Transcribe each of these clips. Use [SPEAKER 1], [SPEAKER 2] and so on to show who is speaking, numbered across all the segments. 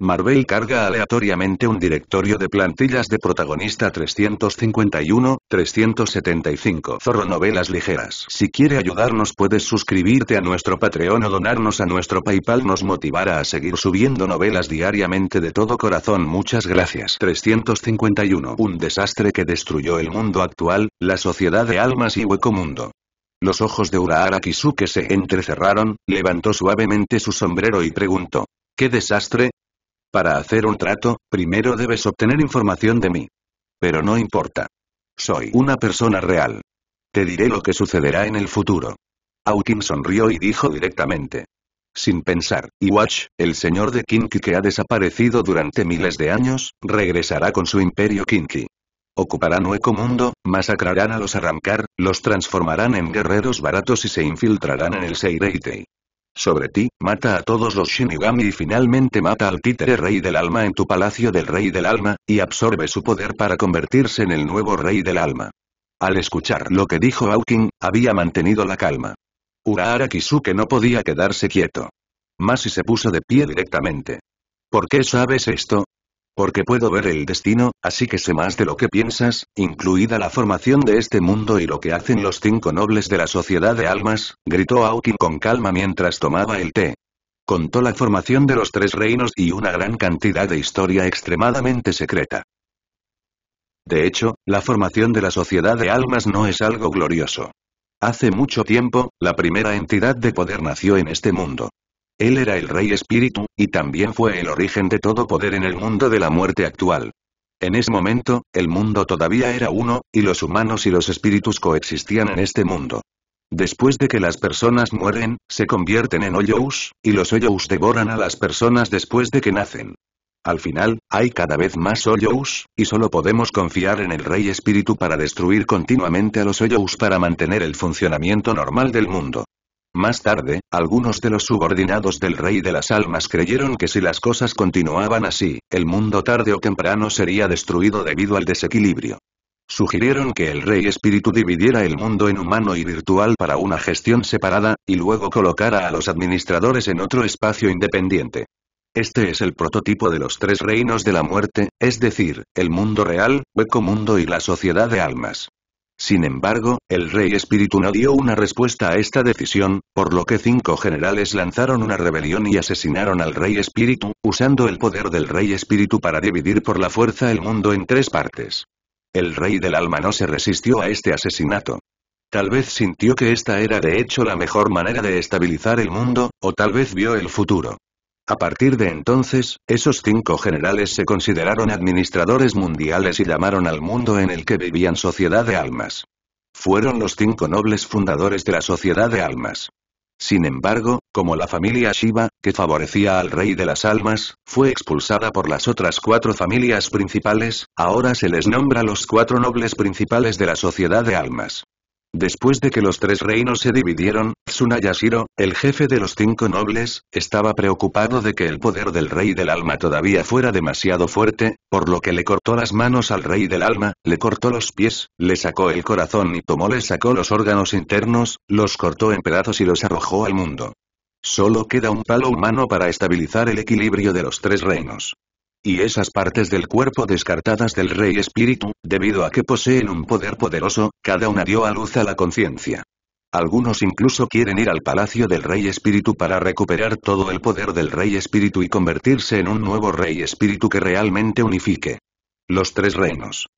[SPEAKER 1] Marvel carga aleatoriamente un directorio de plantillas de protagonista 351, 375 Zorro Novelas Ligeras. Si quiere ayudarnos puedes suscribirte a nuestro Patreon o donarnos a nuestro Paypal nos motivará a seguir subiendo novelas diariamente de todo corazón muchas gracias. 351 Un desastre que destruyó el mundo actual, la sociedad de almas y hueco mundo. Los ojos de Urahara Kisuke se entrecerraron, levantó suavemente su sombrero y preguntó. ¿Qué desastre? Para hacer un trato, primero debes obtener información de mí. Pero no importa. Soy una persona real. Te diré lo que sucederá en el futuro. Hawking sonrió y dijo directamente. Sin pensar, Watch, el señor de Kinki que ha desaparecido durante miles de años, regresará con su imperio Kinki. Ocuparán nuevo Mundo, masacrarán a los Arrancar, los transformarán en guerreros baratos y se infiltrarán en el Seireitei sobre ti, mata a todos los Shinigami y finalmente mata al títere rey del alma en tu palacio del rey del alma, y absorbe su poder para convertirse en el nuevo rey del alma. Al escuchar lo que dijo Hawking, había mantenido la calma. Urahara Kisuke no podía quedarse quieto. Masi se puso de pie directamente. ¿Por qué sabes esto? Porque puedo ver el destino, así que sé más de lo que piensas, incluida la formación de este mundo y lo que hacen los cinco nobles de la Sociedad de Almas, gritó Aukin con calma mientras tomaba el té. Contó la formación de los tres reinos y una gran cantidad de historia extremadamente secreta. De hecho, la formación de la Sociedad de Almas no es algo glorioso. Hace mucho tiempo, la primera entidad de poder nació en este mundo. Él era el Rey Espíritu, y también fue el origen de todo poder en el mundo de la muerte actual. En ese momento, el mundo todavía era uno, y los humanos y los espíritus coexistían en este mundo. Después de que las personas mueren, se convierten en Oyous, y los hoyous devoran a las personas después de que nacen. Al final, hay cada vez más hoyous, y solo podemos confiar en el Rey Espíritu para destruir continuamente a los Oyous para mantener el funcionamiento normal del mundo. Más tarde, algunos de los subordinados del Rey de las Almas creyeron que si las cosas continuaban así, el mundo tarde o temprano sería destruido debido al desequilibrio. Sugirieron que el Rey Espíritu dividiera el mundo en humano y virtual para una gestión separada, y luego colocara a los administradores en otro espacio independiente. Este es el prototipo de los tres reinos de la muerte, es decir, el mundo real, hueco mundo y la sociedad de almas. Sin embargo, el rey espíritu no dio una respuesta a esta decisión, por lo que cinco generales lanzaron una rebelión y asesinaron al rey espíritu, usando el poder del rey espíritu para dividir por la fuerza el mundo en tres partes. El rey del alma no se resistió a este asesinato. Tal vez sintió que esta era de hecho la mejor manera de estabilizar el mundo, o tal vez vio el futuro. A partir de entonces, esos cinco generales se consideraron administradores mundiales y llamaron al mundo en el que vivían Sociedad de Almas. Fueron los cinco nobles fundadores de la Sociedad de Almas. Sin embargo, como la familia Shiva, que favorecía al rey de las almas, fue expulsada por las otras cuatro familias principales, ahora se les nombra los cuatro nobles principales de la Sociedad de Almas. Después de que los tres reinos se dividieron, Tsunayashiro, el jefe de los cinco nobles, estaba preocupado de que el poder del rey del alma todavía fuera demasiado fuerte, por lo que le cortó las manos al rey del alma, le cortó los pies, le sacó el corazón y tomó le sacó los órganos internos, los cortó en pedazos y los arrojó al mundo. Solo queda un palo humano para estabilizar el equilibrio de los tres reinos y esas partes del cuerpo descartadas del rey espíritu, debido a que poseen un poder poderoso, cada una dio a luz a la conciencia. Algunos incluso quieren ir al palacio del rey espíritu para recuperar todo el poder del rey espíritu y convertirse en un nuevo rey espíritu que realmente unifique los tres reinos.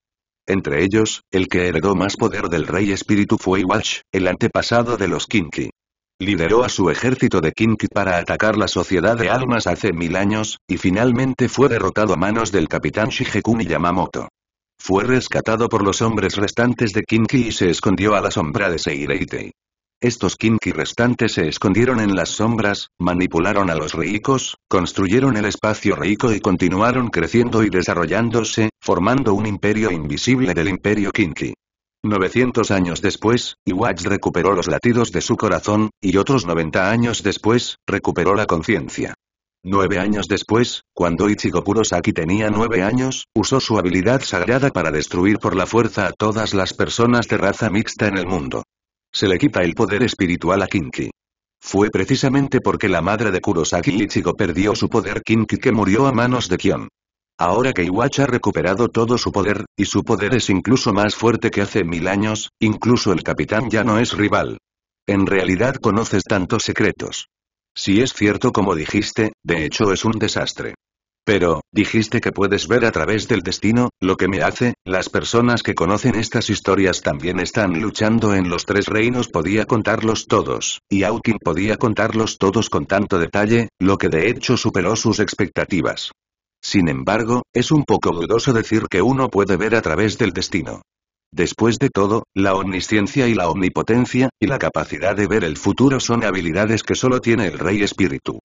[SPEAKER 1] Entre ellos, el que heredó más poder del rey espíritu fue Iwash, el antepasado de los Kinki lideró a su ejército de Kinki para atacar la Sociedad de Almas hace mil años, y finalmente fue derrotado a manos del capitán Shigekuni Yamamoto. Fue rescatado por los hombres restantes de Kinki y se escondió a la sombra de Seireitei. Estos Kinki restantes se escondieron en las sombras, manipularon a los Reikos, construyeron el espacio Reiko y continuaron creciendo y desarrollándose, formando un imperio invisible del imperio Kinki. 900 años después, Iwatch recuperó los latidos de su corazón, y otros 90 años después, recuperó la conciencia. Nueve años después, cuando Ichigo Kurosaki tenía nueve años, usó su habilidad sagrada para destruir por la fuerza a todas las personas de raza mixta en el mundo. Se le quita el poder espiritual a Kinki. Fue precisamente porque la madre de Kurosaki Ichigo perdió su poder Kinki que murió a manos de Kion. Ahora que Iwatch ha recuperado todo su poder, y su poder es incluso más fuerte que hace mil años, incluso el capitán ya no es rival. En realidad conoces tantos secretos. Si es cierto como dijiste, de hecho es un desastre. Pero, dijiste que puedes ver a través del destino, lo que me hace, las personas que conocen estas historias también están luchando en los tres reinos podía contarlos todos, y Aukin podía contarlos todos con tanto detalle, lo que de hecho superó sus expectativas. Sin embargo, es un poco dudoso decir que uno puede ver a través del destino. Después de todo, la omnisciencia y la omnipotencia, y la capacidad de ver el futuro son habilidades que solo tiene el rey espíritu.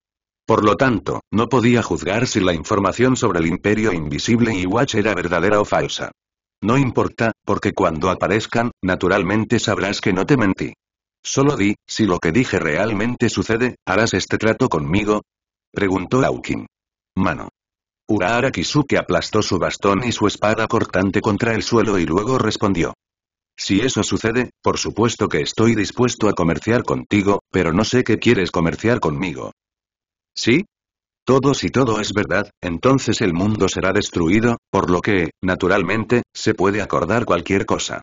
[SPEAKER 1] Por lo tanto, no podía juzgar si la información sobre el imperio invisible y Watch era verdadera o falsa. No importa, porque cuando aparezcan, naturalmente sabrás que no te mentí. Solo di, si lo que dije realmente sucede, ¿harás este trato conmigo? Preguntó Hawking. Mano. Urahara Kisuke aplastó su bastón y su espada cortante contra el suelo y luego respondió. Si eso sucede, por supuesto que estoy dispuesto a comerciar contigo, pero no sé qué quieres comerciar conmigo. ¿Sí? Todo si todo es verdad, entonces el mundo será destruido, por lo que, naturalmente, se puede acordar cualquier cosa.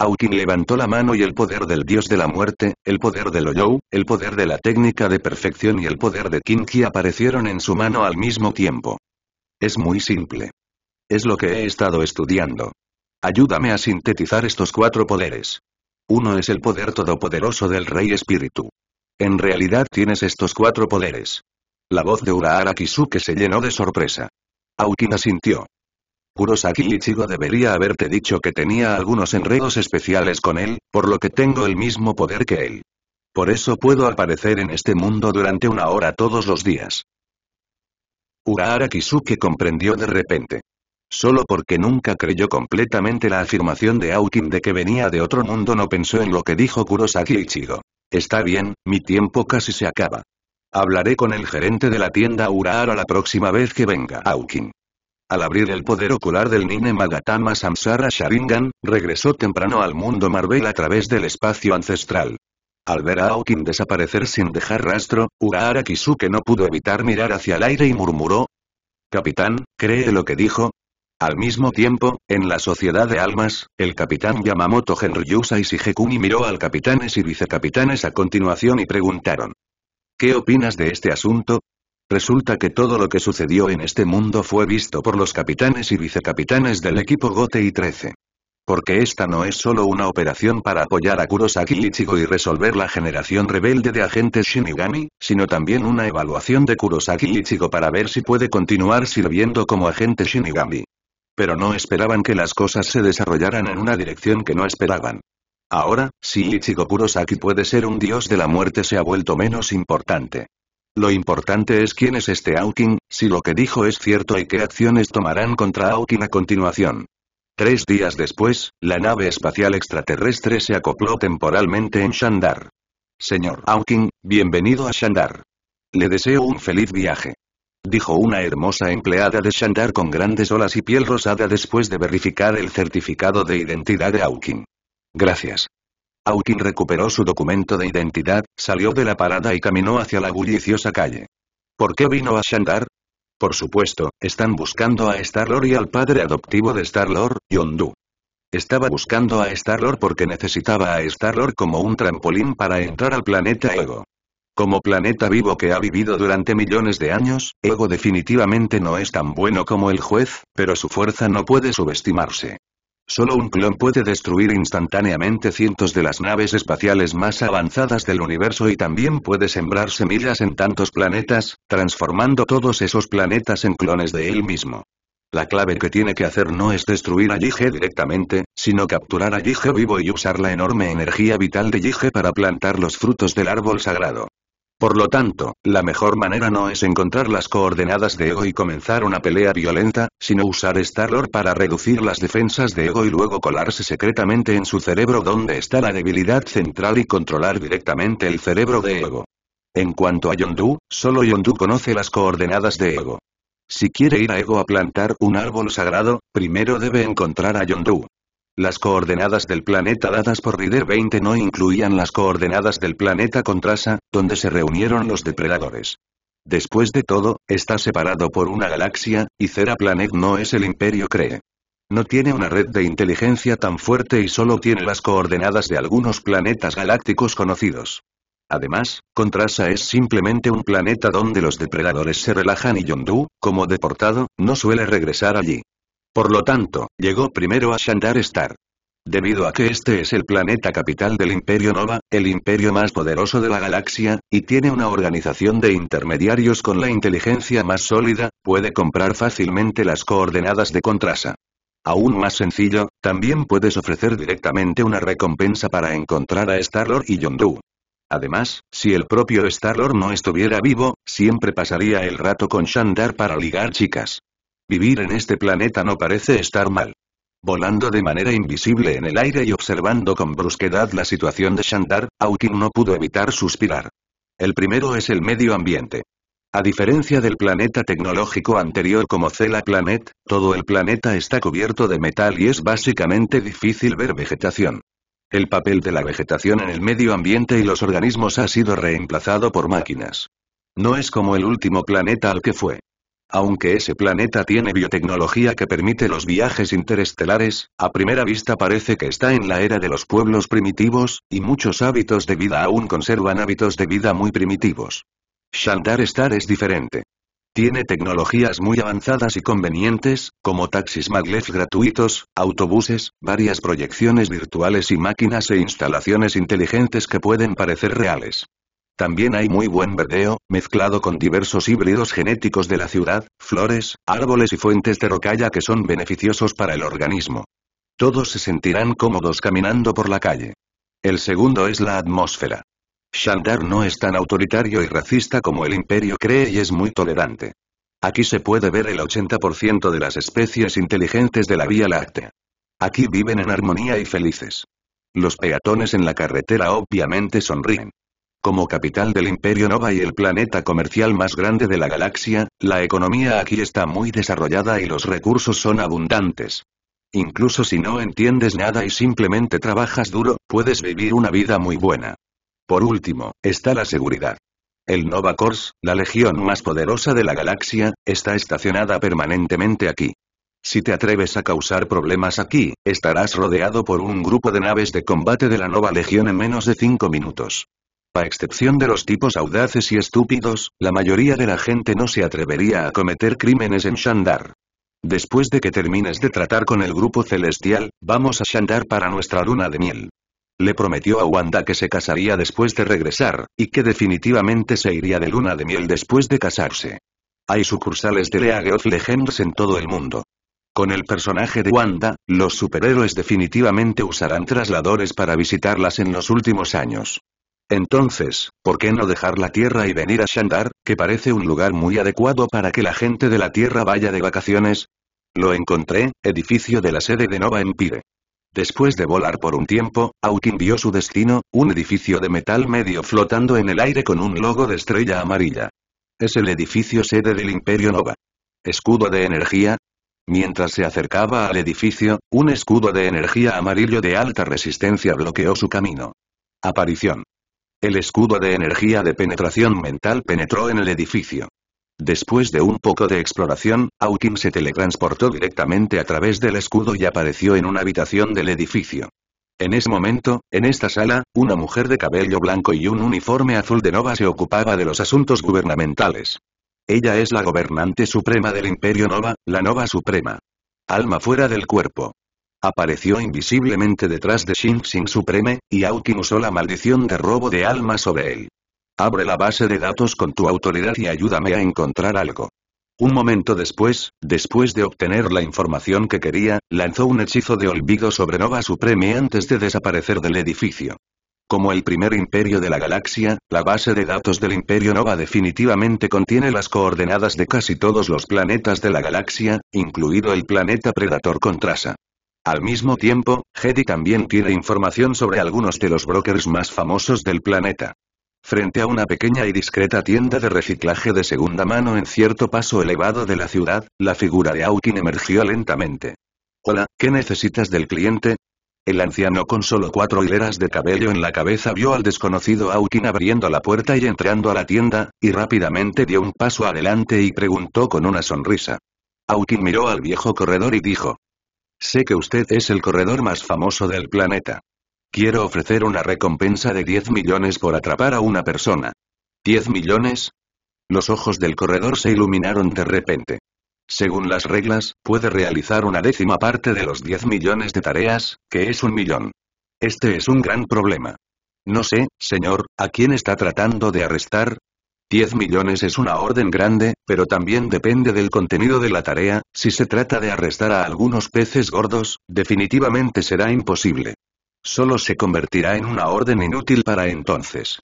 [SPEAKER 1] Aukin levantó la mano y el poder del dios de la muerte, el poder de Loyou, el poder de la técnica de perfección y el poder de Kinki aparecieron en su mano al mismo tiempo. Es muy simple. Es lo que he estado estudiando. Ayúdame a sintetizar estos cuatro poderes. Uno es el poder todopoderoso del Rey Espíritu. En realidad tienes estos cuatro poderes. La voz de Urahara Kisuke se llenó de sorpresa. Aukina sintió. Kurosaki Ichigo debería haberte dicho que tenía algunos enredos especiales con él, por lo que tengo el mismo poder que él. Por eso puedo aparecer en este mundo durante una hora todos los días. Urahara Kisuke comprendió de repente. Solo porque nunca creyó completamente la afirmación de Aukin de que venía de otro mundo no pensó en lo que dijo Kurosaki Ichigo. Está bien, mi tiempo casi se acaba. Hablaré con el gerente de la tienda Urahara la próxima vez que venga Aukin. Al abrir el poder ocular del Nine Magatama Samsara Sharingan, regresó temprano al mundo Marvel a través del espacio ancestral. Al ver a Aokin desaparecer sin dejar rastro, Urahara Kisuke no pudo evitar mirar hacia el aire y murmuró. Capitán, ¿cree lo que dijo? Al mismo tiempo, en la Sociedad de Almas, el capitán Yamamoto Genryusa y Shigekuni miró al capitanes y vicecapitanes a continuación y preguntaron. ¿Qué opinas de este asunto? Resulta que todo lo que sucedió en este mundo fue visto por los capitanes y vicecapitanes del equipo Gote y 13. Porque esta no es solo una operación para apoyar a Kurosaki Ichigo y resolver la generación rebelde de agentes Shinigami, sino también una evaluación de Kurosaki Ichigo para ver si puede continuar sirviendo como agente Shinigami. Pero no esperaban que las cosas se desarrollaran en una dirección que no esperaban. Ahora, si Ichigo Kurosaki puede ser un dios de la muerte se ha vuelto menos importante. Lo importante es quién es este Aokin, si lo que dijo es cierto y qué acciones tomarán contra Aokin a continuación. Tres días después, la nave espacial extraterrestre se acopló temporalmente en Shandar. Señor Hawking, bienvenido a Shandar. Le deseo un feliz viaje. Dijo una hermosa empleada de Shandar con grandes olas y piel rosada después de verificar el certificado de identidad de Aukin. Gracias. Hawking recuperó su documento de identidad, salió de la parada y caminó hacia la bulliciosa calle. ¿Por qué vino a Shandar? Por supuesto, están buscando a Star-Lord y al padre adoptivo de Star-Lord, Yondu. Estaba buscando a Star-Lord porque necesitaba a Star-Lord como un trampolín para entrar al planeta Ego. Como planeta vivo que ha vivido durante millones de años, Ego definitivamente no es tan bueno como el juez, pero su fuerza no puede subestimarse. Solo un clon puede destruir instantáneamente cientos de las naves espaciales más avanzadas del universo y también puede sembrar semillas en tantos planetas, transformando todos esos planetas en clones de él mismo. La clave que tiene que hacer no es destruir a Yige directamente, sino capturar a Yige vivo y usar la enorme energía vital de Yige para plantar los frutos del árbol sagrado. Por lo tanto, la mejor manera no es encontrar las coordenadas de Ego y comenzar una pelea violenta, sino usar Star-Lord para reducir las defensas de Ego y luego colarse secretamente en su cerebro donde está la debilidad central y controlar directamente el cerebro de Ego. En cuanto a Yondu, solo Yondu conoce las coordenadas de Ego. Si quiere ir a Ego a plantar un árbol sagrado, primero debe encontrar a Yondu. Las coordenadas del planeta dadas por Rider 20 no incluían las coordenadas del planeta Contrasa, donde se reunieron los depredadores. Después de todo, está separado por una galaxia, y Cera Planet no es el Imperio Cree. No tiene una red de inteligencia tan fuerte y solo tiene las coordenadas de algunos planetas galácticos conocidos. Además, Contrasa es simplemente un planeta donde los depredadores se relajan y Yondu, como deportado, no suele regresar allí. Por lo tanto, llegó primero a Shandar Star. Debido a que este es el planeta capital del Imperio Nova, el imperio más poderoso de la galaxia, y tiene una organización de intermediarios con la inteligencia más sólida, puede comprar fácilmente las coordenadas de Contrasa. Aún más sencillo, también puedes ofrecer directamente una recompensa para encontrar a Star-Lord y Yondu. Además, si el propio Star-Lord no estuviera vivo, siempre pasaría el rato con Shandar para ligar chicas. Vivir en este planeta no parece estar mal. Volando de manera invisible en el aire y observando con brusquedad la situación de Shandar, Aukin no pudo evitar suspirar. El primero es el medio ambiente. A diferencia del planeta tecnológico anterior como Cela Planet, todo el planeta está cubierto de metal y es básicamente difícil ver vegetación. El papel de la vegetación en el medio ambiente y los organismos ha sido reemplazado por máquinas. No es como el último planeta al que fue. Aunque ese planeta tiene biotecnología que permite los viajes interestelares, a primera vista parece que está en la era de los pueblos primitivos, y muchos hábitos de vida aún conservan hábitos de vida muy primitivos. Shandar Star es diferente. Tiene tecnologías muy avanzadas y convenientes, como taxis maglev gratuitos, autobuses, varias proyecciones virtuales y máquinas e instalaciones inteligentes que pueden parecer reales. También hay muy buen verdeo, mezclado con diversos híbridos genéticos de la ciudad, flores, árboles y fuentes de rocalla que son beneficiosos para el organismo. Todos se sentirán cómodos caminando por la calle. El segundo es la atmósfera. Shandar no es tan autoritario y racista como el imperio cree y es muy tolerante. Aquí se puede ver el 80% de las especies inteligentes de la Vía Láctea. Aquí viven en armonía y felices. Los peatones en la carretera obviamente sonríen. Como capital del Imperio Nova y el planeta comercial más grande de la galaxia, la economía aquí está muy desarrollada y los recursos son abundantes. Incluso si no entiendes nada y simplemente trabajas duro, puedes vivir una vida muy buena. Por último, está la seguridad. El Nova Corps, la legión más poderosa de la galaxia, está estacionada permanentemente aquí. Si te atreves a causar problemas aquí, estarás rodeado por un grupo de naves de combate de la Nova Legión en menos de 5 minutos. A excepción de los tipos audaces y estúpidos, la mayoría de la gente no se atrevería a cometer crímenes en Shandar. Después de que termines de tratar con el grupo celestial, vamos a Shandar para nuestra luna de miel. Le prometió a Wanda que se casaría después de regresar, y que definitivamente se iría de luna de miel después de casarse. Hay sucursales de League of Legends en todo el mundo. Con el personaje de Wanda, los superhéroes definitivamente usarán trasladores para visitarlas en los últimos años. Entonces, ¿por qué no dejar la Tierra y venir a Shandar, que parece un lugar muy adecuado para que la gente de la Tierra vaya de vacaciones? Lo encontré, edificio de la sede de Nova Empire. Después de volar por un tiempo, Aukin vio su destino, un edificio de metal medio flotando en el aire con un logo de estrella amarilla. Es el edificio sede del Imperio Nova. Escudo de energía, Mientras se acercaba al edificio, un escudo de energía amarillo de alta resistencia bloqueó su camino. Aparición. El escudo de energía de penetración mental penetró en el edificio. Después de un poco de exploración, Aukin se teletransportó directamente a través del escudo y apareció en una habitación del edificio. En ese momento, en esta sala, una mujer de cabello blanco y un uniforme azul de Nova se ocupaba de los asuntos gubernamentales. Ella es la gobernante suprema del Imperio Nova, la Nova Suprema. Alma fuera del cuerpo. Apareció invisiblemente detrás de Shin Supreme, y Aukin usó la maldición de robo de alma sobre él. Abre la base de datos con tu autoridad y ayúdame a encontrar algo. Un momento después, después de obtener la información que quería, lanzó un hechizo de olvido sobre Nova Supreme antes de desaparecer del edificio. Como el primer imperio de la galaxia, la base de datos del imperio Nova definitivamente contiene las coordenadas de casi todos los planetas de la galaxia, incluido el planeta Predator Contrasa. Al mismo tiempo, Hedy también tiene información sobre algunos de los brokers más famosos del planeta. Frente a una pequeña y discreta tienda de reciclaje de segunda mano en cierto paso elevado de la ciudad, la figura de Aukin emergió lentamente. Hola, ¿qué necesitas del cliente? El anciano con solo cuatro hileras de cabello en la cabeza vio al desconocido Aukin abriendo la puerta y entrando a la tienda, y rápidamente dio un paso adelante y preguntó con una sonrisa. Aukin miró al viejo corredor y dijo, Sé que usted es el corredor más famoso del planeta. Quiero ofrecer una recompensa de 10 millones por atrapar a una persona. ¿10 millones? Los ojos del corredor se iluminaron de repente. Según las reglas, puede realizar una décima parte de los 10 millones de tareas, que es un millón. Este es un gran problema. No sé, señor, a quién está tratando de arrestar, 10 millones es una orden grande, pero también depende del contenido de la tarea, si se trata de arrestar a algunos peces gordos, definitivamente será imposible. Solo se convertirá en una orden inútil para entonces.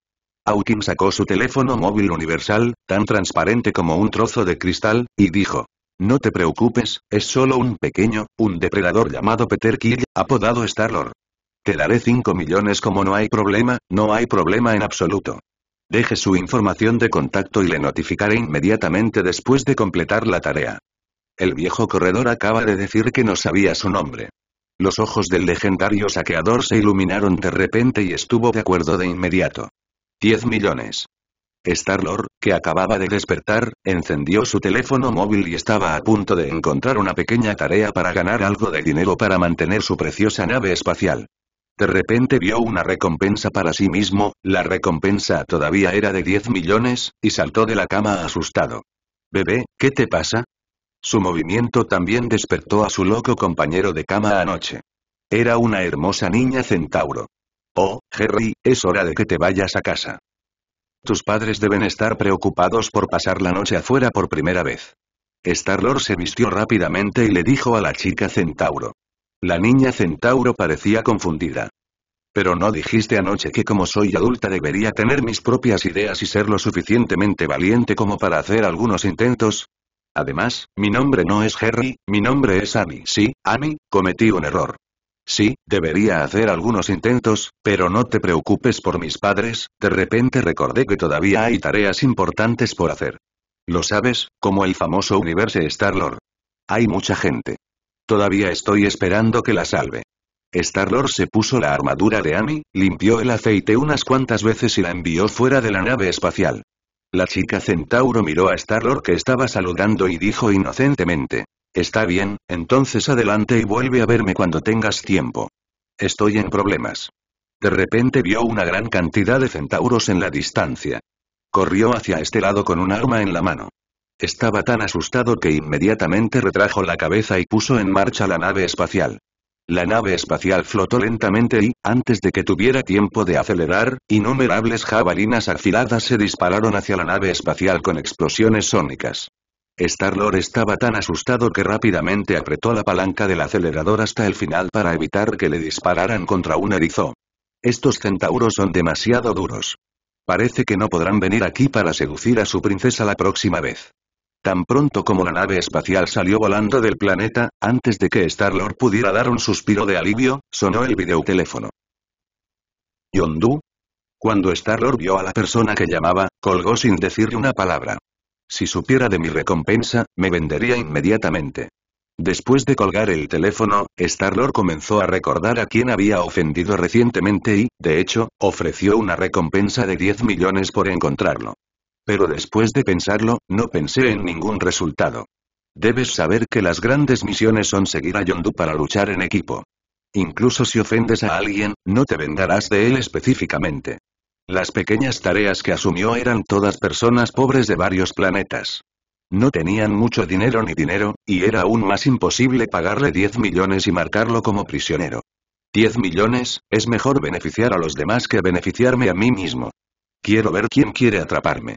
[SPEAKER 1] Hawking sacó su teléfono móvil universal, tan transparente como un trozo de cristal, y dijo. No te preocupes, es solo un pequeño, un depredador llamado Peter Kill, apodado Starlord. Te daré 5 millones como no hay problema, no hay problema en absoluto. Deje su información de contacto y le notificaré inmediatamente después de completar la tarea. El viejo corredor acaba de decir que no sabía su nombre. Los ojos del legendario saqueador se iluminaron de repente y estuvo de acuerdo de inmediato. 10 millones. Starlord, que acababa de despertar, encendió su teléfono móvil y estaba a punto de encontrar una pequeña tarea para ganar algo de dinero para mantener su preciosa nave espacial. De repente vio una recompensa para sí mismo, la recompensa todavía era de 10 millones, y saltó de la cama asustado. Bebé, ¿qué te pasa? Su movimiento también despertó a su loco compañero de cama anoche. Era una hermosa niña centauro. Oh, Jerry, es hora de que te vayas a casa. Tus padres deben estar preocupados por pasar la noche afuera por primera vez. Star-Lord se vistió rápidamente y le dijo a la chica centauro. La niña centauro parecía confundida. Pero no dijiste anoche que como soy adulta debería tener mis propias ideas y ser lo suficientemente valiente como para hacer algunos intentos. Además, mi nombre no es Harry, mi nombre es Amy. Sí, Amy, cometí un error. Sí, debería hacer algunos intentos, pero no te preocupes por mis padres, de repente recordé que todavía hay tareas importantes por hacer. Lo sabes, como el famoso universo Star-Lord. Hay mucha gente. Todavía estoy esperando que la salve. Star-Lord se puso la armadura de Amy, limpió el aceite unas cuantas veces y la envió fuera de la nave espacial. La chica centauro miró a Star-Lord que estaba saludando y dijo inocentemente. Está bien, entonces adelante y vuelve a verme cuando tengas tiempo. Estoy en problemas. De repente vio una gran cantidad de centauros en la distancia. Corrió hacia este lado con un arma en la mano. Estaba tan asustado que inmediatamente retrajo la cabeza y puso en marcha la nave espacial. La nave espacial flotó lentamente y, antes de que tuviera tiempo de acelerar, innumerables jabalinas afiladas se dispararon hacia la nave espacial con explosiones sónicas. star estaba tan asustado que rápidamente apretó la palanca del acelerador hasta el final para evitar que le dispararan contra un erizo. Estos centauros son demasiado duros. Parece que no podrán venir aquí para seducir a su princesa la próxima vez. Tan pronto como la nave espacial salió volando del planeta, antes de que Star-Lord pudiera dar un suspiro de alivio, sonó el videoteléfono. ¿Yondu? Cuando Star-Lord vio a la persona que llamaba, colgó sin decirle una palabra. Si supiera de mi recompensa, me vendería inmediatamente. Después de colgar el teléfono, Star-Lord comenzó a recordar a quien había ofendido recientemente y, de hecho, ofreció una recompensa de 10 millones por encontrarlo. Pero después de pensarlo, no pensé en ningún resultado. Debes saber que las grandes misiones son seguir a Yondu para luchar en equipo. Incluso si ofendes a alguien, no te vendarás de él específicamente. Las pequeñas tareas que asumió eran todas personas pobres de varios planetas. No tenían mucho dinero ni dinero, y era aún más imposible pagarle 10 millones y marcarlo como prisionero. 10 millones, es mejor beneficiar a los demás que beneficiarme a mí mismo. Quiero ver quién quiere atraparme.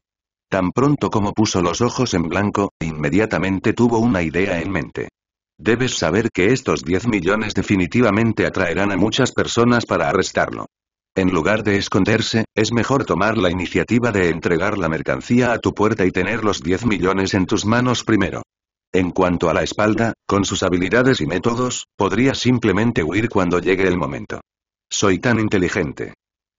[SPEAKER 1] Tan pronto como puso los ojos en blanco, inmediatamente tuvo una idea en mente. Debes saber que estos 10 millones definitivamente atraerán a muchas personas para arrestarlo. En lugar de esconderse, es mejor tomar la iniciativa de entregar la mercancía a tu puerta y tener los 10 millones en tus manos primero. En cuanto a la espalda, con sus habilidades y métodos, podría simplemente huir cuando llegue el momento. Soy tan inteligente.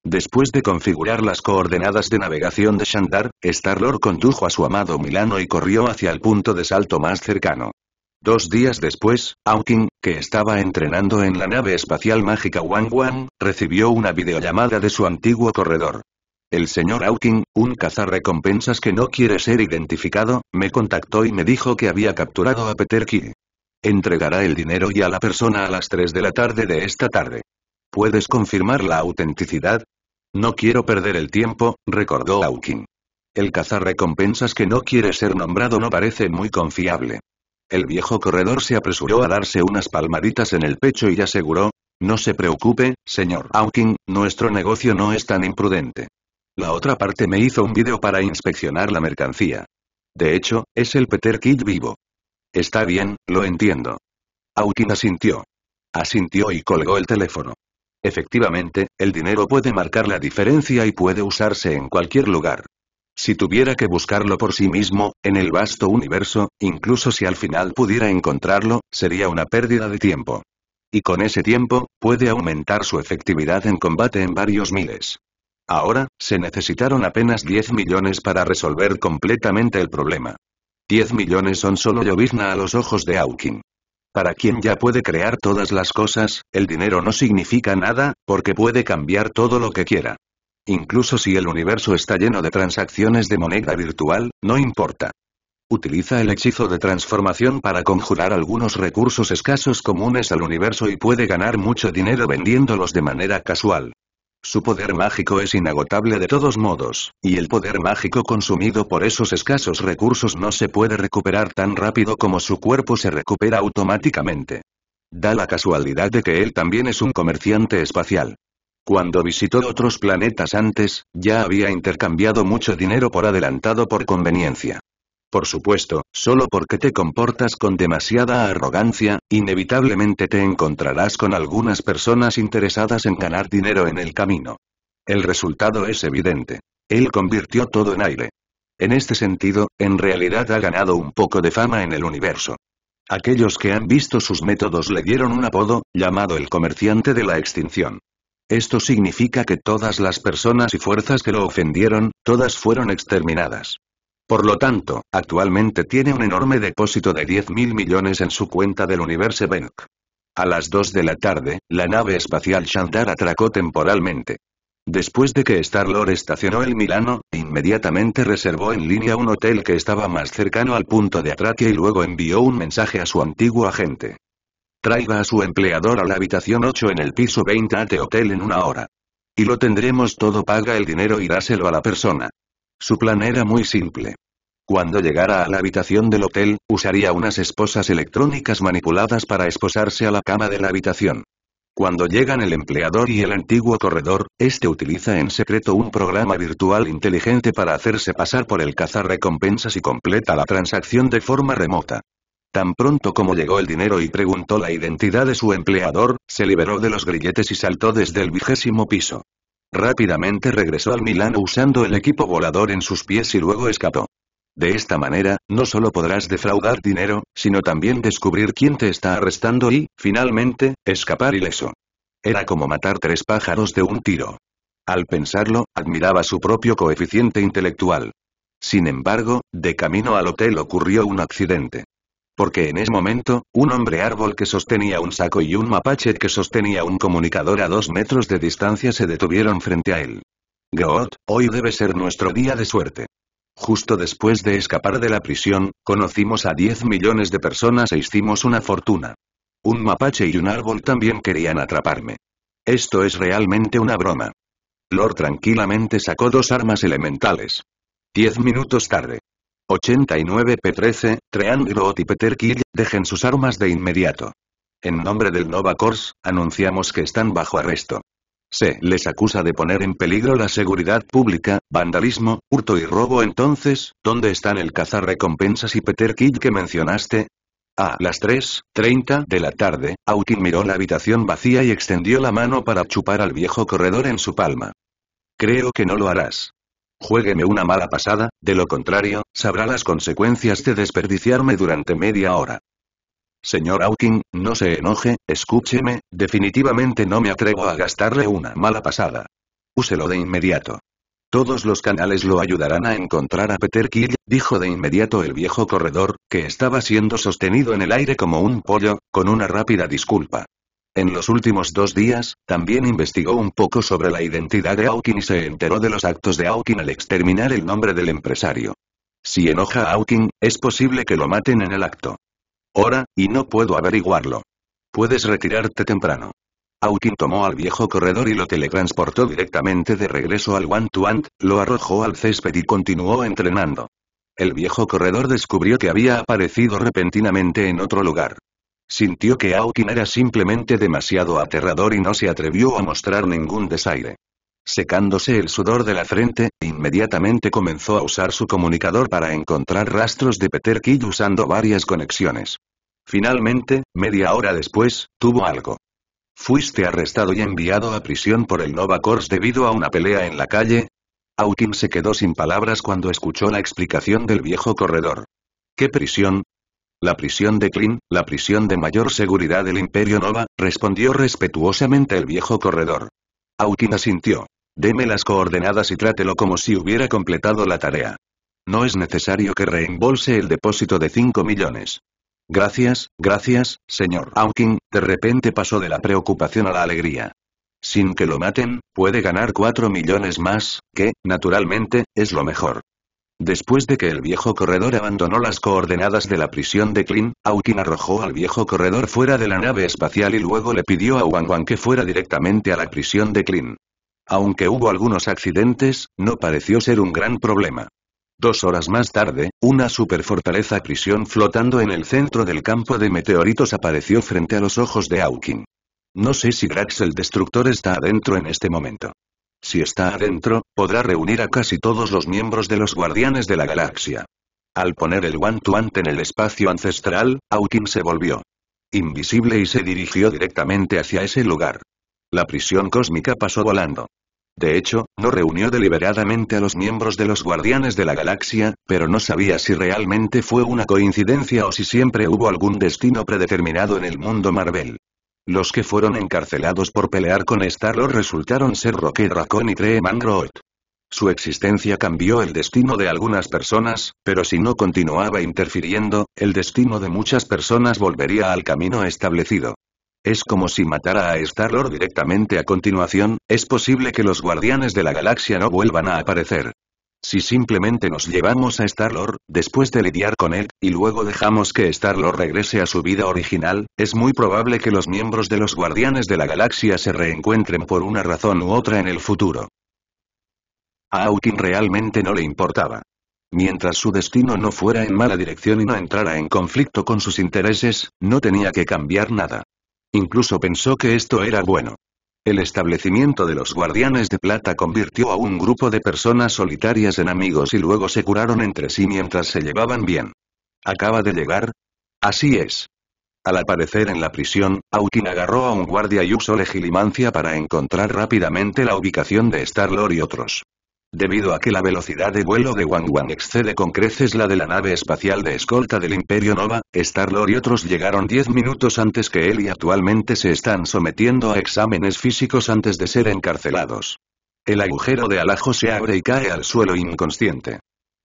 [SPEAKER 1] Después de configurar las coordenadas de navegación de Shandar, Star-Lord condujo a su amado Milano y corrió hacia el punto de salto más cercano. Dos días después, Hawking, que estaba entrenando en la nave espacial mágica Wang Wang, recibió una videollamada de su antiguo corredor. El señor Hawking, un cazarrecompensas que no quiere ser identificado, me contactó y me dijo que había capturado a Peter Key. Entregará el dinero y a la persona a las 3 de la tarde de esta tarde. ¿Puedes confirmar la autenticidad? No quiero perder el tiempo, recordó Aukin. El cazar recompensas que no quiere ser nombrado no parece muy confiable. El viejo corredor se apresuró a darse unas palmaditas en el pecho y aseguró, no se preocupe, señor Aukin, nuestro negocio no es tan imprudente. La otra parte me hizo un vídeo para inspeccionar la mercancía. De hecho, es el Peter Kid vivo. Está bien, lo entiendo. Aukin asintió. Asintió y colgó el teléfono. Efectivamente, el dinero puede marcar la diferencia y puede usarse en cualquier lugar. Si tuviera que buscarlo por sí mismo, en el vasto universo, incluso si al final pudiera encontrarlo, sería una pérdida de tiempo. Y con ese tiempo, puede aumentar su efectividad en combate en varios miles. Ahora, se necesitaron apenas 10 millones para resolver completamente el problema. 10 millones son solo llovizna a los ojos de Hawking. Para quien ya puede crear todas las cosas, el dinero no significa nada, porque puede cambiar todo lo que quiera. Incluso si el universo está lleno de transacciones de moneda virtual, no importa. Utiliza el hechizo de transformación para conjurar algunos recursos escasos comunes al universo y puede ganar mucho dinero vendiéndolos de manera casual. Su poder mágico es inagotable de todos modos, y el poder mágico consumido por esos escasos recursos no se puede recuperar tan rápido como su cuerpo se recupera automáticamente. Da la casualidad de que él también es un comerciante espacial. Cuando visitó otros planetas antes, ya había intercambiado mucho dinero por adelantado por conveniencia. Por supuesto, solo porque te comportas con demasiada arrogancia, inevitablemente te encontrarás con algunas personas interesadas en ganar dinero en el camino. El resultado es evidente. Él convirtió todo en aire. En este sentido, en realidad ha ganado un poco de fama en el universo. Aquellos que han visto sus métodos le dieron un apodo, llamado el comerciante de la extinción. Esto significa que todas las personas y fuerzas que lo ofendieron, todas fueron exterminadas. Por lo tanto, actualmente tiene un enorme depósito de 10.000 millones en su cuenta del Universe Bank. A las 2 de la tarde, la nave espacial Shantar atracó temporalmente. Después de que Star-Lord estacionó en Milano, inmediatamente reservó en línea un hotel que estaba más cercano al punto de atraque y luego envió un mensaje a su antiguo agente. Traiga a su empleador a la habitación 8 en el piso 20 AT hotel en una hora. Y lo tendremos todo paga el dinero y dáselo a la persona. Su plan era muy simple. Cuando llegara a la habitación del hotel, usaría unas esposas electrónicas manipuladas para esposarse a la cama de la habitación. Cuando llegan el empleador y el antiguo corredor, este utiliza en secreto un programa virtual inteligente para hacerse pasar por el cazar recompensas y completa la transacción de forma remota. Tan pronto como llegó el dinero y preguntó la identidad de su empleador, se liberó de los grilletes y saltó desde el vigésimo piso. Rápidamente regresó al Milano usando el equipo volador en sus pies y luego escapó. De esta manera, no solo podrás defraudar dinero, sino también descubrir quién te está arrestando y, finalmente, escapar ileso. Era como matar tres pájaros de un tiro. Al pensarlo, admiraba su propio coeficiente intelectual. Sin embargo, de camino al hotel ocurrió un accidente. Porque en ese momento, un hombre árbol que sostenía un saco y un mapache que sostenía un comunicador a dos metros de distancia se detuvieron frente a él. God, hoy debe ser nuestro día de suerte. Justo después de escapar de la prisión, conocimos a 10 millones de personas e hicimos una fortuna. Un mapache y un árbol también querían atraparme. Esto es realmente una broma. Lord tranquilamente sacó dos armas elementales. Diez minutos tarde. 89 P13, Treandro y Peter Kidd, dejen sus armas de inmediato. En nombre del Nova Corps, anunciamos que están bajo arresto. Se les acusa de poner en peligro la seguridad pública, vandalismo, hurto y robo entonces, ¿dónde están el recompensas y Peter Kidd que mencionaste? A las 3.30 de la tarde, Autin miró la habitación vacía y extendió la mano para chupar al viejo corredor en su palma. Creo que no lo harás. Juégueme una mala pasada, de lo contrario, sabrá las consecuencias de desperdiciarme durante media hora. Señor Hawking, no se enoje, escúcheme, definitivamente no me atrevo a gastarle una mala pasada. Úselo de inmediato. Todos los canales lo ayudarán a encontrar a Peter Kill, dijo de inmediato el viejo corredor, que estaba siendo sostenido en el aire como un pollo, con una rápida disculpa. En los últimos dos días, también investigó un poco sobre la identidad de Hawking y se enteró de los actos de Hawking al exterminar el nombre del empresario. Si enoja a Hawking, es posible que lo maten en el acto. Ahora, y no puedo averiguarlo. Puedes retirarte temprano. Hawking tomó al viejo corredor y lo teletransportó directamente de regreso al One to One, lo arrojó al césped y continuó entrenando. El viejo corredor descubrió que había aparecido repentinamente en otro lugar. Sintió que Aukin era simplemente demasiado aterrador y no se atrevió a mostrar ningún desaire. Secándose el sudor de la frente, inmediatamente comenzó a usar su comunicador para encontrar rastros de Peter Kill usando varias conexiones. Finalmente, media hora después, tuvo algo. ¿Fuiste arrestado y enviado a prisión por el Nova Corps debido a una pelea en la calle? Aukin se quedó sin palabras cuando escuchó la explicación del viejo corredor. ¿Qué prisión? La prisión de Klin, la prisión de mayor seguridad del Imperio Nova, respondió respetuosamente el viejo corredor. Aukin asintió. Deme las coordenadas y trátelo como si hubiera completado la tarea. No es necesario que reembolse el depósito de 5 millones. Gracias, gracias, señor Aukin. de repente pasó de la preocupación a la alegría. Sin que lo maten, puede ganar 4 millones más, que, naturalmente, es lo mejor. Después de que el viejo corredor abandonó las coordenadas de la prisión de Klin, Aukin arrojó al viejo corredor fuera de la nave espacial y luego le pidió a Wang Wang que fuera directamente a la prisión de Klin. Aunque hubo algunos accidentes, no pareció ser un gran problema. Dos horas más tarde, una superfortaleza prisión flotando en el centro del campo de meteoritos apareció frente a los ojos de Aukin. No sé si Grax el Destructor está adentro en este momento. Si está adentro, podrá reunir a casi todos los miembros de los Guardianes de la Galaxia. Al poner el One en el espacio ancestral, Hawking se volvió invisible y se dirigió directamente hacia ese lugar. La prisión cósmica pasó volando. De hecho, no reunió deliberadamente a los miembros de los Guardianes de la Galaxia, pero no sabía si realmente fue una coincidencia o si siempre hubo algún destino predeterminado en el mundo Marvel. Los que fueron encarcelados por pelear con Star-Lord resultaron ser Rocket Raccoon y Treeman Su existencia cambió el destino de algunas personas, pero si no continuaba interfiriendo, el destino de muchas personas volvería al camino establecido. Es como si matara a Star-Lord directamente a continuación, es posible que los Guardianes de la Galaxia no vuelvan a aparecer. Si simplemente nos llevamos a Star-Lord, después de lidiar con él, y luego dejamos que Star-Lord regrese a su vida original, es muy probable que los miembros de los Guardianes de la Galaxia se reencuentren por una razón u otra en el futuro. A realmente no le importaba. Mientras su destino no fuera en mala dirección y no entrara en conflicto con sus intereses, no tenía que cambiar nada. Incluso pensó que esto era bueno. El establecimiento de los Guardianes de Plata convirtió a un grupo de personas solitarias en amigos y luego se curaron entre sí mientras se llevaban bien. ¿Acaba de llegar? Así es. Al aparecer en la prisión, Autin agarró a un guardia y usó legilimancia para encontrar rápidamente la ubicación de Star-Lord y otros. Debido a que la velocidad de vuelo de Wang Wang excede con creces la de la nave espacial de escolta del Imperio Nova, Star-Lord y otros llegaron 10 minutos antes que él y actualmente se están sometiendo a exámenes físicos antes de ser encarcelados. El agujero de Alajo se abre y cae al suelo inconsciente.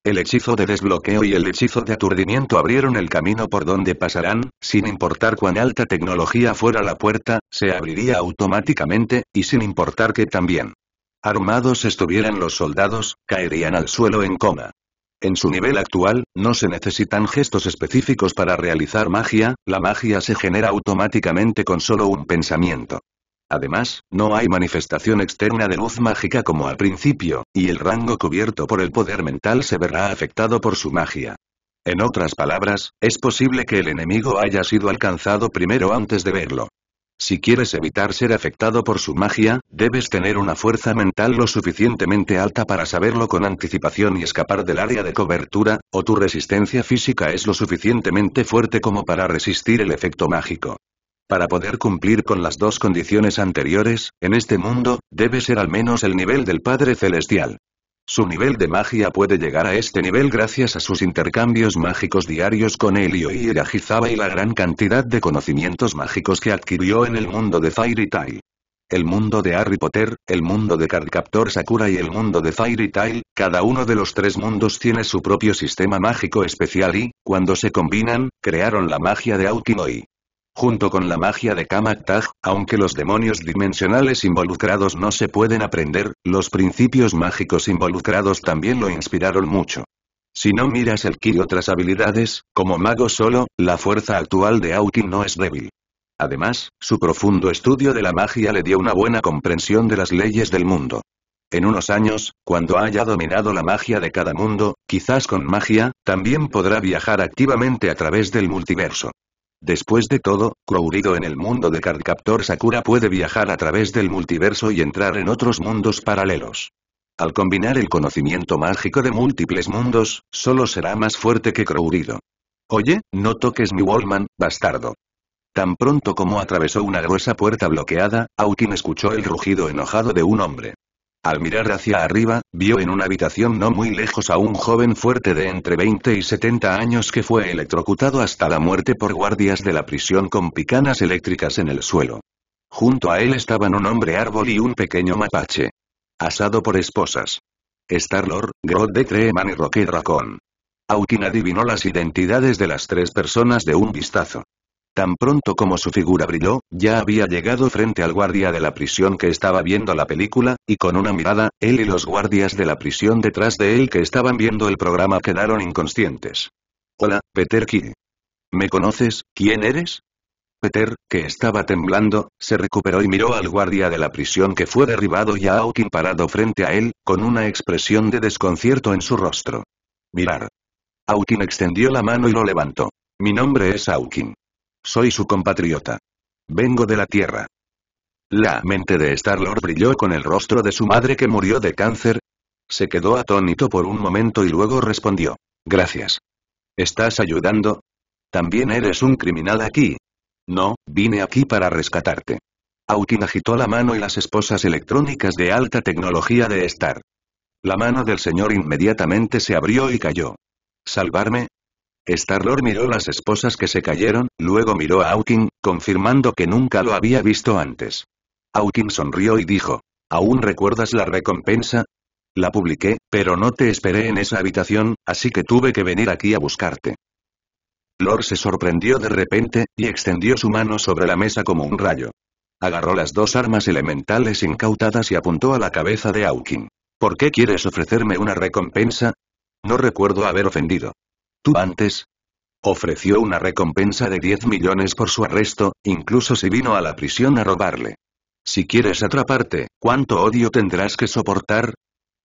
[SPEAKER 1] El hechizo de desbloqueo y el hechizo de aturdimiento abrieron el camino por donde pasarán, sin importar cuán alta tecnología fuera la puerta, se abriría automáticamente, y sin importar que también. Armados estuvieran los soldados, caerían al suelo en coma. En su nivel actual, no se necesitan gestos específicos para realizar magia, la magia se genera automáticamente con solo un pensamiento. Además, no hay manifestación externa de luz mágica como al principio, y el rango cubierto por el poder mental se verá afectado por su magia. En otras palabras, es posible que el enemigo haya sido alcanzado primero antes de verlo. Si quieres evitar ser afectado por su magia, debes tener una fuerza mental lo suficientemente alta para saberlo con anticipación y escapar del área de cobertura, o tu resistencia física es lo suficientemente fuerte como para resistir el efecto mágico. Para poder cumplir con las dos condiciones anteriores, en este mundo, debe ser al menos el nivel del Padre Celestial. Su nivel de magia puede llegar a este nivel gracias a sus intercambios mágicos diarios con Helio y erajizaba y la gran cantidad de conocimientos mágicos que adquirió en el mundo de Fairy Tail. El mundo de Harry Potter, el mundo de Cardcaptor Sakura y el mundo de Fairy Tail, cada uno de los tres mundos tiene su propio sistema mágico especial y, cuando se combinan, crearon la magia de Aukinoi junto con la magia de Kamak aunque los demonios dimensionales involucrados no se pueden aprender, los principios mágicos involucrados también lo inspiraron mucho. Si no miras el ki y otras habilidades, como mago solo, la fuerza actual de Aukin no es débil. Además, su profundo estudio de la magia le dio una buena comprensión de las leyes del mundo. En unos años, cuando haya dominado la magia de cada mundo, quizás con magia, también podrá viajar activamente a través del multiverso. Después de todo, Crowrido en el mundo de Cardcaptor Sakura puede viajar a través del multiverso y entrar en otros mundos paralelos. Al combinar el conocimiento mágico de múltiples mundos, solo será más fuerte que Crowrido. Oye, no toques mi Wallman, bastardo. Tan pronto como atravesó una gruesa puerta bloqueada, Hawking escuchó el rugido enojado de un hombre. Al mirar hacia arriba, vio en una habitación no muy lejos a un joven fuerte de entre 20 y 70 años que fue electrocutado hasta la muerte por guardias de la prisión con picanas eléctricas en el suelo. Junto a él estaban un hombre árbol y un pequeño mapache. Asado por esposas. Star-Lord, Grodd de Treeman y Roque Raccoon. Aukin adivinó las identidades de las tres personas de un vistazo. Tan pronto como su figura brilló, ya había llegado frente al guardia de la prisión que estaba viendo la película, y con una mirada, él y los guardias de la prisión detrás de él que estaban viendo el programa quedaron inconscientes. Hola, Peter Key. ¿Me conoces? ¿Quién eres? Peter, que estaba temblando, se recuperó y miró al guardia de la prisión que fue derribado y a Hawking parado frente a él, con una expresión de desconcierto en su rostro. Mirar. Hawking extendió la mano y lo levantó. Mi nombre es Hawking. Soy su compatriota. Vengo de la Tierra. La mente de Star-Lord brilló con el rostro de su madre que murió de cáncer. Se quedó atónito por un momento y luego respondió. Gracias. ¿Estás ayudando? También eres un criminal aquí. No, vine aquí para rescatarte. Autin agitó la mano y las esposas electrónicas de alta tecnología de Star. La mano del señor inmediatamente se abrió y cayó. ¿Salvarme? star miró las esposas que se cayeron, luego miró a Hawking, confirmando que nunca lo había visto antes. Hawking sonrió y dijo, ¿Aún recuerdas la recompensa? La publiqué, pero no te esperé en esa habitación, así que tuve que venir aquí a buscarte. Lord se sorprendió de repente, y extendió su mano sobre la mesa como un rayo. Agarró las dos armas elementales incautadas y apuntó a la cabeza de Hawking. ¿Por qué quieres ofrecerme una recompensa? No recuerdo haber ofendido tú antes. Ofreció una recompensa de 10 millones por su arresto, incluso si vino a la prisión a robarle. Si quieres atraparte, ¿cuánto odio tendrás que soportar?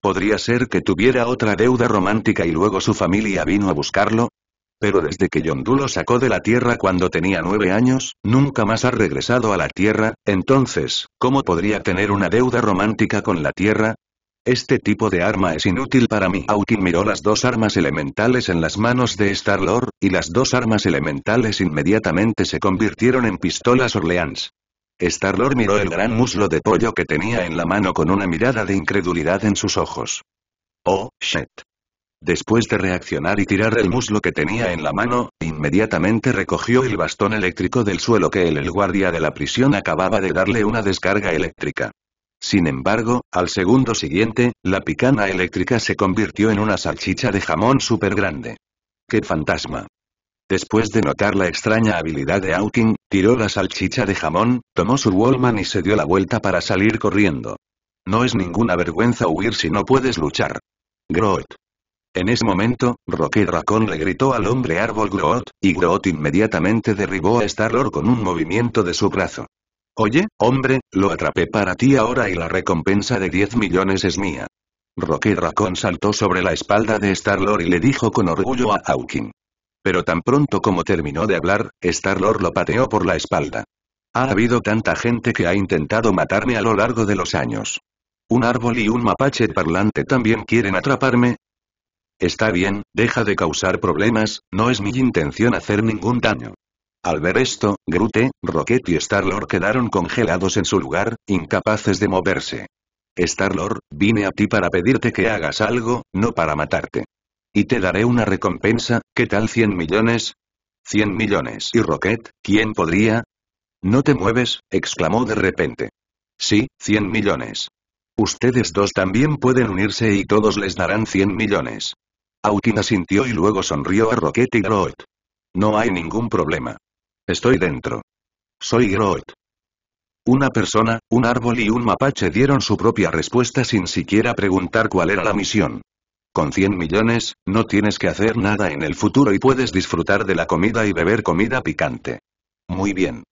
[SPEAKER 1] Podría ser que tuviera otra deuda romántica y luego su familia vino a buscarlo. Pero desde que Yondu lo sacó de la Tierra cuando tenía nueve años, nunca más ha regresado a la Tierra, entonces, ¿cómo podría tener una deuda romántica con la Tierra? Este tipo de arma es inútil para mí. Aukin miró las dos armas elementales en las manos de Star-Lord, y las dos armas elementales inmediatamente se convirtieron en pistolas Orleans. Star-Lord miró el gran muslo de pollo que tenía en la mano con una mirada de incredulidad en sus ojos. Oh, shit. Después de reaccionar y tirar el muslo que tenía en la mano, inmediatamente recogió el bastón eléctrico del suelo que el guardia de la prisión acababa de darle una descarga eléctrica. Sin embargo, al segundo siguiente, la picana eléctrica se convirtió en una salchicha de jamón súper grande. ¡Qué fantasma! Después de notar la extraña habilidad de Hawking, tiró la salchicha de jamón, tomó su Wallman y se dio la vuelta para salir corriendo. No es ninguna vergüenza huir si no puedes luchar. Groot. En ese momento, Rocket Raccoon le gritó al hombre árbol Groot, y Groot inmediatamente derribó a Star-Lord con un movimiento de su brazo. Oye, hombre, lo atrapé para ti ahora y la recompensa de 10 millones es mía. Rocky Raccoon saltó sobre la espalda de Star-Lord y le dijo con orgullo a Hawking. Pero tan pronto como terminó de hablar, Star-Lord lo pateó por la espalda. Ha habido tanta gente que ha intentado matarme a lo largo de los años. Un árbol y un mapache parlante también quieren atraparme. Está bien, deja de causar problemas, no es mi intención hacer ningún daño. Al ver esto, Groot, Rocket y Star-Lord quedaron congelados en su lugar, incapaces de moverse. Star-Lord, vine a ti para pedirte que hagas algo, no para matarte. Y te daré una recompensa, ¿qué tal 100 millones? 100 millones. ¿Y Rocket, quién podría? No te mueves, exclamó de repente. Sí, 100 millones. Ustedes dos también pueden unirse y todos les darán 100 millones. Autina sintió y luego sonrió a Rocket y Groot. No hay ningún problema. Estoy dentro. Soy Groot. Una persona, un árbol y un mapache dieron su propia respuesta sin siquiera preguntar cuál era la misión. Con 100 millones, no tienes que hacer nada en el futuro y puedes disfrutar de la comida y beber comida picante. Muy bien.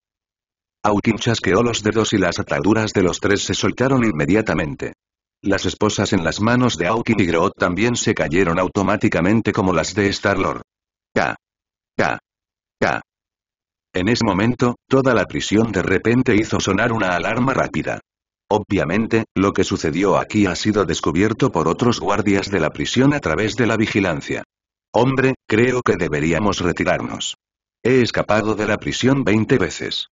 [SPEAKER 1] Aukin chasqueó los dedos y las ataduras de los tres se soltaron inmediatamente. Las esposas en las manos de Aukin y Groot también se cayeron automáticamente como las de Star-Lord. K. K. K. En ese momento, toda la prisión de repente hizo sonar una alarma rápida. Obviamente, lo que sucedió aquí ha sido descubierto por otros guardias de la prisión a través de la vigilancia. Hombre, creo que deberíamos retirarnos. He escapado de la prisión 20 veces.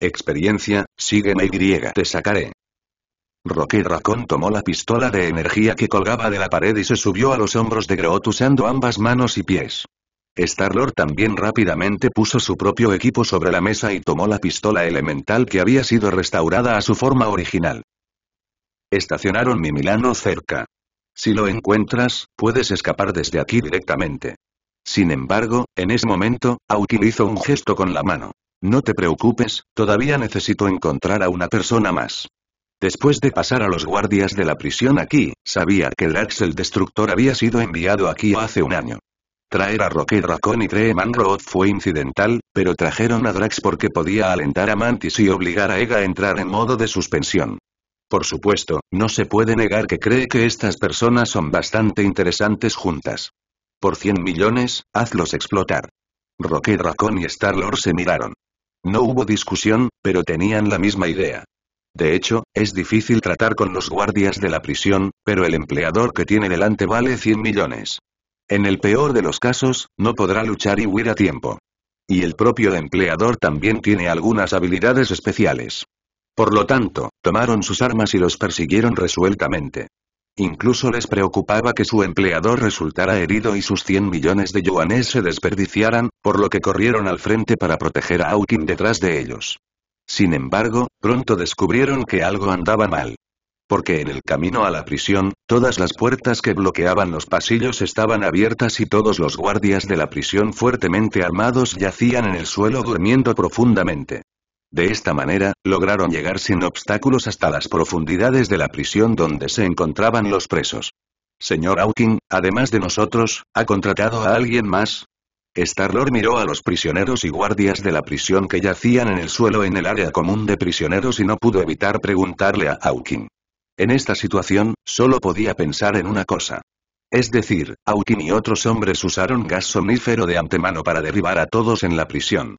[SPEAKER 1] Experiencia, sígueme y te sacaré. Rocky Racón tomó la pistola de energía que colgaba de la pared y se subió a los hombros de Groot usando ambas manos y pies. Star-Lord también rápidamente puso su propio equipo sobre la mesa y tomó la pistola elemental que había sido restaurada a su forma original. Estacionaron mi Milano cerca. Si lo encuentras, puedes escapar desde aquí directamente. Sin embargo, en ese momento, Autil hizo un gesto con la mano. No te preocupes, todavía necesito encontrar a una persona más. Después de pasar a los guardias de la prisión aquí, sabía que el Axel Destructor había sido enviado aquí hace un año. Traer a Rocky Raccoon y Treeman Road fue incidental, pero trajeron a Drax porque podía alentar a Mantis y obligar a Ega a entrar en modo de suspensión. Por supuesto, no se puede negar que cree que estas personas son bastante interesantes juntas. Por 100 millones, hazlos explotar. Rocky Raccoon y Star-Lord se miraron. No hubo discusión, pero tenían la misma idea. De hecho, es difícil tratar con los guardias de la prisión, pero el empleador que tiene delante vale 100 millones. En el peor de los casos, no podrá luchar y huir a tiempo. Y el propio empleador también tiene algunas habilidades especiales. Por lo tanto, tomaron sus armas y los persiguieron resueltamente. Incluso les preocupaba que su empleador resultara herido y sus 100 millones de yuanes se desperdiciaran, por lo que corrieron al frente para proteger a Aukin detrás de ellos. Sin embargo, pronto descubrieron que algo andaba mal. Porque en el camino a la prisión, todas las puertas que bloqueaban los pasillos estaban abiertas y todos los guardias de la prisión fuertemente armados yacían en el suelo durmiendo profundamente. De esta manera, lograron llegar sin obstáculos hasta las profundidades de la prisión donde se encontraban los presos. Señor Hawking, además de nosotros, ¿ha contratado a alguien más? Starlord miró a los prisioneros y guardias de la prisión que yacían en el suelo en el área común de prisioneros y no pudo evitar preguntarle a Hawking. En esta situación, solo podía pensar en una cosa. Es decir, Aukin y otros hombres usaron gas somnífero de antemano para derribar a todos en la prisión.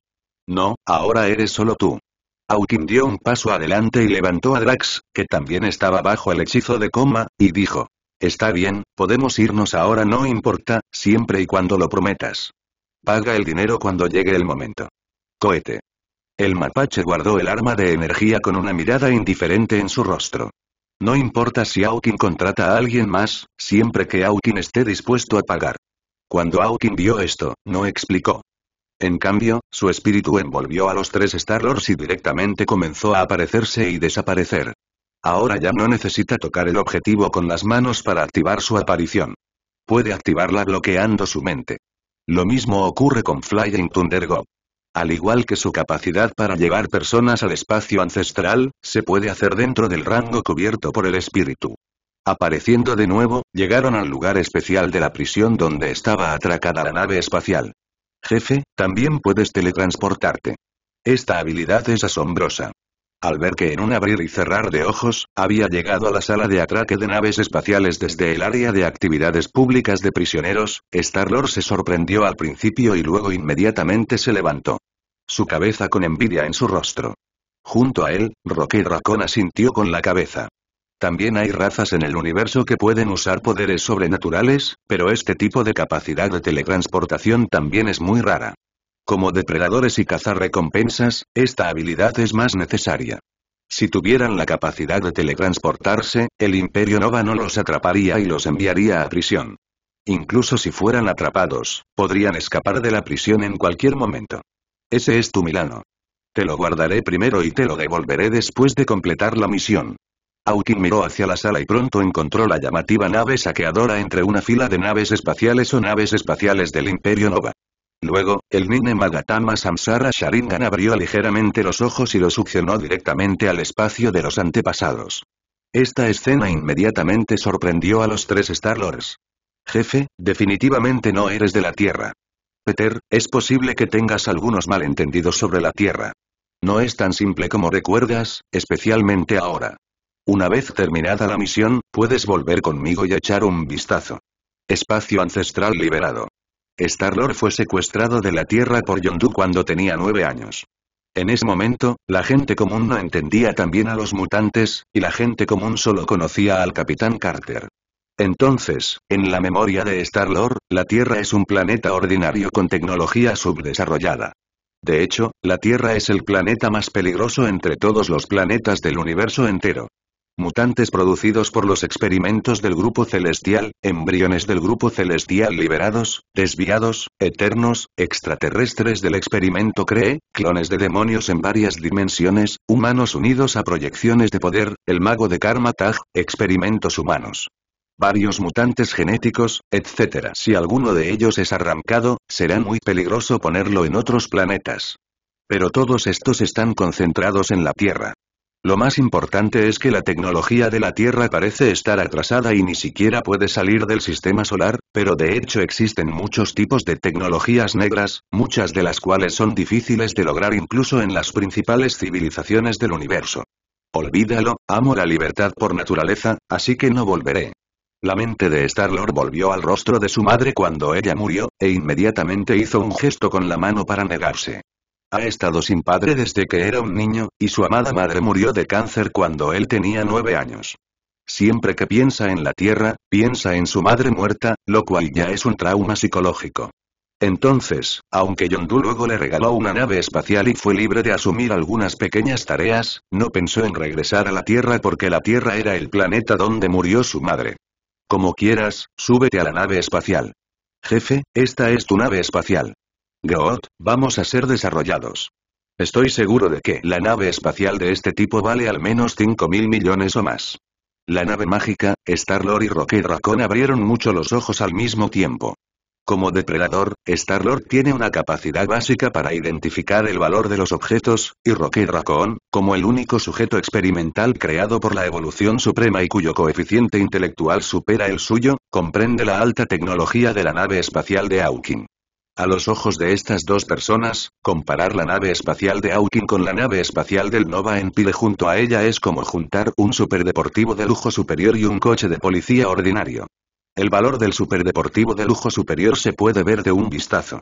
[SPEAKER 1] No, ahora eres solo tú. Aukin dio un paso adelante y levantó a Drax, que también estaba bajo el hechizo de coma, y dijo. Está bien, podemos irnos ahora no importa, siempre y cuando lo prometas. Paga el dinero cuando llegue el momento. Cohete. El mapache guardó el arma de energía con una mirada indiferente en su rostro. No importa si Aukin contrata a alguien más, siempre que Aukin esté dispuesto a pagar. Cuando Aukin vio esto, no explicó. En cambio, su espíritu envolvió a los tres Star-Lords y directamente comenzó a aparecerse y desaparecer. Ahora ya no necesita tocar el objetivo con las manos para activar su aparición. Puede activarla bloqueando su mente. Lo mismo ocurre con Flying Thunder Go. Al igual que su capacidad para llevar personas al espacio ancestral, se puede hacer dentro del rango cubierto por el espíritu. Apareciendo de nuevo, llegaron al lugar especial de la prisión donde estaba atracada la nave espacial. Jefe, también puedes teletransportarte. Esta habilidad es asombrosa al ver que en un abrir y cerrar de ojos, había llegado a la sala de atraque de naves espaciales desde el área de actividades públicas de prisioneros, Star-Lord se sorprendió al principio y luego inmediatamente se levantó. Su cabeza con envidia en su rostro. Junto a él, rocky Raccoon asintió con la cabeza. También hay razas en el universo que pueden usar poderes sobrenaturales, pero este tipo de capacidad de teletransportación también es muy rara. Como depredadores y cazar recompensas, esta habilidad es más necesaria. Si tuvieran la capacidad de teletransportarse, el Imperio Nova no los atraparía y los enviaría a prisión. Incluso si fueran atrapados, podrían escapar de la prisión en cualquier momento. Ese es tu Milano. Te lo guardaré primero y te lo devolveré después de completar la misión. Aukin miró hacia la sala y pronto encontró la llamativa nave saqueadora entre una fila de naves espaciales o naves espaciales del Imperio Nova. Luego, el Nine Magatama Samsara Sharingan abrió ligeramente los ojos y lo succionó directamente al espacio de los antepasados. Esta escena inmediatamente sorprendió a los tres Star-Lords. Jefe, definitivamente no eres de la Tierra. Peter, es posible que tengas algunos malentendidos sobre la Tierra. No es tan simple como recuerdas, especialmente ahora. Una vez terminada la misión, puedes volver conmigo y echar un vistazo. Espacio ancestral liberado. Star-Lord fue secuestrado de la Tierra por Yondu cuando tenía nueve años. En ese momento, la gente común no entendía también a los mutantes, y la gente común solo conocía al Capitán Carter. Entonces, en la memoria de Star-Lord, la Tierra es un planeta ordinario con tecnología subdesarrollada. De hecho, la Tierra es el planeta más peligroso entre todos los planetas del universo entero mutantes producidos por los experimentos del grupo celestial, embriones del grupo celestial liberados, desviados, eternos, extraterrestres del experimento CREE, clones de demonios en varias dimensiones, humanos unidos a proyecciones de poder, el mago de Karma Tag, experimentos humanos. Varios mutantes genéticos, etc. Si alguno de ellos es arrancado, será muy peligroso ponerlo en otros planetas. Pero todos estos están concentrados en la Tierra. Lo más importante es que la tecnología de la Tierra parece estar atrasada y ni siquiera puede salir del sistema solar, pero de hecho existen muchos tipos de tecnologías negras, muchas de las cuales son difíciles de lograr incluso en las principales civilizaciones del universo. Olvídalo, amo la libertad por naturaleza, así que no volveré. La mente de Star-Lord volvió al rostro de su madre cuando ella murió, e inmediatamente hizo un gesto con la mano para negarse. Ha estado sin padre desde que era un niño, y su amada madre murió de cáncer cuando él tenía nueve años. Siempre que piensa en la tierra, piensa en su madre muerta, lo cual ya es un trauma psicológico. Entonces, aunque Yondu luego le regaló una nave espacial y fue libre de asumir algunas pequeñas tareas, no pensó en regresar a la Tierra porque la Tierra era el planeta donde murió su madre. Como quieras, súbete a la nave espacial. Jefe, esta es tu nave espacial. Goat, vamos a ser desarrollados. Estoy seguro de que la nave espacial de este tipo vale al menos 5 mil millones o más. La nave mágica, Star-Lord y Rocket Raccoon abrieron mucho los ojos al mismo tiempo. Como depredador, Star-Lord tiene una capacidad básica para identificar el valor de los objetos, y Rocket Raccoon, como el único sujeto experimental creado por la evolución suprema y cuyo coeficiente intelectual supera el suyo, comprende la alta tecnología de la nave espacial de Hawking. A los ojos de estas dos personas, comparar la nave espacial de Hawking con la nave espacial del Nova Pile junto a ella es como juntar un superdeportivo de lujo superior y un coche de policía ordinario. El valor del superdeportivo de lujo superior se puede ver de un vistazo.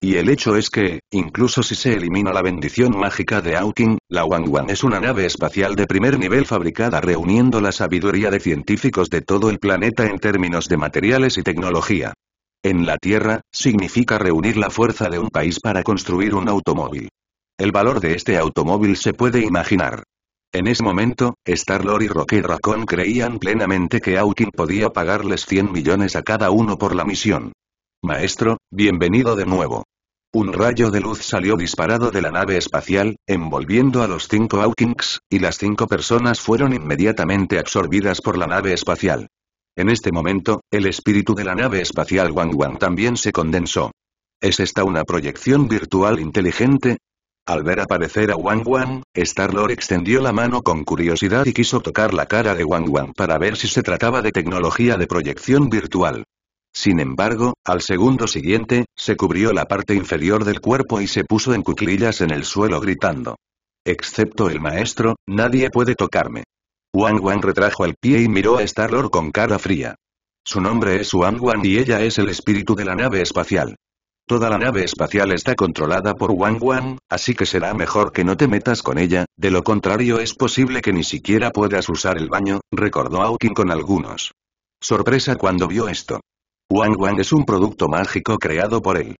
[SPEAKER 1] Y el hecho es que, incluso si se elimina la bendición mágica de Hawking, la Wangwan es una nave espacial de primer nivel fabricada reuniendo la sabiduría de científicos de todo el planeta en términos de materiales y tecnología. En la Tierra, significa reunir la fuerza de un país para construir un automóvil. El valor de este automóvil se puede imaginar. En ese momento, Star-Lord y Rocket Raccoon creían plenamente que Hawking podía pagarles 100 millones a cada uno por la misión. Maestro, bienvenido de nuevo. Un rayo de luz salió disparado de la nave espacial, envolviendo a los cinco Hawkings, y las cinco personas fueron inmediatamente absorbidas por la nave espacial. En este momento, el espíritu de la nave espacial Wang Wang también se condensó. ¿Es esta una proyección virtual inteligente? Al ver aparecer a Wang Wang, Star-Lord extendió la mano con curiosidad y quiso tocar la cara de Wang Wang para ver si se trataba de tecnología de proyección virtual. Sin embargo, al segundo siguiente, se cubrió la parte inferior del cuerpo y se puso en cuclillas en el suelo gritando. Excepto el maestro, nadie puede tocarme. Wang Wang retrajo el pie y miró a Star-Lord con cara fría. Su nombre es Wang Wang y ella es el espíritu de la nave espacial. Toda la nave espacial está controlada por Wang Wang, así que será mejor que no te metas con ella, de lo contrario es posible que ni siquiera puedas usar el baño, recordó Aokin con algunos. Sorpresa cuando vio esto. Wang Wang es un producto mágico creado por él.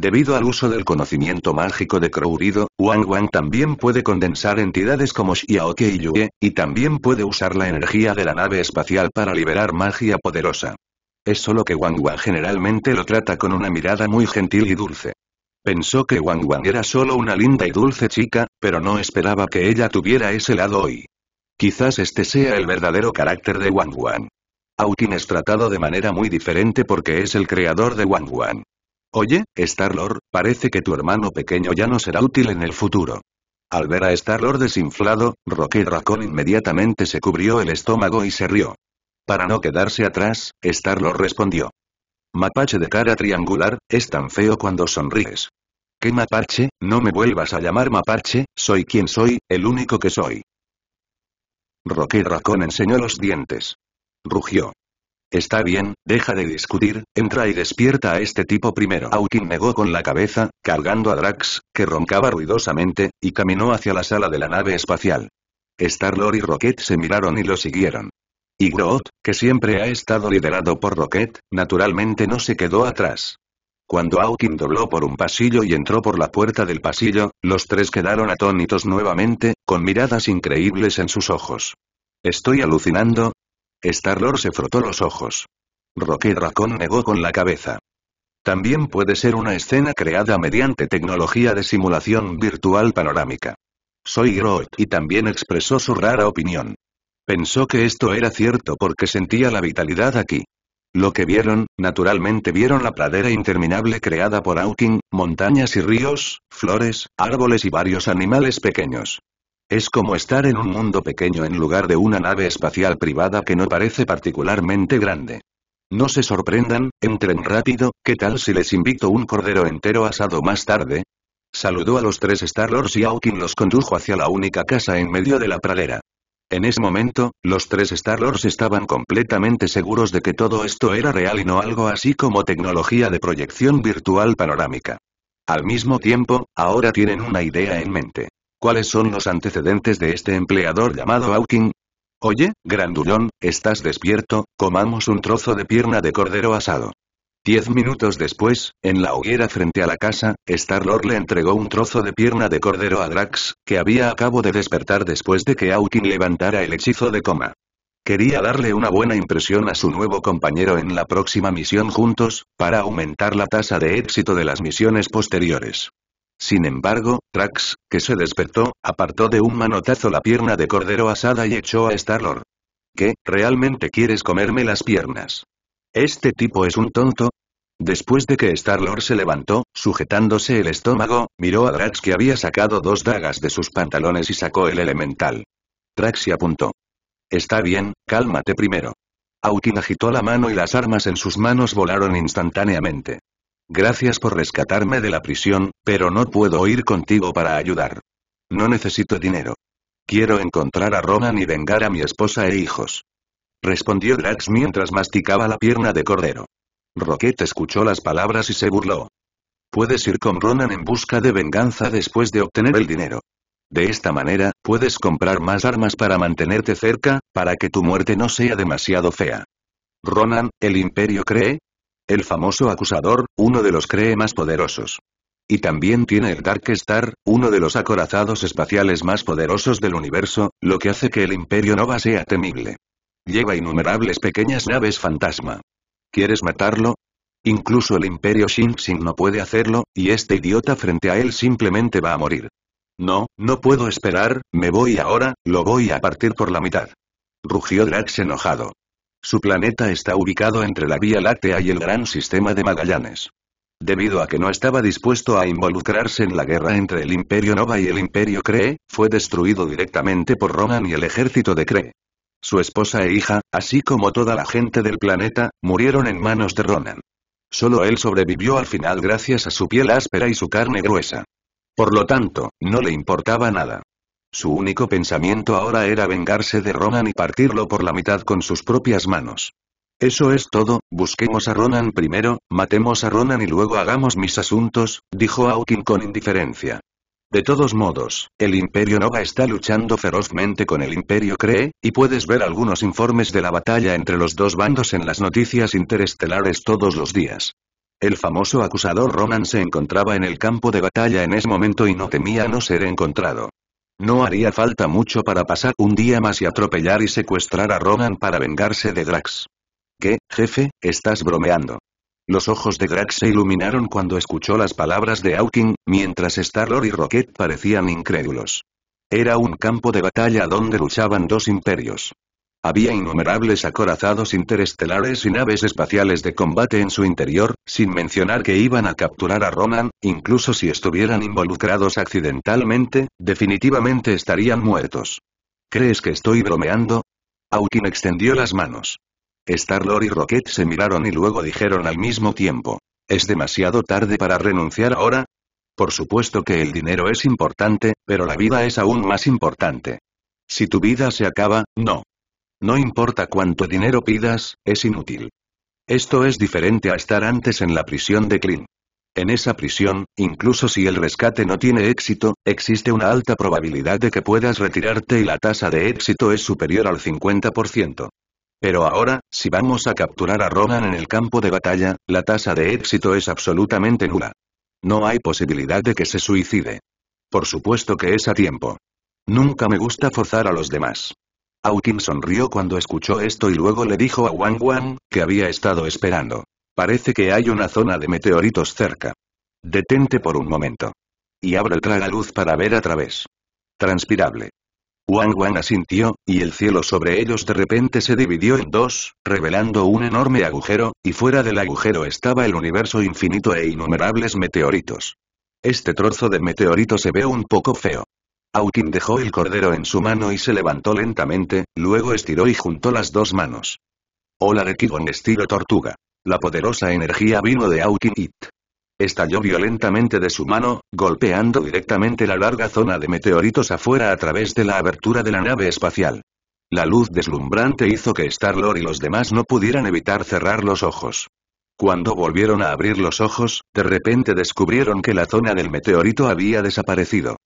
[SPEAKER 1] Debido al uso del conocimiento mágico de Rido, Wang Wang también puede condensar entidades como Xiaoke y Yue, y también puede usar la energía de la nave espacial para liberar magia poderosa. Es solo que Wang Wang generalmente lo trata con una mirada muy gentil y dulce. Pensó que Wang Wang era solo una linda y dulce chica, pero no esperaba que ella tuviera ese lado hoy. Quizás este sea el verdadero carácter de Wang Wang. Aukin es tratado de manera muy diferente porque es el creador de Wang Wang. Oye, Star-Lord, parece que tu hermano pequeño ya no será útil en el futuro. Al ver a Star-Lord desinflado, Rocket Raccoon inmediatamente se cubrió el estómago y se rió. Para no quedarse atrás, Star-Lord respondió. Mapache de cara triangular, es tan feo cuando sonríes. ¿Qué mapache? No me vuelvas a llamar mapache, soy quien soy, el único que soy. Rocket Raccoon enseñó los dientes. Rugió. Está bien, deja de discutir, entra y despierta a este tipo primero. Aukin negó con la cabeza, cargando a Drax, que roncaba ruidosamente, y caminó hacia la sala de la nave espacial. Star-Lord y Rocket se miraron y lo siguieron. Y Groot, que siempre ha estado liderado por Rocket, naturalmente no se quedó atrás. Cuando Aukin dobló por un pasillo y entró por la puerta del pasillo, los tres quedaron atónitos nuevamente, con miradas increíbles en sus ojos. Estoy alucinando, Star-Lord se frotó los ojos. Rocky Raccoon negó con la cabeza. También puede ser una escena creada mediante tecnología de simulación virtual panorámica. Soy Groot y también expresó su rara opinión. Pensó que esto era cierto porque sentía la vitalidad aquí. Lo que vieron, naturalmente vieron la pradera interminable creada por Hawking, montañas y ríos, flores, árboles y varios animales pequeños. Es como estar en un mundo pequeño en lugar de una nave espacial privada que no parece particularmente grande. No se sorprendan, entren rápido, ¿qué tal si les invito un cordero entero asado más tarde? Saludó a los tres Star-Lords y Hawking los condujo hacia la única casa en medio de la pradera. En ese momento, los tres Star-Lords estaban completamente seguros de que todo esto era real y no algo así como tecnología de proyección virtual panorámica. Al mismo tiempo, ahora tienen una idea en mente. ¿Cuáles son los antecedentes de este empleador llamado Hawking? Oye, grandullón, estás despierto, comamos un trozo de pierna de cordero asado. Diez minutos después, en la hoguera frente a la casa, Star-Lord le entregó un trozo de pierna de cordero a Drax, que había acabo de despertar después de que Hawking levantara el hechizo de coma. Quería darle una buena impresión a su nuevo compañero en la próxima misión juntos, para aumentar la tasa de éxito de las misiones posteriores. Sin embargo, Trax, que se despertó, apartó de un manotazo la pierna de cordero asada y echó a Starlord. ¿Qué, realmente quieres comerme las piernas? ¿Este tipo es un tonto? Después de que Starlord se levantó, sujetándose el estómago, miró a Drax que había sacado dos dagas de sus pantalones y sacó el elemental. Trax se apuntó. Está bien, cálmate primero. Aukin agitó la mano y las armas en sus manos volaron instantáneamente. Gracias por rescatarme de la prisión, pero no puedo ir contigo para ayudar. No necesito dinero. Quiero encontrar a Ronan y vengar a mi esposa e hijos. Respondió Drax mientras masticaba la pierna de cordero. Rocket escuchó las palabras y se burló. Puedes ir con Ronan en busca de venganza después de obtener el dinero. De esta manera, puedes comprar más armas para mantenerte cerca, para que tu muerte no sea demasiado fea. Ronan, el imperio cree, el famoso acusador, uno de los cree más poderosos. Y también tiene el Dark Star, uno de los acorazados espaciales más poderosos del universo, lo que hace que el Imperio Nova sea temible. Lleva innumerables pequeñas naves fantasma. ¿Quieres matarlo? Incluso el Imperio Shinshin no puede hacerlo, y este idiota frente a él simplemente va a morir. No, no puedo esperar, me voy ahora, lo voy a partir por la mitad. Rugió Drax enojado. Su planeta está ubicado entre la Vía Láctea y el Gran Sistema de Magallanes. Debido a que no estaba dispuesto a involucrarse en la guerra entre el Imperio Nova y el Imperio Cree, fue destruido directamente por Ronan y el ejército de Cree. Su esposa e hija, así como toda la gente del planeta, murieron en manos de Ronan. Solo él sobrevivió al final gracias a su piel áspera y su carne gruesa. Por lo tanto, no le importaba nada. Su único pensamiento ahora era vengarse de Ronan y partirlo por la mitad con sus propias manos. Eso es todo, busquemos a Ronan primero, matemos a Ronan y luego hagamos mis asuntos, dijo Hawking con indiferencia. De todos modos, el Imperio Nova está luchando ferozmente con el Imperio Cree, y puedes ver algunos informes de la batalla entre los dos bandos en las noticias interestelares todos los días. El famoso acusador Ronan se encontraba en el campo de batalla en ese momento y no temía no ser encontrado. No haría falta mucho para pasar un día más y atropellar y secuestrar a Roman para vengarse de Drax. ¿Qué, jefe, estás bromeando? Los ojos de Drax se iluminaron cuando escuchó las palabras de Hawking, mientras star y Rocket parecían incrédulos. Era un campo de batalla donde luchaban dos imperios. Había innumerables acorazados interestelares y naves espaciales de combate en su interior, sin mencionar que iban a capturar a Ronan, incluso si estuvieran involucrados accidentalmente, definitivamente estarían muertos. ¿Crees que estoy bromeando? Aukin extendió las manos. Star-Lord y Rocket se miraron y luego dijeron al mismo tiempo. ¿Es demasiado tarde para renunciar ahora? Por supuesto que el dinero es importante, pero la vida es aún más importante. Si tu vida se acaba, no. No importa cuánto dinero pidas, es inútil. Esto es diferente a estar antes en la prisión de Kling. En esa prisión, incluso si el rescate no tiene éxito, existe una alta probabilidad de que puedas retirarte y la tasa de éxito es superior al 50%. Pero ahora, si vamos a capturar a Rogan en el campo de batalla, la tasa de éxito es absolutamente nula. No hay posibilidad de que se suicide. Por supuesto que es a tiempo. Nunca me gusta forzar a los demás. Hawking sonrió cuando escuchó esto y luego le dijo a Wang Wang, que había estado esperando. Parece que hay una zona de meteoritos cerca. Detente por un momento. Y abre el tragaluz para ver a través. Transpirable. Wang Wang asintió, y el cielo sobre ellos de repente se dividió en dos, revelando un enorme agujero, y fuera del agujero estaba el universo infinito e innumerables meteoritos. Este trozo de meteorito se ve un poco feo. Aukin dejó el cordero en su mano y se levantó lentamente, luego estiró y juntó las dos manos. Hola, de Kigon estilo tortuga. La poderosa energía vino de Aukin It. Estalló violentamente de su mano, golpeando directamente la larga zona de meteoritos afuera a través de la abertura de la nave espacial. La luz deslumbrante hizo que star y los demás no pudieran evitar cerrar los ojos. Cuando volvieron a abrir los ojos, de repente descubrieron que la zona del meteorito había desaparecido.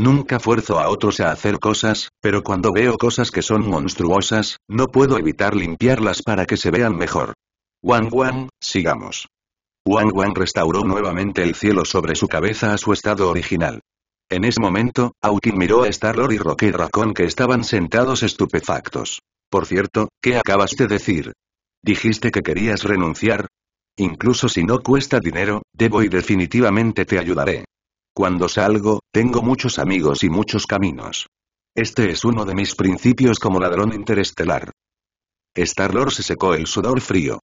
[SPEAKER 1] Nunca fuerzo a otros a hacer cosas, pero cuando veo cosas que son monstruosas, no puedo evitar limpiarlas para que se vean mejor. Wang Wang, sigamos. Wang Wang restauró nuevamente el cielo sobre su cabeza a su estado original. En ese momento, Aukin miró a star y Rocky Raccoon que estaban sentados estupefactos. Por cierto, ¿qué acabas de decir? ¿Dijiste que querías renunciar? Incluso si no cuesta dinero, debo y definitivamente te ayudaré. Cuando salgo, tengo muchos amigos y muchos caminos. Este es uno de mis principios como ladrón interestelar. star se secó el sudor frío.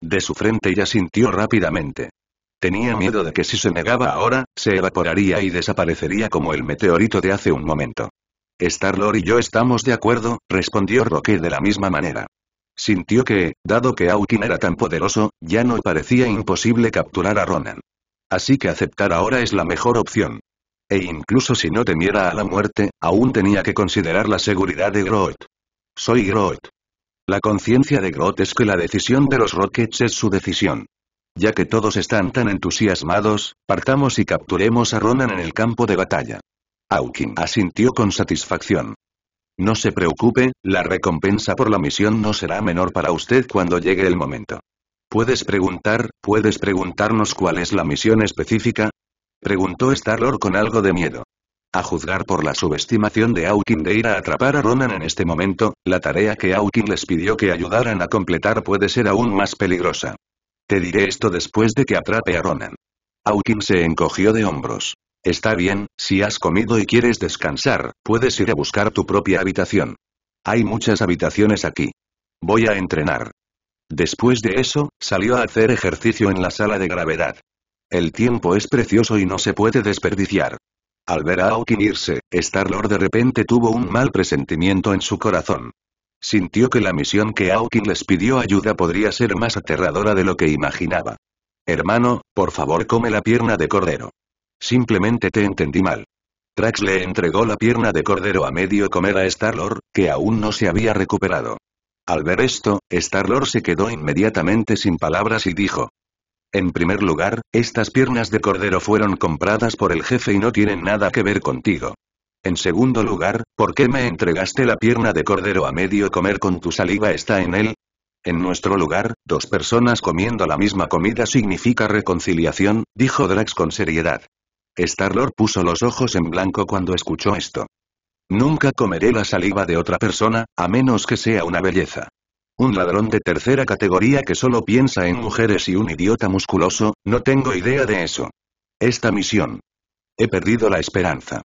[SPEAKER 1] De su frente ya sintió rápidamente. Tenía miedo de que si se negaba ahora, se evaporaría y desaparecería como el meteorito de hace un momento. star y yo estamos de acuerdo, respondió Roque de la misma manera. Sintió que, dado que Aukin era tan poderoso, ya no parecía imposible capturar a Ronan. Así que aceptar ahora es la mejor opción. E incluso si no temiera a la muerte, aún tenía que considerar la seguridad de Groot. Soy Groot. La conciencia de Groot es que la decisión de los Rockets es su decisión. Ya que todos están tan entusiasmados, partamos y capturemos a Ronan en el campo de batalla. Hawking asintió con satisfacción. No se preocupe, la recompensa por la misión no será menor para usted cuando llegue el momento. ¿Puedes preguntar, puedes preguntarnos cuál es la misión específica? Preguntó star con algo de miedo. A juzgar por la subestimación de Hawking de ir a atrapar a Ronan en este momento, la tarea que Hawking les pidió que ayudaran a completar puede ser aún más peligrosa. Te diré esto después de que atrape a Ronan. Hawking se encogió de hombros. Está bien, si has comido y quieres descansar, puedes ir a buscar tu propia habitación. Hay muchas habitaciones aquí. Voy a entrenar. Después de eso, salió a hacer ejercicio en la sala de gravedad. El tiempo es precioso y no se puede desperdiciar. Al ver a Aokin irse, Star-Lord de repente tuvo un mal presentimiento en su corazón. Sintió que la misión que Aokin les pidió ayuda podría ser más aterradora de lo que imaginaba. Hermano, por favor come la pierna de cordero. Simplemente te entendí mal. Trax le entregó la pierna de cordero a medio comer a Star-Lord, que aún no se había recuperado. Al ver esto, Star-Lord se quedó inmediatamente sin palabras y dijo. En primer lugar, estas piernas de cordero fueron compradas por el jefe y no tienen nada que ver contigo. En segundo lugar, ¿por qué me entregaste la pierna de cordero a medio comer con tu saliva está en él? En nuestro lugar, dos personas comiendo la misma comida significa reconciliación, dijo Drax con seriedad. Star-Lord puso los ojos en blanco cuando escuchó esto. Nunca comeré la saliva de otra persona, a menos que sea una belleza. Un ladrón de tercera categoría que solo piensa en mujeres y un idiota musculoso, no tengo idea de eso. Esta misión. He perdido la esperanza.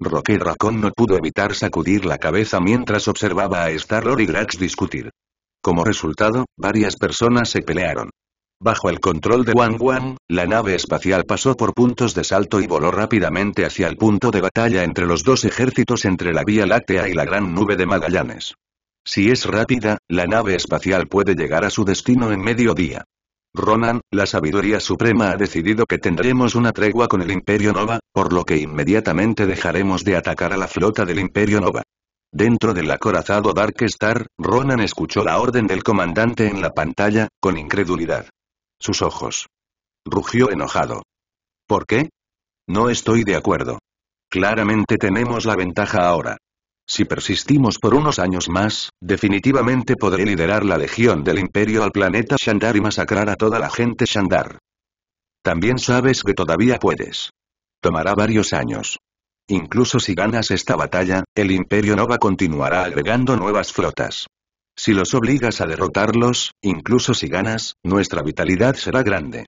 [SPEAKER 1] Rocky Racón no pudo evitar sacudir la cabeza mientras observaba a star y Grax discutir. Como resultado, varias personas se pelearon. Bajo el control de Wang Wang, la nave espacial pasó por puntos de salto y voló rápidamente hacia el punto de batalla entre los dos ejércitos entre la Vía Láctea y la Gran Nube de Magallanes. Si es rápida, la nave espacial puede llegar a su destino en medio día. Ronan, la sabiduría suprema ha decidido que tendremos una tregua con el Imperio Nova, por lo que inmediatamente dejaremos de atacar a la flota del Imperio Nova. Dentro del acorazado Dark Star, Ronan escuchó la orden del comandante en la pantalla, con incredulidad sus ojos. Rugió enojado. ¿Por qué? No estoy de acuerdo. Claramente tenemos la ventaja ahora. Si persistimos por unos años más, definitivamente podré liderar la legión del imperio al planeta Shandar y masacrar a toda la gente Shandar. También sabes que todavía puedes. Tomará varios años. Incluso si ganas esta batalla, el imperio Nova continuará agregando nuevas flotas. Si los obligas a derrotarlos, incluso si ganas, nuestra vitalidad será grande.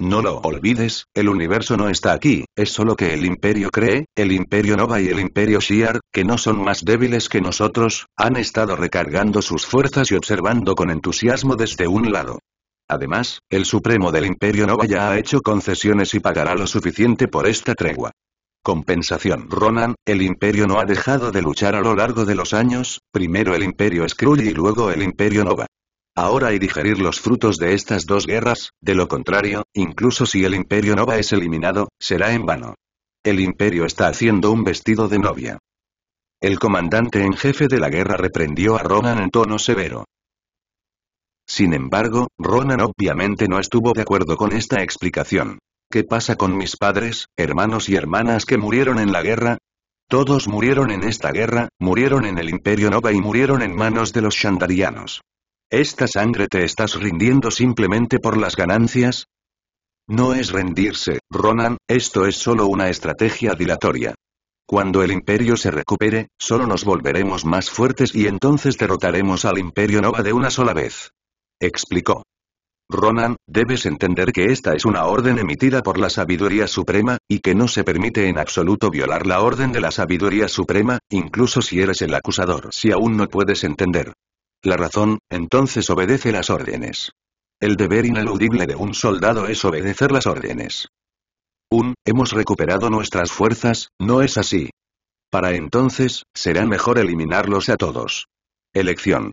[SPEAKER 1] No lo olvides, el universo no está aquí, es solo que el Imperio Cree, el Imperio Nova y el Imperio Shiar, que no son más débiles que nosotros, han estado recargando sus fuerzas y observando con entusiasmo desde un lado. Además, el Supremo del Imperio Nova ya ha hecho concesiones y pagará lo suficiente por esta tregua. Compensación Ronan, el Imperio no ha dejado de luchar a lo largo de los años, primero el Imperio Skrull y luego el Imperio Nova. Ahora hay digerir los frutos de estas dos guerras, de lo contrario, incluso si el Imperio Nova es eliminado, será en vano. El Imperio está haciendo un vestido de novia. El comandante en jefe de la guerra reprendió a Ronan en tono severo. Sin embargo, Ronan obviamente no estuvo de acuerdo con esta explicación. ¿Qué pasa con mis padres, hermanos y hermanas que murieron en la guerra? Todos murieron en esta guerra, murieron en el Imperio Nova y murieron en manos de los Shandarianos. ¿Esta sangre te estás rindiendo simplemente por las ganancias? No es rendirse, Ronan, esto es solo una estrategia dilatoria. Cuando el imperio se recupere, solo nos volveremos más fuertes y entonces derrotaremos al imperio Nova de una sola vez. Explicó. Ronan, debes entender que esta es una orden emitida por la Sabiduría Suprema, y que no se permite en absoluto violar la orden de la Sabiduría Suprema, incluso si eres el acusador. Si aún no puedes entender la razón, entonces obedece las órdenes. El deber ineludible de un soldado es obedecer las órdenes. Un, hemos recuperado nuestras fuerzas, no es así. Para entonces, será mejor eliminarlos a todos. Elección.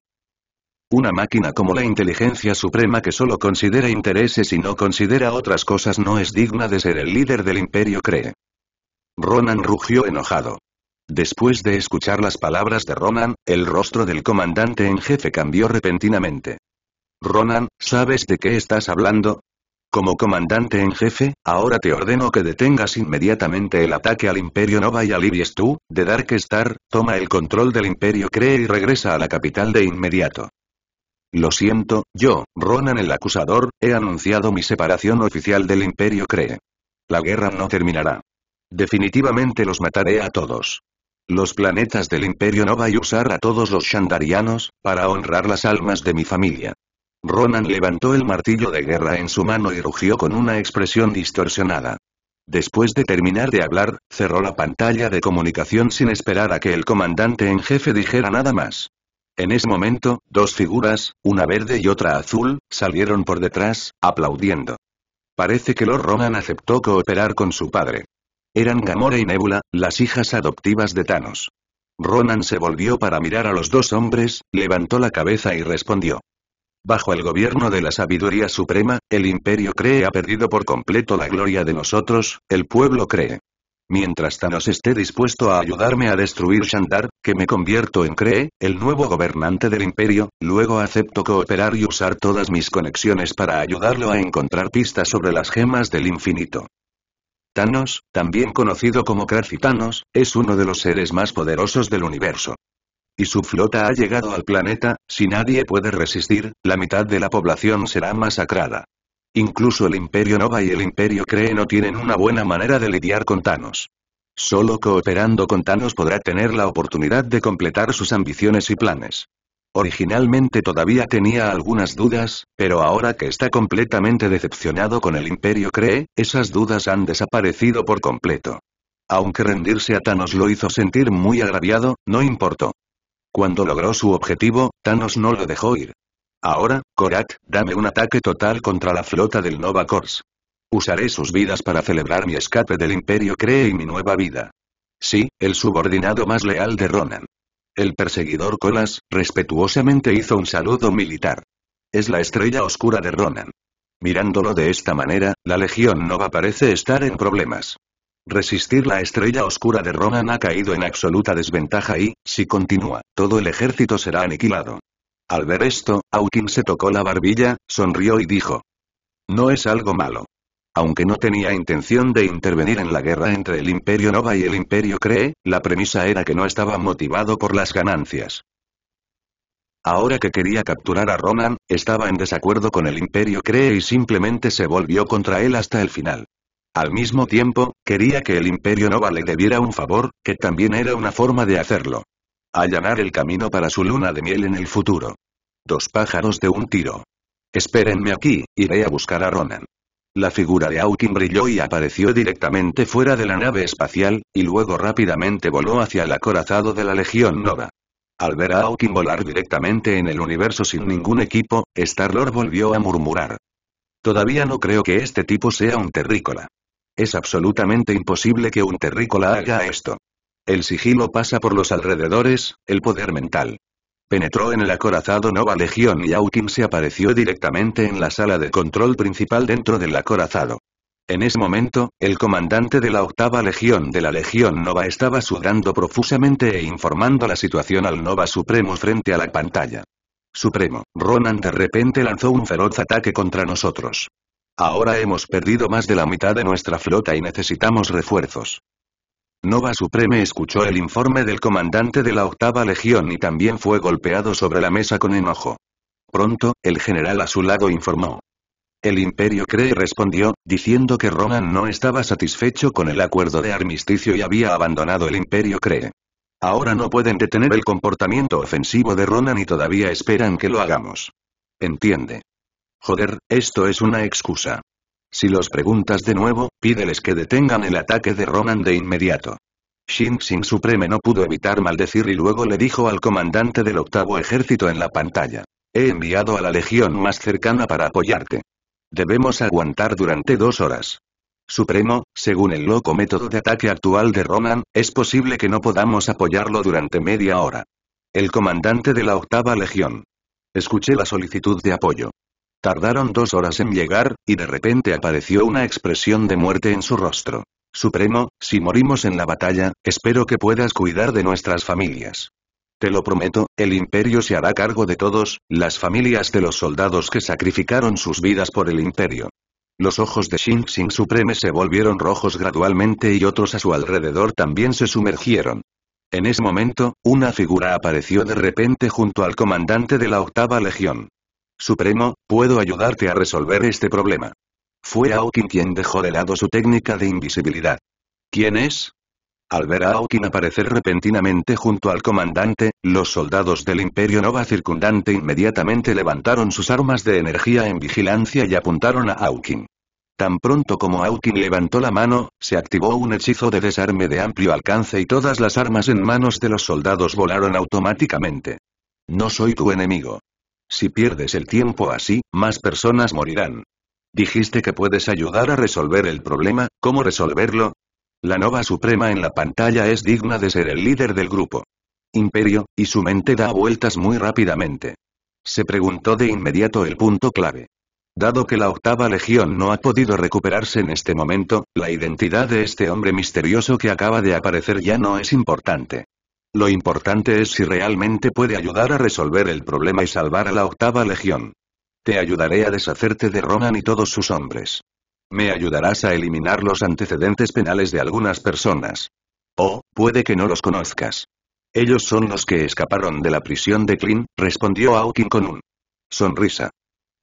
[SPEAKER 1] Una máquina como la inteligencia suprema que solo considera intereses y no considera otras cosas no es digna de ser el líder del imperio cree. Ronan rugió enojado. Después de escuchar las palabras de Ronan, el rostro del comandante en jefe cambió repentinamente. Ronan, ¿sabes de qué estás hablando? Como comandante en jefe, ahora te ordeno que detengas inmediatamente el ataque al Imperio Nova y alivies tú, de Dark Star, toma el control del Imperio Cree y regresa a la capital de inmediato. Lo siento, yo, Ronan el acusador, he anunciado mi separación oficial del Imperio Cree. La guerra no terminará. Definitivamente los mataré a todos. Los planetas del Imperio no van a usar a todos los Shandarianos, para honrar las almas de mi familia. Ronan levantó el martillo de guerra en su mano y rugió con una expresión distorsionada. Después de terminar de hablar, cerró la pantalla de comunicación sin esperar a que el comandante en jefe dijera nada más. En ese momento, dos figuras, una verde y otra azul, salieron por detrás, aplaudiendo. Parece que Lord Ronan aceptó cooperar con su padre. Eran Gamora y Nebula, las hijas adoptivas de Thanos. Ronan se volvió para mirar a los dos hombres, levantó la cabeza y respondió. Bajo el gobierno de la sabiduría suprema, el imperio cree ha perdido por completo la gloria de nosotros, el pueblo cree. Mientras Thanos esté dispuesto a ayudarme a destruir Shandar, que me convierto en Cree, el nuevo gobernante del imperio, luego acepto cooperar y usar todas mis conexiones para ayudarlo a encontrar pistas sobre las gemas del infinito. Thanos, también conocido como Thanos, es uno de los seres más poderosos del universo. Y su flota ha llegado al planeta, si nadie puede resistir, la mitad de la población será masacrada. Incluso el Imperio Nova y el Imperio Cree no tienen una buena manera de lidiar con Thanos. Solo cooperando con Thanos podrá tener la oportunidad de completar sus ambiciones y planes. Originalmente todavía tenía algunas dudas, pero ahora que está completamente decepcionado con el Imperio Cree, esas dudas han desaparecido por completo. Aunque rendirse a Thanos lo hizo sentir muy agraviado, no importó. Cuando logró su objetivo, Thanos no lo dejó ir. Ahora, Korat, dame un ataque total contra la flota del Nova Corps. Usaré sus vidas para celebrar mi escape del Imperio Cree y mi nueva vida. Sí, el subordinado más leal de Ronan. El perseguidor Colas, respetuosamente hizo un saludo militar. Es la estrella oscura de Ronan. Mirándolo de esta manera, la Legión Nova parece estar en problemas. Resistir la estrella oscura de Ronan ha caído en absoluta desventaja y, si continúa, todo el ejército será aniquilado. Al ver esto, Aukin se tocó la barbilla, sonrió y dijo. No es algo malo. Aunque no tenía intención de intervenir en la guerra entre el Imperio Nova y el Imperio Cree, la premisa era que no estaba motivado por las ganancias. Ahora que quería capturar a Ronan, estaba en desacuerdo con el Imperio Cree y simplemente se volvió contra él hasta el final. Al mismo tiempo, quería que el Imperio Nova le debiera un favor, que también era una forma de hacerlo. Allanar el camino para su luna de miel en el futuro. Dos pájaros de un tiro. Espérenme aquí, iré a buscar a Ronan. La figura de Hawking brilló y apareció directamente fuera de la nave espacial, y luego rápidamente voló hacia el acorazado de la Legión Nova. Al ver a Hawking volar directamente en el universo sin ningún equipo, Star-Lord volvió a murmurar. Todavía no creo que este tipo sea un terrícola. Es absolutamente imposible que un terrícola haga esto. El sigilo pasa por los alrededores, el poder mental. Penetró en el acorazado Nova Legión y Aukin se apareció directamente en la sala de control principal dentro del acorazado. En ese momento, el comandante de la octava legión de la Legión Nova estaba sudando profusamente e informando la situación al Nova Supremo frente a la pantalla. Supremo, Ronan de repente lanzó un feroz ataque contra nosotros. Ahora hemos perdido más de la mitad de nuestra flota y necesitamos refuerzos. Nova Supreme escuchó el informe del comandante de la octava legión y también fue golpeado sobre la mesa con enojo. Pronto, el general a su lado informó. El Imperio Cree respondió, diciendo que Ronan no estaba satisfecho con el acuerdo de armisticio y había abandonado el Imperio Cree. Ahora no pueden detener el comportamiento ofensivo de Ronan y todavía esperan que lo hagamos. Entiende. Joder, esto es una excusa. Si los preguntas de nuevo, pídeles que detengan el ataque de Ronan de inmediato. Shin Supreme no pudo evitar maldecir y luego le dijo al comandante del octavo ejército en la pantalla. He enviado a la legión más cercana para apoyarte. Debemos aguantar durante dos horas. Supremo, según el loco método de ataque actual de Ronan, es posible que no podamos apoyarlo durante media hora. El comandante de la octava legión. Escuché la solicitud de apoyo. Tardaron dos horas en llegar, y de repente apareció una expresión de muerte en su rostro. Supremo, si morimos en la batalla, espero que puedas cuidar de nuestras familias. Te lo prometo, el imperio se hará cargo de todos, las familias de los soldados que sacrificaron sus vidas por el imperio. Los ojos de Xing Xing Supreme se volvieron rojos gradualmente y otros a su alrededor también se sumergieron. En ese momento, una figura apareció de repente junto al comandante de la octava legión. Supremo, Puedo ayudarte a resolver este problema. Fue Aokin quien dejó de lado su técnica de invisibilidad. ¿Quién es? Al ver a Aokin aparecer repentinamente junto al comandante, los soldados del Imperio Nova circundante inmediatamente levantaron sus armas de energía en vigilancia y apuntaron a Aokin. Tan pronto como Aukin levantó la mano, se activó un hechizo de desarme de amplio alcance y todas las armas en manos de los soldados volaron automáticamente. No soy tu enemigo. Si pierdes el tiempo así, más personas morirán. Dijiste que puedes ayudar a resolver el problema, ¿cómo resolverlo? La Nova Suprema en la pantalla es digna de ser el líder del grupo. Imperio, y su mente da vueltas muy rápidamente. Se preguntó de inmediato el punto clave. Dado que la octava legión no ha podido recuperarse en este momento, la identidad de este hombre misterioso que acaba de aparecer ya no es importante. Lo importante es si realmente puede ayudar a resolver el problema y salvar a la octava legión. Te ayudaré a deshacerte de Ronan y todos sus hombres. Me ayudarás a eliminar los antecedentes penales de algunas personas. Oh, puede que no los conozcas. Ellos son los que escaparon de la prisión de Klin, respondió Hawking con un sonrisa.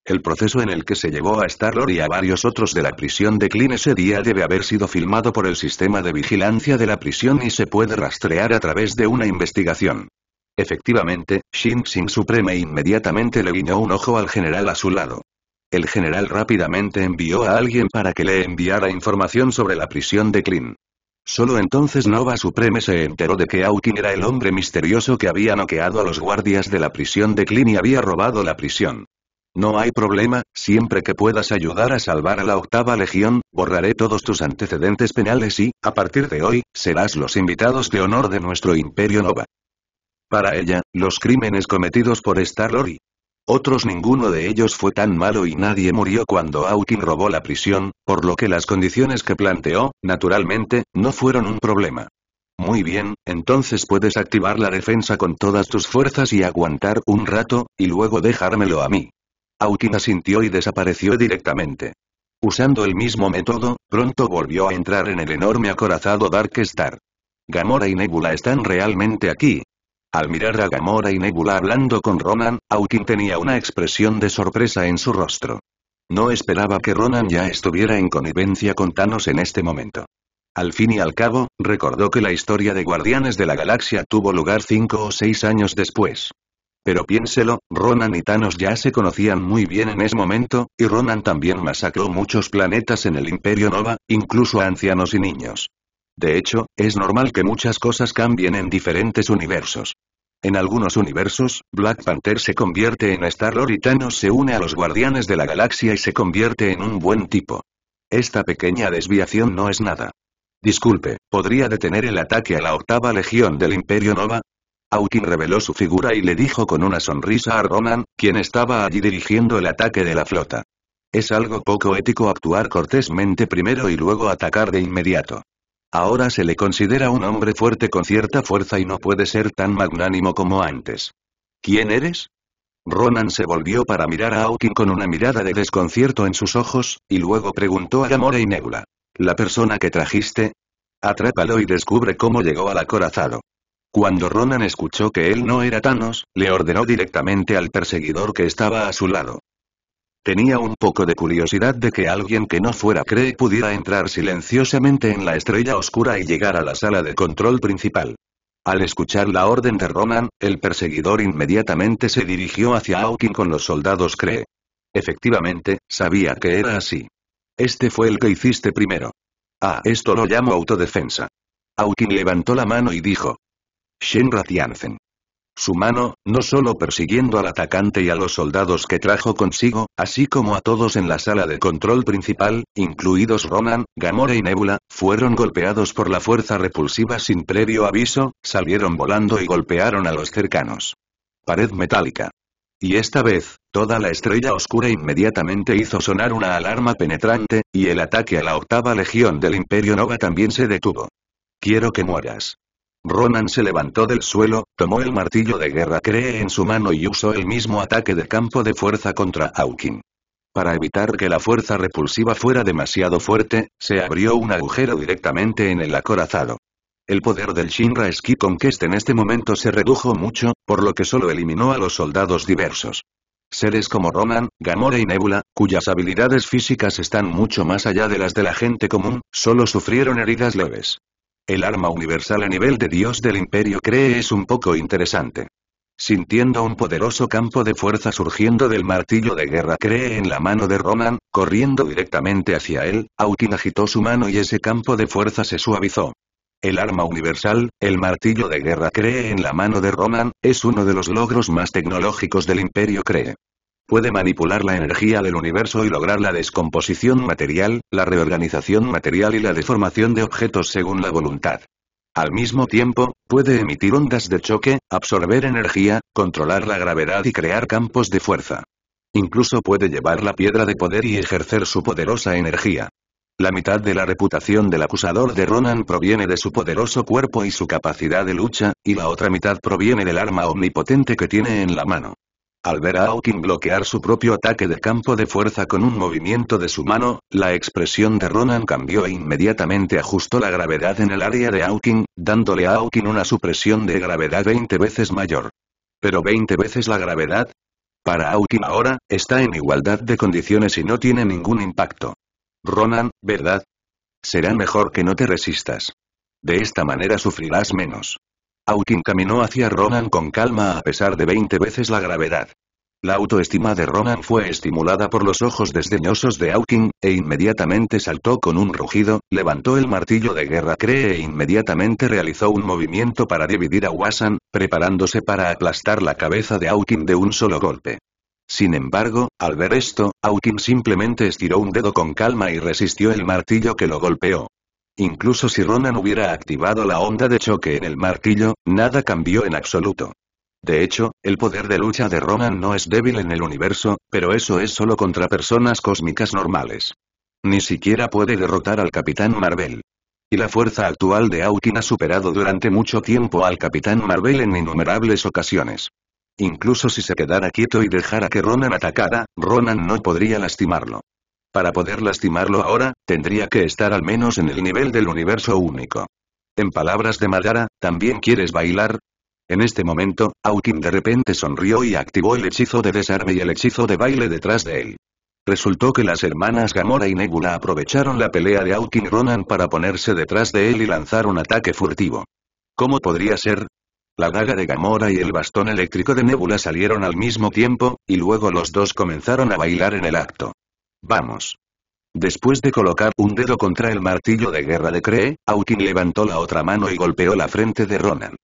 [SPEAKER 1] El proceso en el que se llevó a Star-Lord y a varios otros de la prisión de klin ese día debe haber sido filmado por el sistema de vigilancia de la prisión y se puede rastrear a través de una investigación. Efectivamente, Shin Sing Supreme inmediatamente le guiñó un ojo al general a su lado. El general rápidamente envió a alguien para que le enviara información sobre la prisión de klin Solo entonces Nova Supreme se enteró de que Hawking era el hombre misterioso que había noqueado a los guardias de la prisión de klin y había robado la prisión. No hay problema, siempre que puedas ayudar a salvar a la octava legión, borraré todos tus antecedentes penales y, a partir de hoy, serás los invitados de honor de nuestro Imperio Nova. Para ella, los crímenes cometidos por Star-Lord otros ninguno de ellos fue tan malo y nadie murió cuando Aukin robó la prisión, por lo que las condiciones que planteó, naturalmente, no fueron un problema. Muy bien, entonces puedes activar la defensa con todas tus fuerzas y aguantar un rato, y luego dejármelo a mí. Autin asintió y desapareció directamente. Usando el mismo método, pronto volvió a entrar en el enorme acorazado Dark Star. Gamora y Nebula están realmente aquí. Al mirar a Gamora y Nebula hablando con Ronan, Autin tenía una expresión de sorpresa en su rostro. No esperaba que Ronan ya estuviera en connivencia con Thanos en este momento. Al fin y al cabo, recordó que la historia de Guardianes de la Galaxia tuvo lugar cinco o seis años después. Pero piénselo, Ronan y Thanos ya se conocían muy bien en ese momento, y Ronan también masacró muchos planetas en el Imperio Nova, incluso a ancianos y niños. De hecho, es normal que muchas cosas cambien en diferentes universos. En algunos universos, Black Panther se convierte en Star-Lord y Thanos se une a los Guardianes de la Galaxia y se convierte en un buen tipo. Esta pequeña desviación no es nada. Disculpe, ¿podría detener el ataque a la octava legión del Imperio Nova? Aukin reveló su figura y le dijo con una sonrisa a Ronan, quien estaba allí dirigiendo el ataque de la flota. Es algo poco ético actuar cortésmente primero y luego atacar de inmediato. Ahora se le considera un hombre fuerte con cierta fuerza y no puede ser tan magnánimo como antes. ¿Quién eres? Ronan se volvió para mirar a Aukin con una mirada de desconcierto en sus ojos, y luego preguntó a Gamora y Nebula. ¿La persona que trajiste? Atrápalo y descubre cómo llegó al acorazado. Cuando Ronan escuchó que él no era Thanos, le ordenó directamente al perseguidor que estaba a su lado. Tenía un poco de curiosidad de que alguien que no fuera Cree pudiera entrar silenciosamente en la estrella oscura y llegar a la sala de control principal. Al escuchar la orden de Ronan, el perseguidor inmediatamente se dirigió hacia Hawking con los soldados Cree. Efectivamente, sabía que era así. Este fue el que hiciste primero. Ah, esto lo llamo autodefensa. Hawking levantó la mano y dijo, Shenra Su mano, no solo persiguiendo al atacante y a los soldados que trajo consigo, así como a todos en la sala de control principal, incluidos Ronan, Gamora y Nebula, fueron golpeados por la fuerza repulsiva sin previo aviso, salieron volando y golpearon a los cercanos. Pared metálica. Y esta vez, toda la estrella oscura inmediatamente hizo sonar una alarma penetrante, y el ataque a la octava legión del Imperio Nova también se detuvo. Quiero que mueras. Ronan se levantó del suelo, tomó el martillo de guerra cree en su mano y usó el mismo ataque de campo de fuerza contra Hawking. Para evitar que la fuerza repulsiva fuera demasiado fuerte, se abrió un agujero directamente en el acorazado. El poder del Shinra Ski Conquest en este momento se redujo mucho, por lo que solo eliminó a los soldados diversos. Seres como Ronan, Gamora y Nebula, cuyas habilidades físicas están mucho más allá de las de la gente común, solo sufrieron heridas leves. El arma universal a nivel de dios del imperio cree es un poco interesante. Sintiendo un poderoso campo de fuerza surgiendo del martillo de guerra cree en la mano de Ronan, corriendo directamente hacia él, Autin agitó su mano y ese campo de fuerza se suavizó. El arma universal, el martillo de guerra cree en la mano de Ronan, es uno de los logros más tecnológicos del Imperio cree. Puede manipular la energía del universo y lograr la descomposición material, la reorganización material y la deformación de objetos según la voluntad. Al mismo tiempo, puede emitir ondas de choque, absorber energía, controlar la gravedad y crear campos de fuerza. Incluso puede llevar la piedra de poder y ejercer su poderosa energía. La mitad de la reputación del acusador de Ronan proviene de su poderoso cuerpo y su capacidad de lucha, y la otra mitad proviene del arma omnipotente que tiene en la mano. Al ver a Hawking bloquear su propio ataque de campo de fuerza con un movimiento de su mano, la expresión de Ronan cambió e inmediatamente ajustó la gravedad en el área de Hawking, dándole a Hawking una supresión de gravedad 20 veces mayor. ¿Pero 20 veces la gravedad? Para Hawking ahora, está en igualdad de condiciones y no tiene ningún impacto. Ronan, ¿verdad? Será mejor que no te resistas. De esta manera sufrirás menos. Aukin caminó hacia Ronan con calma a pesar de 20 veces la gravedad. La autoestima de Ronan fue estimulada por los ojos desdeñosos de Aukin e inmediatamente saltó con un rugido, levantó el martillo de guerra Cree e inmediatamente realizó un movimiento para dividir a Wasan, preparándose para aplastar la cabeza de Aukin de un solo golpe. Sin embargo, al ver esto, Aukin simplemente estiró un dedo con calma y resistió el martillo que lo golpeó. Incluso si Ronan hubiera activado la onda de choque en el martillo, nada cambió en absoluto. De hecho, el poder de lucha de Ronan no es débil en el universo, pero eso es solo contra personas cósmicas normales. Ni siquiera puede derrotar al Capitán Marvel. Y la fuerza actual de Aukin ha superado durante mucho tiempo al Capitán Marvel en innumerables ocasiones. Incluso si se quedara quieto y dejara que Ronan atacara, Ronan no podría lastimarlo. Para poder lastimarlo ahora, tendría que estar al menos en el nivel del universo único. En palabras de Madara, ¿también quieres bailar? En este momento, Aukin de repente sonrió y activó el hechizo de desarme y el hechizo de baile detrás de él. Resultó que las hermanas Gamora y Nebula aprovecharon la pelea de y Ronan para ponerse detrás de él y lanzar un ataque furtivo. ¿Cómo podría ser? La daga de Gamora y el bastón eléctrico de Nebula salieron al mismo tiempo, y luego los dos comenzaron a bailar en el acto. Vamos. Después de colocar un dedo contra el martillo de guerra de Cree, Autin levantó la otra mano y golpeó la frente de Ronan.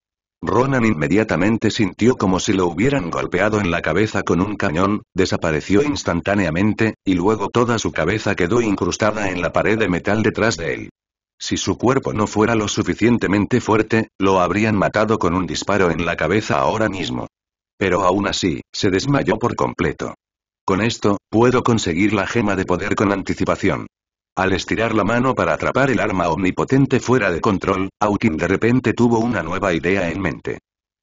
[SPEAKER 1] Ronan inmediatamente sintió como si lo hubieran golpeado en la cabeza con un cañón, desapareció instantáneamente, y luego toda su cabeza quedó incrustada en la pared de metal detrás de él. Si su cuerpo no fuera lo suficientemente fuerte, lo habrían matado con un disparo en la cabeza ahora mismo. Pero aún así, se desmayó por completo. Con esto, puedo conseguir la gema de poder con anticipación. Al estirar la mano para atrapar el arma omnipotente fuera de control, Autin de repente tuvo una nueva idea en mente.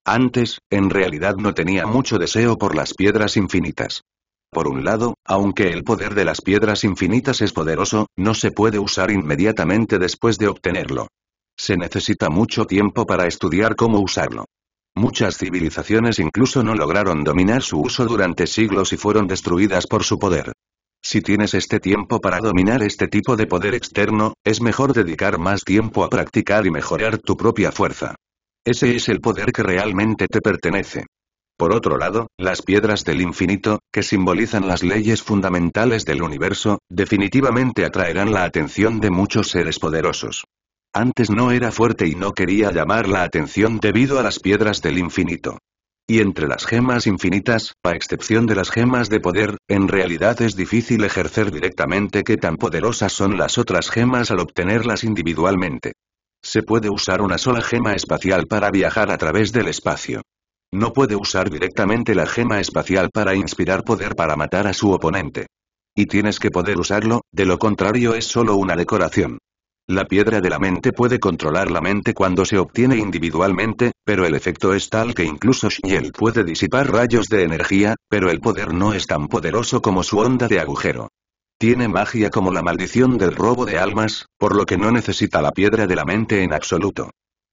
[SPEAKER 1] Antes, en realidad no tenía mucho deseo por las piedras infinitas. Por un lado, aunque el poder de las piedras infinitas es poderoso, no se puede usar inmediatamente después de obtenerlo. Se necesita mucho tiempo para estudiar cómo usarlo. Muchas civilizaciones incluso no lograron dominar su uso durante siglos y fueron destruidas por su poder. Si tienes este tiempo para dominar este tipo de poder externo, es mejor dedicar más tiempo a practicar y mejorar tu propia fuerza. Ese es el poder que realmente te pertenece. Por otro lado, las piedras del infinito, que simbolizan las leyes fundamentales del universo, definitivamente atraerán la atención de muchos seres poderosos. Antes no era fuerte y no quería llamar la atención debido a las piedras del infinito. Y entre las gemas infinitas, a excepción de las gemas de poder, en realidad es difícil ejercer directamente qué tan poderosas son las otras gemas al obtenerlas individualmente. Se puede usar una sola gema espacial para viajar a través del espacio. No puede usar directamente la gema espacial para inspirar poder para matar a su oponente. Y tienes que poder usarlo, de lo contrario es solo una decoración. La piedra de la mente puede controlar la mente cuando se obtiene individualmente, pero el efecto es tal que incluso Shiel puede disipar rayos de energía, pero el poder no es tan poderoso como su onda de agujero. Tiene magia como la maldición del robo de almas, por lo que no necesita la piedra de la mente en absoluto.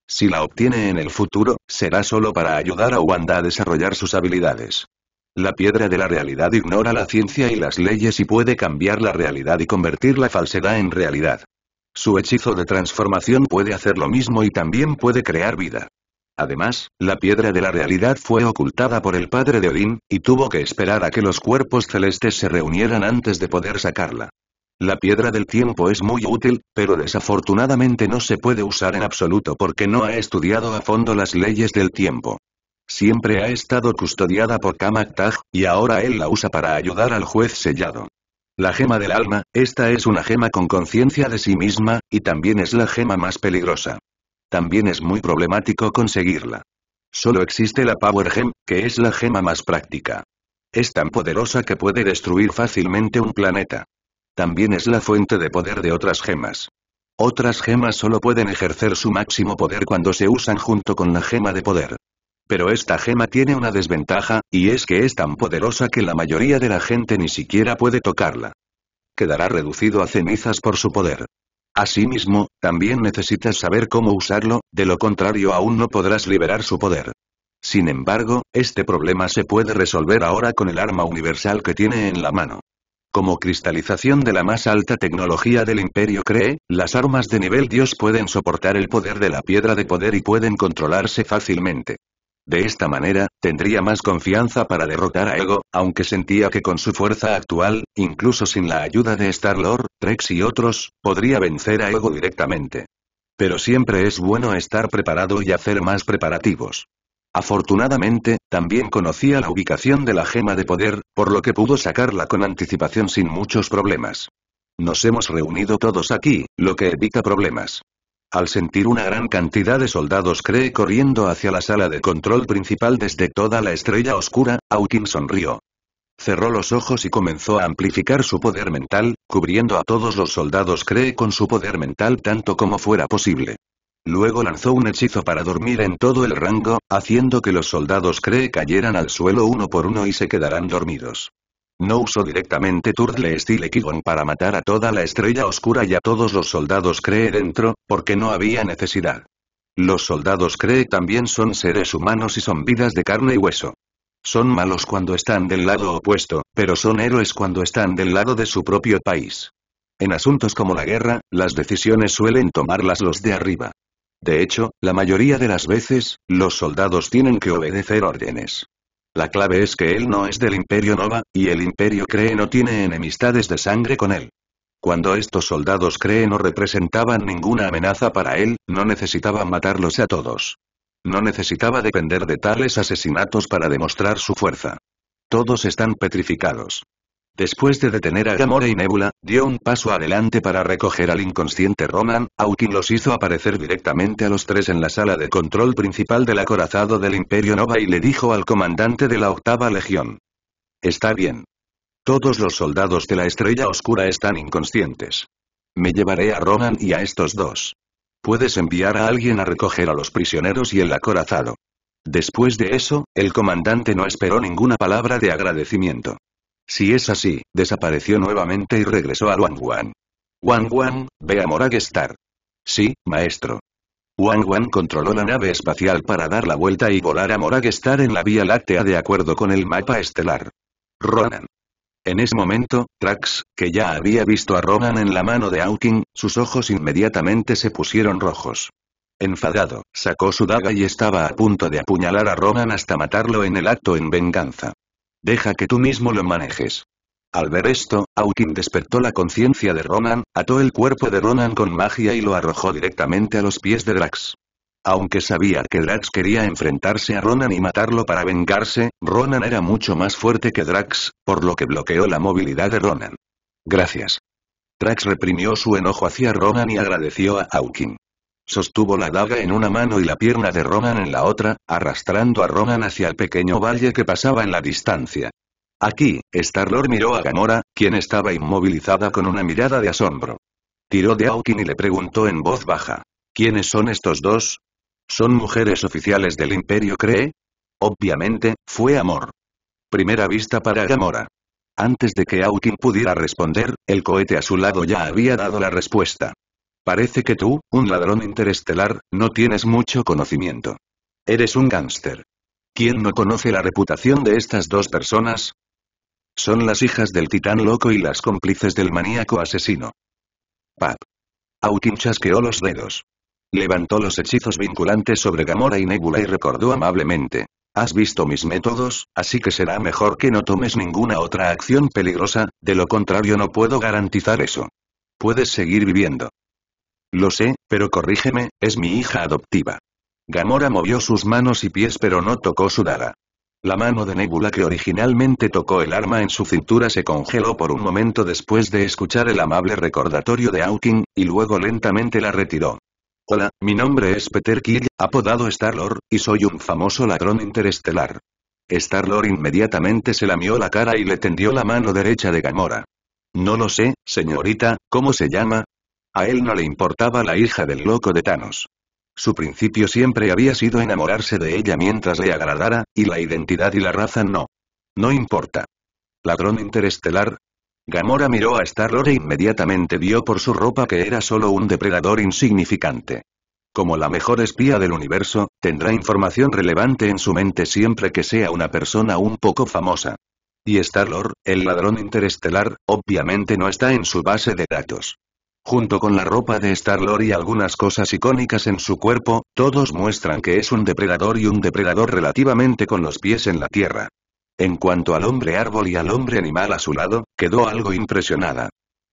[SPEAKER 1] Si la obtiene en el futuro, será solo para ayudar a Wanda a desarrollar sus habilidades. La piedra de la realidad ignora la ciencia y las leyes y puede cambiar la realidad y convertir la falsedad en realidad. Su hechizo de transformación puede hacer lo mismo y también puede crear vida. Además, la piedra de la realidad fue ocultada por el padre de Odín, y tuvo que esperar a que los cuerpos celestes se reunieran antes de poder sacarla. La piedra del tiempo es muy útil, pero desafortunadamente no se puede usar en absoluto porque no ha estudiado a fondo las leyes del tiempo. Siempre ha estado custodiada por Kamak y ahora él la usa para ayudar al juez sellado. La gema del alma, esta es una gema con conciencia de sí misma, y también es la gema más peligrosa. También es muy problemático conseguirla. Solo existe la Power Gem, que es la gema más práctica. Es tan poderosa que puede destruir fácilmente un planeta. También es la fuente de poder de otras gemas. Otras gemas solo pueden ejercer su máximo poder cuando se usan junto con la gema de poder. Pero esta gema tiene una desventaja, y es que es tan poderosa que la mayoría de la gente ni siquiera puede tocarla. Quedará reducido a cenizas por su poder. Asimismo, también necesitas saber cómo usarlo, de lo contrario aún no podrás liberar su poder. Sin embargo, este problema se puede resolver ahora con el arma universal que tiene en la mano. Como cristalización de la más alta tecnología del imperio cree, las armas de nivel dios pueden soportar el poder de la piedra de poder y pueden controlarse fácilmente. De esta manera, tendría más confianza para derrotar a Ego, aunque sentía que con su fuerza actual, incluso sin la ayuda de Star-Lord, Rex y otros, podría vencer a Ego directamente. Pero siempre es bueno estar preparado y hacer más preparativos. Afortunadamente, también conocía la ubicación de la gema de poder, por lo que pudo sacarla con anticipación sin muchos problemas. Nos hemos reunido todos aquí, lo que evita problemas. Al sentir una gran cantidad de soldados cree corriendo hacia la sala de control principal desde toda la estrella oscura, Aukin sonrió. Cerró los ojos y comenzó a amplificar su poder mental, cubriendo a todos los soldados Cree con su poder mental tanto como fuera posible. Luego lanzó un hechizo para dormir en todo el rango, haciendo que los soldados Cree cayeran al suelo uno por uno y se quedaran dormidos. No usó directamente Turtle steel Kigon para matar a toda la estrella oscura y a todos los soldados Cree dentro, porque no había necesidad. Los soldados Cree también son seres humanos y son vidas de carne y hueso. Son malos cuando están del lado opuesto, pero son héroes cuando están del lado de su propio país. En asuntos como la guerra, las decisiones suelen tomarlas los de arriba. De hecho, la mayoría de las veces, los soldados tienen que obedecer órdenes. La clave es que él no es del Imperio Nova, y el Imperio Cree no tiene enemistades de sangre con él. Cuando estos soldados Cree no representaban ninguna amenaza para él, no necesitaba matarlos a todos. No necesitaba depender de tales asesinatos para demostrar su fuerza. Todos están petrificados. Después de detener a Gamora y Nebula, dio un paso adelante para recoger al inconsciente Roman, Aukin los hizo aparecer directamente a los tres en la sala de control principal del acorazado del Imperio Nova y le dijo al comandante de la octava legión. Está bien. Todos los soldados de la Estrella Oscura están inconscientes. Me llevaré a Roman y a estos dos. Puedes enviar a alguien a recoger a los prisioneros y el acorazado. Después de eso, el comandante no esperó ninguna palabra de agradecimiento. Si es así, desapareció nuevamente y regresó a Wang Wan. Wang Wan, ve a Morag Star. Sí, maestro. Wang Wan controló la nave espacial para dar la vuelta y volar a Morag en la Vía Láctea de acuerdo con el mapa estelar. Ronan. En ese momento, Trax, que ya había visto a Ronan en la mano de Hawking, sus ojos inmediatamente se pusieron rojos. Enfadado, sacó su daga y estaba a punto de apuñalar a Ronan hasta matarlo en el acto en venganza. Deja que tú mismo lo manejes. Al ver esto, Aukin despertó la conciencia de Ronan, ató el cuerpo de Ronan con magia y lo arrojó directamente a los pies de Drax. Aunque sabía que Drax quería enfrentarse a Ronan y matarlo para vengarse, Ronan era mucho más fuerte que Drax, por lo que bloqueó la movilidad de Ronan. Gracias. Drax reprimió su enojo hacia Ronan y agradeció a Aukin. Sostuvo la daga en una mano y la pierna de Roman en la otra, arrastrando a Roman hacia el pequeño valle que pasaba en la distancia. Aquí, Star-Lord miró a Gamora, quien estaba inmovilizada con una mirada de asombro. Tiró de Aukin y le preguntó en voz baja. ¿Quiénes son estos dos? ¿Son mujeres oficiales del Imperio cree? Obviamente, fue amor. Primera vista para Gamora. Antes de que Aukin pudiera responder, el cohete a su lado ya había dado la respuesta. Parece que tú, un ladrón interestelar, no tienes mucho conocimiento. Eres un gángster. ¿Quién no conoce la reputación de estas dos personas? Son las hijas del titán loco y las cómplices del maníaco asesino. Pap. Autin chasqueó los dedos. Levantó los hechizos vinculantes sobre Gamora y Nebula y recordó amablemente. Has visto mis métodos, así que será mejor que no tomes ninguna otra acción peligrosa, de lo contrario no puedo garantizar eso. Puedes seguir viviendo. Lo sé, pero corrígeme, es mi hija adoptiva. Gamora movió sus manos y pies pero no tocó su daga. La mano de Nebula que originalmente tocó el arma en su cintura se congeló por un momento después de escuchar el amable recordatorio de Hawking, y luego lentamente la retiró. Hola, mi nombre es Peter Kill, apodado Star-Lord, y soy un famoso ladrón interestelar. Star-Lord inmediatamente se lamió la cara y le tendió la mano derecha de Gamora. No lo sé, señorita, ¿cómo se llama? A él no le importaba la hija del loco de Thanos. Su principio siempre había sido enamorarse de ella mientras le agradara, y la identidad y la raza no. No importa. Ladrón interestelar. Gamora miró a Star-Lord e inmediatamente vio por su ropa que era solo un depredador insignificante. Como la mejor espía del universo, tendrá información relevante en su mente siempre que sea una persona un poco famosa. Y Star-Lord, el ladrón interestelar, obviamente no está en su base de datos. Junto con la ropa de Star-Lord y algunas cosas icónicas en su cuerpo, todos muestran que es un depredador y un depredador relativamente con los pies en la tierra. En cuanto al hombre árbol y al hombre animal a su lado, quedó algo impresionada.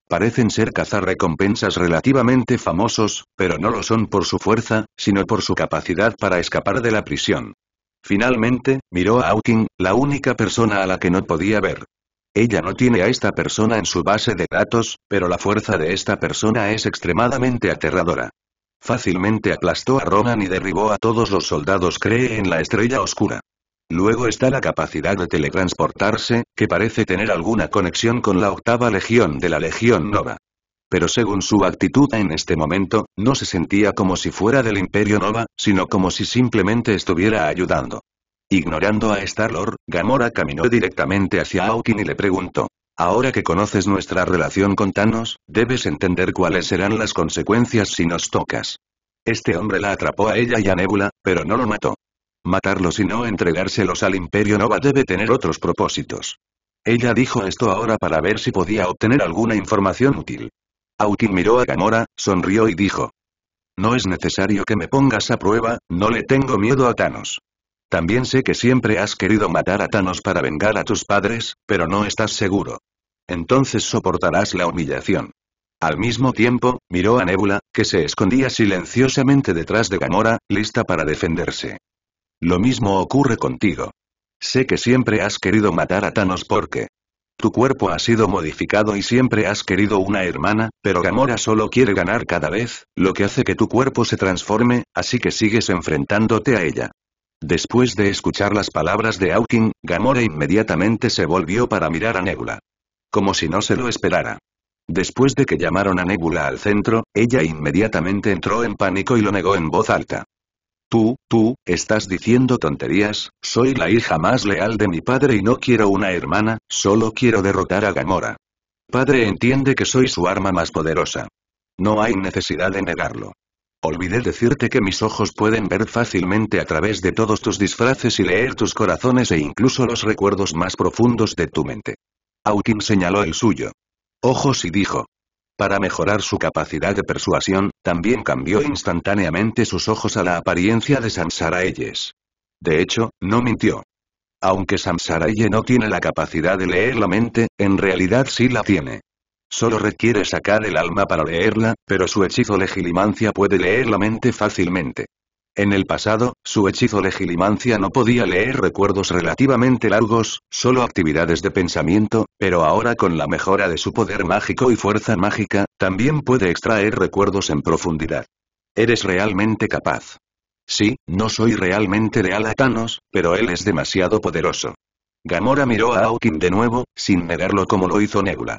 [SPEAKER 1] Parecen ser recompensas relativamente famosos, pero no lo son por su fuerza, sino por su capacidad para escapar de la prisión. Finalmente, miró a Hawking, la única persona a la que no podía ver. Ella no tiene a esta persona en su base de datos, pero la fuerza de esta persona es extremadamente aterradora. Fácilmente aplastó a Ronan y derribó a todos los soldados cree en la estrella oscura. Luego está la capacidad de teletransportarse, que parece tener alguna conexión con la octava legión de la Legión Nova. Pero según su actitud en este momento, no se sentía como si fuera del Imperio Nova, sino como si simplemente estuviera ayudando. Ignorando a Star-Lord, Gamora caminó directamente hacia Aukin y le preguntó. Ahora que conoces nuestra relación con Thanos, debes entender cuáles serán las consecuencias si nos tocas. Este hombre la atrapó a ella y a Nebula, pero no lo mató. Matarlo y no entregárselos al Imperio Nova debe tener otros propósitos. Ella dijo esto ahora para ver si podía obtener alguna información útil. Aukin miró a Gamora, sonrió y dijo. No es necesario que me pongas a prueba, no le tengo miedo a Thanos. También sé que siempre has querido matar a Thanos para vengar a tus padres, pero no estás seguro. Entonces soportarás la humillación. Al mismo tiempo, miró a Nebula, que se escondía silenciosamente detrás de Gamora, lista para defenderse. Lo mismo ocurre contigo. Sé que siempre has querido matar a Thanos porque... Tu cuerpo ha sido modificado y siempre has querido una hermana, pero Gamora solo quiere ganar cada vez, lo que hace que tu cuerpo se transforme, así que sigues enfrentándote a ella. Después de escuchar las palabras de Hawking, Gamora inmediatamente se volvió para mirar a Nebula. Como si no se lo esperara. Después de que llamaron a Nebula al centro, ella inmediatamente entró en pánico y lo negó en voz alta. Tú, tú, estás diciendo tonterías, soy la hija más leal de mi padre y no quiero una hermana, solo quiero derrotar a Gamora. Padre entiende que soy su arma más poderosa. No hay necesidad de negarlo. Olvidé decirte que mis ojos pueden ver fácilmente a través de todos tus disfraces y leer tus corazones e incluso los recuerdos más profundos de tu mente. Autin señaló el suyo. Ojos y dijo. Para mejorar su capacidad de persuasión, también cambió instantáneamente sus ojos a la apariencia de Samsara De hecho, no mintió. Aunque Samsaraye no tiene la capacidad de leer la mente, en realidad sí la tiene. Solo requiere sacar el alma para leerla, pero su hechizo legilimancia puede leer la mente fácilmente. En el pasado, su hechizo legilimancia no podía leer recuerdos relativamente largos, solo actividades de pensamiento, pero ahora con la mejora de su poder mágico y fuerza mágica, también puede extraer recuerdos en profundidad. Eres realmente capaz. Sí, no soy realmente leal a Thanos, pero él es demasiado poderoso. Gamora miró a Hawking de nuevo, sin negarlo como lo hizo Nebula.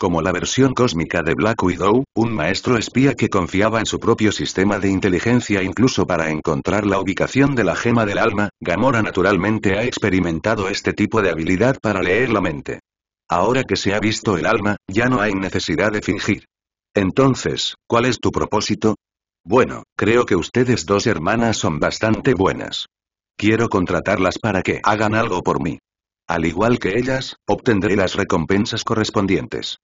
[SPEAKER 1] Como la versión cósmica de Black Widow, un maestro espía que confiaba en su propio sistema de inteligencia incluso para encontrar la ubicación de la gema del alma, Gamora naturalmente ha experimentado este tipo de habilidad para leer la mente. Ahora que se ha visto el alma, ya no hay necesidad de fingir. Entonces, ¿cuál es tu propósito? Bueno, creo que ustedes dos hermanas son bastante buenas. Quiero contratarlas para que hagan algo por mí. Al igual que ellas, obtendré las recompensas correspondientes.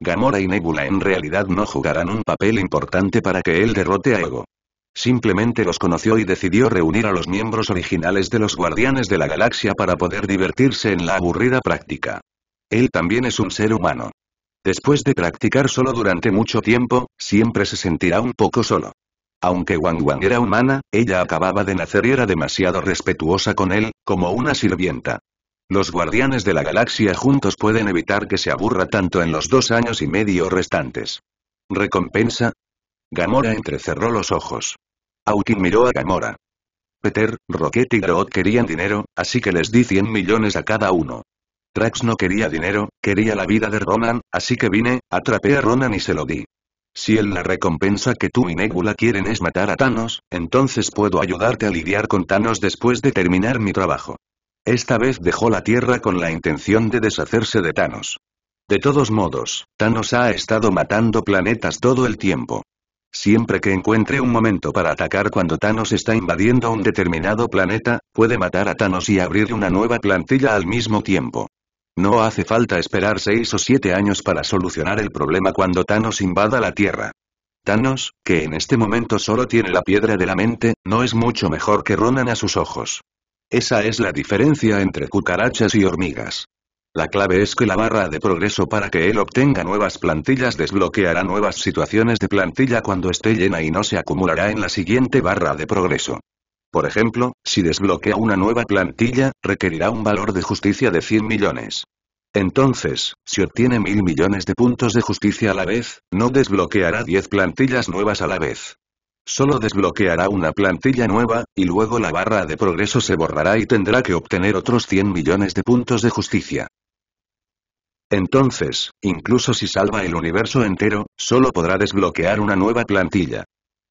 [SPEAKER 1] Gamora y Nebula en realidad no jugarán un papel importante para que él derrote a Ego. Simplemente los conoció y decidió reunir a los miembros originales de los Guardianes de la Galaxia para poder divertirse en la aburrida práctica. Él también es un ser humano. Después de practicar solo durante mucho tiempo, siempre se sentirá un poco solo. Aunque Wang Wang era humana, ella acababa de nacer y era demasiado respetuosa con él, como una sirvienta. Los guardianes de la galaxia juntos pueden evitar que se aburra tanto en los dos años y medio restantes. ¿Recompensa? Gamora entrecerró los ojos. Autin miró a Gamora. Peter, Rocket y Groot querían dinero, así que les di 100 millones a cada uno. Trax no quería dinero, quería la vida de Ronan, así que vine, atrapé a Ronan y se lo di. Si en la recompensa que tú y Nebula quieren es matar a Thanos, entonces puedo ayudarte a lidiar con Thanos después de terminar mi trabajo. Esta vez dejó la Tierra con la intención de deshacerse de Thanos. De todos modos, Thanos ha estado matando planetas todo el tiempo. Siempre que encuentre un momento para atacar cuando Thanos está invadiendo un determinado planeta, puede matar a Thanos y abrir una nueva plantilla al mismo tiempo. No hace falta esperar seis o siete años para solucionar el problema cuando Thanos invada la Tierra. Thanos, que en este momento solo tiene la piedra de la mente, no es mucho mejor que Ronan a sus ojos. Esa es la diferencia entre cucarachas y hormigas. La clave es que la barra de progreso para que él obtenga nuevas plantillas desbloqueará nuevas situaciones de plantilla cuando esté llena y no se acumulará en la siguiente barra de progreso. Por ejemplo, si desbloquea una nueva plantilla, requerirá un valor de justicia de 100 millones. Entonces, si obtiene mil millones de puntos de justicia a la vez, no desbloqueará 10 plantillas nuevas a la vez. Solo desbloqueará una plantilla nueva, y luego la barra de progreso se borrará y tendrá que obtener otros 100 millones de puntos de justicia. Entonces, incluso si salva el universo entero, solo podrá desbloquear una nueva plantilla.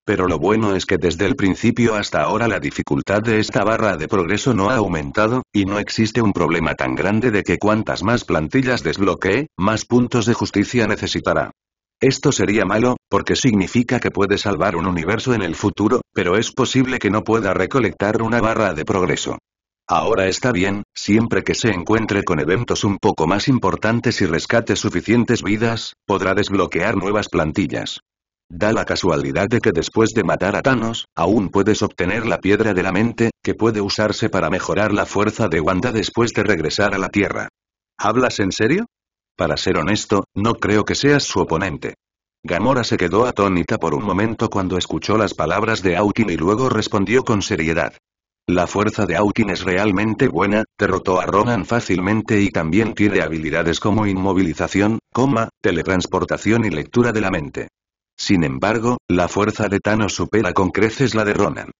[SPEAKER 1] Pero lo bueno es que desde el principio hasta ahora la dificultad de esta barra de progreso no ha aumentado, y no existe un problema tan grande de que cuantas más plantillas desbloquee, más puntos de justicia necesitará. Esto sería malo, porque significa que puede salvar un universo en el futuro, pero es posible que no pueda recolectar una barra de progreso. Ahora está bien, siempre que se encuentre con eventos un poco más importantes y rescate suficientes vidas, podrá desbloquear nuevas plantillas. Da la casualidad de que después de matar a Thanos, aún puedes obtener la piedra de la mente, que puede usarse para mejorar la fuerza de Wanda después de regresar a la Tierra. ¿Hablas en serio? Para ser honesto, no creo que seas su oponente. Gamora se quedó atónita por un momento cuando escuchó las palabras de Aukin y luego respondió con seriedad. La fuerza de Aukin es realmente buena, derrotó a Ronan fácilmente y también tiene habilidades como inmovilización, coma, teletransportación y lectura de la mente. Sin embargo, la fuerza de Thanos supera con creces la de Ronan.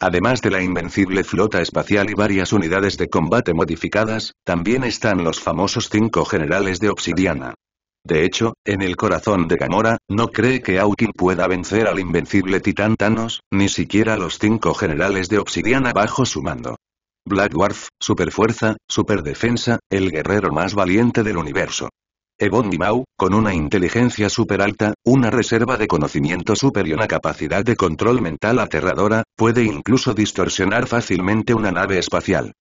[SPEAKER 1] Además de la invencible flota espacial y varias unidades de combate modificadas, también están los famosos cinco generales de Obsidiana. De hecho, en el corazón de Gamora, no cree que Aukin pueda vencer al invencible titán Thanos, ni siquiera los cinco generales de Obsidiana bajo su mando. Black Dwarf, superfuerza, superdefensa, el guerrero más valiente del universo. Ebon y Mau, con una inteligencia super alta, una reserva de conocimiento superior y una capacidad de control mental aterradora, puede incluso distorsionar fácilmente una nave espacial.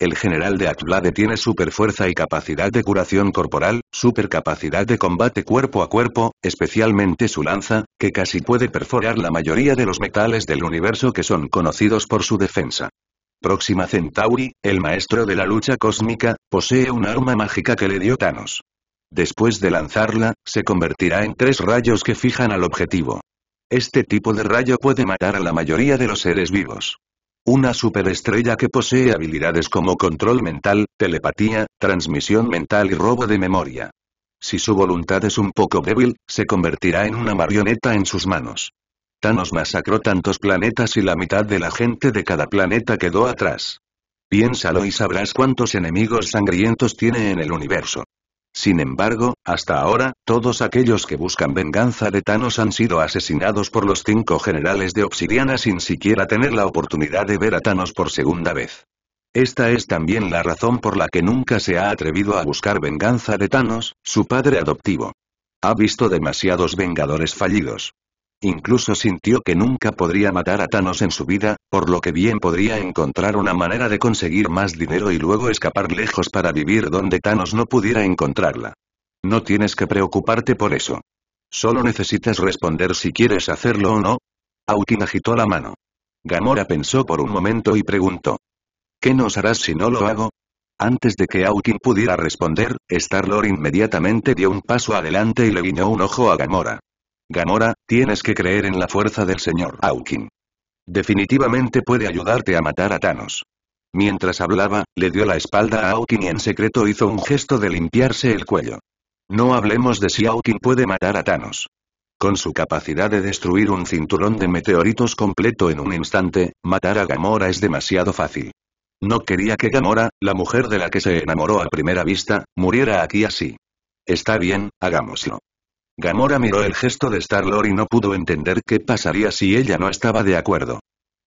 [SPEAKER 1] El general de Atblade tiene super fuerza y capacidad de curación corporal, super capacidad de combate cuerpo a cuerpo, especialmente su lanza, que casi puede perforar la mayoría de los metales del universo que son conocidos por su defensa. Próxima Centauri, el maestro de la lucha cósmica, posee un arma mágica que le dio Thanos. Después de lanzarla, se convertirá en tres rayos que fijan al objetivo. Este tipo de rayo puede matar a la mayoría de los seres vivos. Una superestrella que posee habilidades como control mental, telepatía, transmisión mental y robo de memoria. Si su voluntad es un poco débil, se convertirá en una marioneta en sus manos. Thanos masacró tantos planetas y la mitad de la gente de cada planeta quedó atrás. Piénsalo y sabrás cuántos enemigos sangrientos tiene en el universo. Sin embargo, hasta ahora, todos aquellos que buscan venganza de Thanos han sido asesinados por los cinco generales de Obsidiana sin siquiera tener la oportunidad de ver a Thanos por segunda vez. Esta es también la razón por la que nunca se ha atrevido a buscar venganza de Thanos, su padre adoptivo. Ha visto demasiados vengadores fallidos. Incluso sintió que nunca podría matar a Thanos en su vida, por lo que bien podría encontrar una manera de conseguir más dinero y luego escapar lejos para vivir donde Thanos no pudiera encontrarla. No tienes que preocuparte por eso. Solo necesitas responder si quieres hacerlo o no. Hawking agitó la mano. Gamora pensó por un momento y preguntó. ¿Qué nos harás si no lo hago? Antes de que Hawking pudiera responder, Star-Lord inmediatamente dio un paso adelante y le guiñó un ojo a Gamora. Gamora, tienes que creer en la fuerza del señor Aukin, Definitivamente puede ayudarte a matar a Thanos. Mientras hablaba, le dio la espalda a Aukin y en secreto hizo un gesto de limpiarse el cuello. No hablemos de si Aukin puede matar a Thanos. Con su capacidad de destruir un cinturón de meteoritos completo en un instante, matar a Gamora es demasiado fácil. No quería que Gamora, la mujer de la que se enamoró a primera vista, muriera aquí así. Está bien, hagámoslo. Gamora miró el gesto de Star-Lord y no pudo entender qué pasaría si ella no estaba de acuerdo.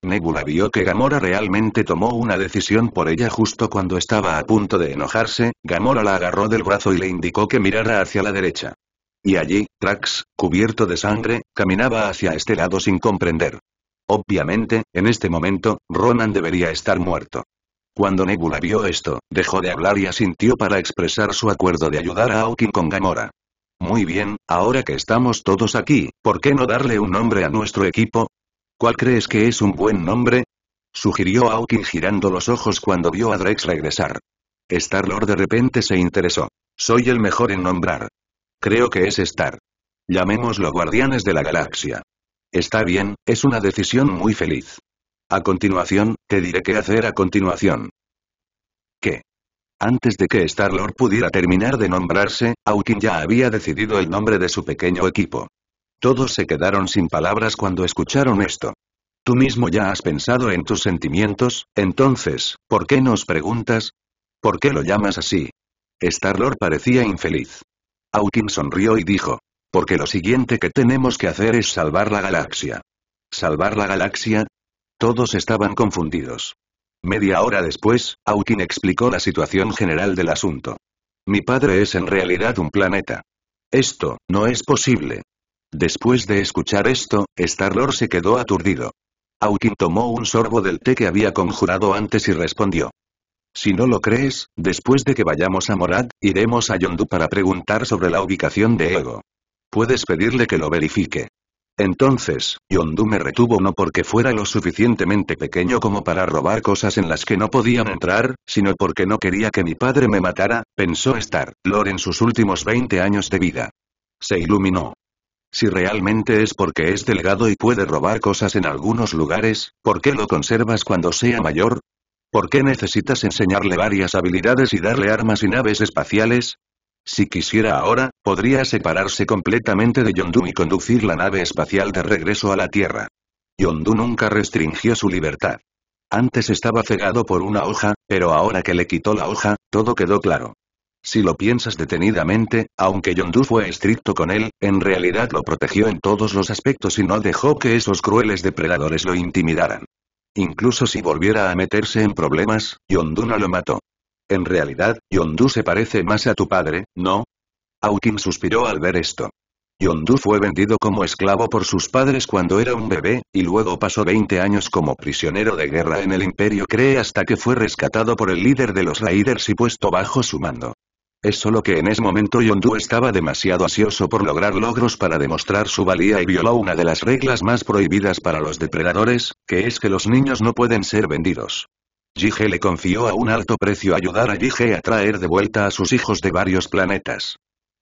[SPEAKER 1] Nebula vio que Gamora realmente tomó una decisión por ella justo cuando estaba a punto de enojarse, Gamora la agarró del brazo y le indicó que mirara hacia la derecha. Y allí, Trax, cubierto de sangre, caminaba hacia este lado sin comprender. Obviamente, en este momento, Ronan debería estar muerto. Cuando Nebula vio esto, dejó de hablar y asintió para expresar su acuerdo de ayudar a Hawking con Gamora. Muy bien, ahora que estamos todos aquí, ¿por qué no darle un nombre a nuestro equipo? ¿Cuál crees que es un buen nombre? Sugirió Hawking girando los ojos cuando vio a Drex regresar. Star-Lord de repente se interesó. Soy el mejor en nombrar. Creo que es Star. Llamémoslo Guardianes de la Galaxia. Está bien, es una decisión muy feliz. A continuación, te diré qué hacer a continuación. Antes de que Star-Lord pudiera terminar de nombrarse, Aukin ya había decidido el nombre de su pequeño equipo. Todos se quedaron sin palabras cuando escucharon esto. Tú mismo ya has pensado en tus sentimientos, entonces, ¿por qué nos preguntas? ¿Por qué lo llamas así? Star-Lord parecía infeliz. Aukin sonrió y dijo, porque lo siguiente que tenemos que hacer es salvar la galaxia. ¿Salvar la galaxia? Todos estaban confundidos. Media hora después, Autin explicó la situación general del asunto. Mi padre es en realidad un planeta. Esto, no es posible. Después de escuchar esto, Starlord se quedó aturdido. Autin tomó un sorbo del té que había conjurado antes y respondió. Si no lo crees, después de que vayamos a Morad, iremos a Yondu para preguntar sobre la ubicación de Ego. Puedes pedirle que lo verifique. Entonces, Yondu me retuvo no porque fuera lo suficientemente pequeño como para robar cosas en las que no podían entrar, sino porque no quería que mi padre me matara, pensó Star Lord en sus últimos 20 años de vida. Se iluminó. Si realmente es porque es delgado y puede robar cosas en algunos lugares, ¿por qué lo conservas cuando sea mayor? ¿Por qué necesitas enseñarle varias habilidades y darle armas y naves espaciales? Si quisiera ahora, podría separarse completamente de Yondu y conducir la nave espacial de regreso a la Tierra. Yondu nunca restringió su libertad. Antes estaba cegado por una hoja, pero ahora que le quitó la hoja, todo quedó claro. Si lo piensas detenidamente, aunque Yondu fue estricto con él, en realidad lo protegió en todos los aspectos y no dejó que esos crueles depredadores lo intimidaran. Incluso si volviera a meterse en problemas, Yondu no lo mató. En realidad, Yondu se parece más a tu padre, ¿no? Aukin suspiró al ver esto. Yondu fue vendido como esclavo por sus padres cuando era un bebé, y luego pasó 20 años como prisionero de guerra en el Imperio Cree hasta que fue rescatado por el líder de los Raiders y puesto bajo su mando. Es solo que en ese momento Yondu estaba demasiado ansioso por lograr logros para demostrar su valía y violó una de las reglas más prohibidas para los depredadores, que es que los niños no pueden ser vendidos. Jige le confió a un alto precio ayudar a Jige a traer de vuelta a sus hijos de varios planetas.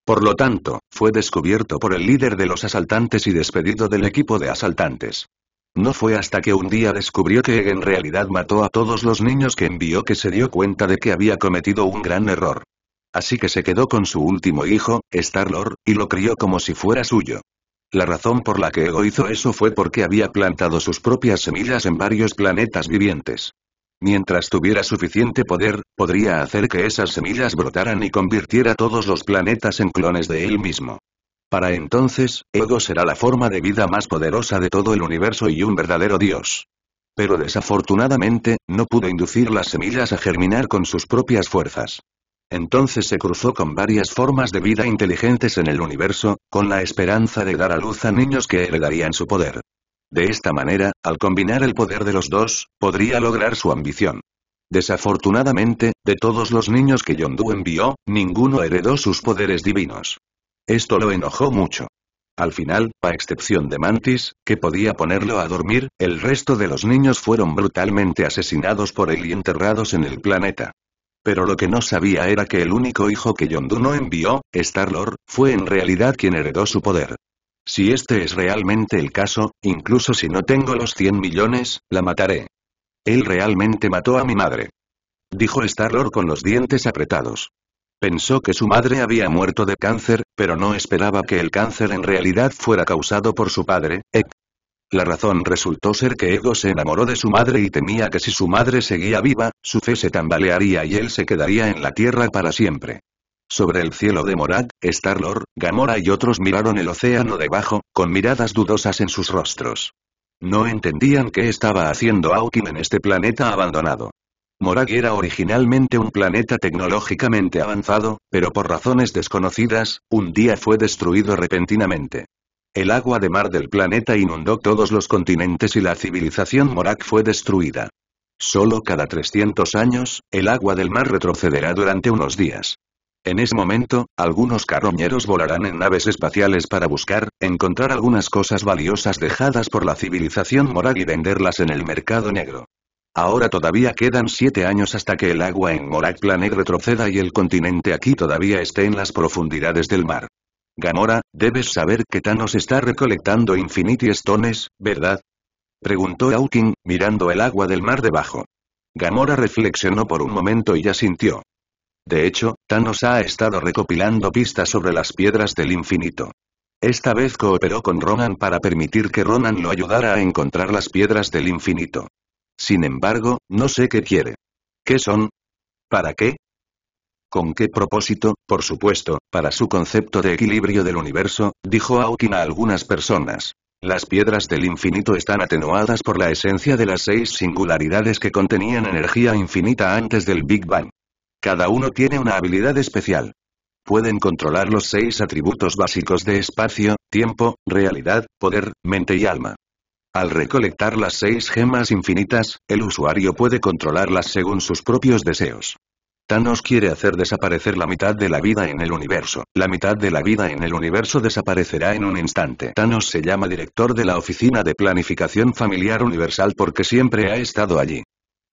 [SPEAKER 1] Por lo tanto, fue descubierto por el líder de los asaltantes y despedido del equipo de asaltantes. No fue hasta que un día descubrió que en realidad mató a todos los niños que envió que se dio cuenta de que había cometido un gran error. Así que se quedó con su último hijo, Star-Lord, y lo crió como si fuera suyo. La razón por la que Ego hizo eso fue porque había plantado sus propias semillas en varios planetas vivientes. Mientras tuviera suficiente poder, podría hacer que esas semillas brotaran y convirtiera todos los planetas en clones de él mismo. Para entonces, Ego será la forma de vida más poderosa de todo el universo y un verdadero dios. Pero desafortunadamente, no pudo inducir las semillas a germinar con sus propias fuerzas. Entonces se cruzó con varias formas de vida inteligentes en el universo, con la esperanza de dar a luz a niños que heredarían su poder. De esta manera, al combinar el poder de los dos, podría lograr su ambición. Desafortunadamente, de todos los niños que Yondu envió, ninguno heredó sus poderes divinos. Esto lo enojó mucho. Al final, a excepción de Mantis, que podía ponerlo a dormir, el resto de los niños fueron brutalmente asesinados por él y enterrados en el planeta. Pero lo que no sabía era que el único hijo que Yondu no envió, Star-Lord, fue en realidad quien heredó su poder. Si este es realmente el caso, incluso si no tengo los 100 millones, la mataré. Él realmente mató a mi madre. Dijo Starlord con los dientes apretados. Pensó que su madre había muerto de cáncer, pero no esperaba que el cáncer en realidad fuera causado por su padre, Ek. La razón resultó ser que Ego se enamoró de su madre y temía que si su madre seguía viva, su fe se tambalearía y él se quedaría en la tierra para siempre. Sobre el cielo de Morag, Star-Lord, Gamora y otros miraron el océano debajo, con miradas dudosas en sus rostros. No entendían qué estaba haciendo Aukin en este planeta abandonado. Morag era originalmente un planeta tecnológicamente avanzado, pero por razones desconocidas, un día fue destruido repentinamente. El agua de mar del planeta inundó todos los continentes y la civilización Morag fue destruida. Solo cada 300 años, el agua del mar retrocederá durante unos días. En ese momento, algunos carroñeros volarán en naves espaciales para buscar, encontrar algunas cosas valiosas dejadas por la civilización moral y venderlas en el mercado negro. Ahora todavía quedan siete años hasta que el agua en Morak Planet retroceda y el continente aquí todavía esté en las profundidades del mar. Gamora, debes saber que Thanos está recolectando Infinity Stones, ¿verdad? Preguntó Hawking, mirando el agua del mar debajo. Gamora reflexionó por un momento y ya sintió. De hecho, Thanos ha estado recopilando pistas sobre las piedras del infinito. Esta vez cooperó con Ronan para permitir que Ronan lo ayudara a encontrar las piedras del infinito. Sin embargo, no sé qué quiere. ¿Qué son? ¿Para qué? ¿Con qué propósito? Por supuesto, para su concepto de equilibrio del universo, dijo Hawking a algunas personas. Las piedras del infinito están atenuadas por la esencia de las seis singularidades que contenían energía infinita antes del Big Bang. Cada uno tiene una habilidad especial. Pueden controlar los seis atributos básicos de espacio, tiempo, realidad, poder, mente y alma. Al recolectar las seis gemas infinitas, el usuario puede controlarlas según sus propios deseos. Thanos quiere hacer desaparecer la mitad de la vida en el universo. La mitad de la vida en el universo desaparecerá en un instante. Thanos se llama director de la Oficina de Planificación Familiar Universal porque siempre ha estado allí.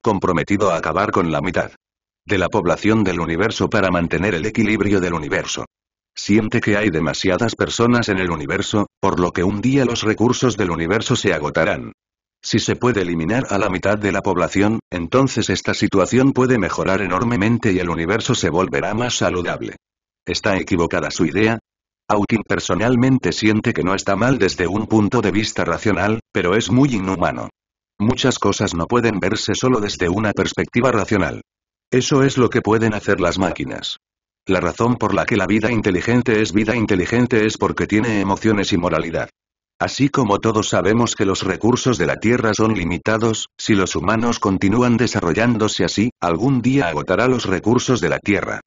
[SPEAKER 1] Comprometido a acabar con la mitad de la población del universo para mantener el equilibrio del universo. Siente que hay demasiadas personas en el universo, por lo que un día los recursos del universo se agotarán. Si se puede eliminar a la mitad de la población, entonces esta situación puede mejorar enormemente y el universo se volverá más saludable. ¿Está equivocada su idea? Hawking personalmente siente que no está mal desde un punto de vista racional, pero es muy inhumano. Muchas cosas no pueden verse solo desde una perspectiva racional. Eso es lo que pueden hacer las máquinas. La razón por la que la vida inteligente es vida inteligente es porque tiene emociones y moralidad. Así como todos sabemos que los recursos de la Tierra son limitados, si los humanos continúan desarrollándose así, algún día agotará los recursos de la Tierra.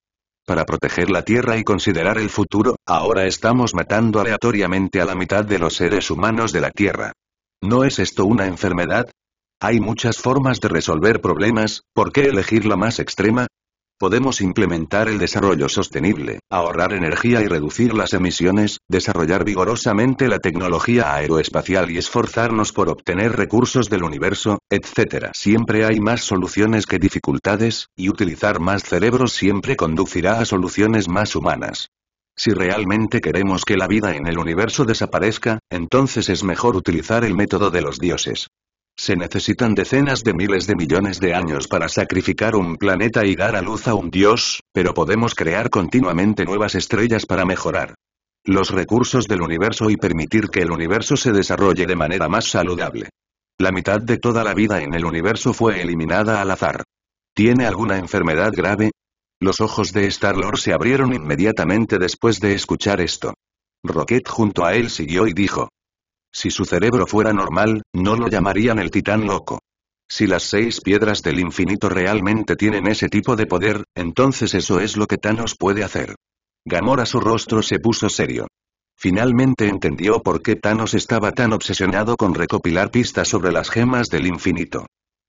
[SPEAKER 1] Para proteger la Tierra y considerar el futuro, ahora estamos matando aleatoriamente a la mitad de los seres humanos de la Tierra. ¿No es esto una enfermedad? Hay muchas formas de resolver problemas, ¿por qué elegir la más extrema? Podemos implementar el desarrollo sostenible, ahorrar energía y reducir las emisiones, desarrollar vigorosamente la tecnología aeroespacial y esforzarnos por obtener recursos del universo, etc. Siempre hay más soluciones que dificultades, y utilizar más cerebros siempre conducirá a soluciones más humanas. Si realmente queremos que la vida en el universo desaparezca, entonces es mejor utilizar el método de los dioses. Se necesitan decenas de miles de millones de años para sacrificar un planeta y dar a luz a un dios, pero podemos crear continuamente nuevas estrellas para mejorar los recursos del universo y permitir que el universo se desarrolle de manera más saludable. La mitad de toda la vida en el universo fue eliminada al azar. ¿Tiene alguna enfermedad grave? Los ojos de Star-Lord se abrieron inmediatamente después de escuchar esto. Rocket junto a él siguió y dijo, si su cerebro fuera normal, no lo llamarían el titán loco. Si las seis piedras del infinito realmente tienen ese tipo de poder, entonces eso es lo que Thanos puede hacer. Gamora su rostro se puso serio. Finalmente entendió por qué Thanos estaba tan obsesionado con recopilar pistas sobre las gemas del infinito.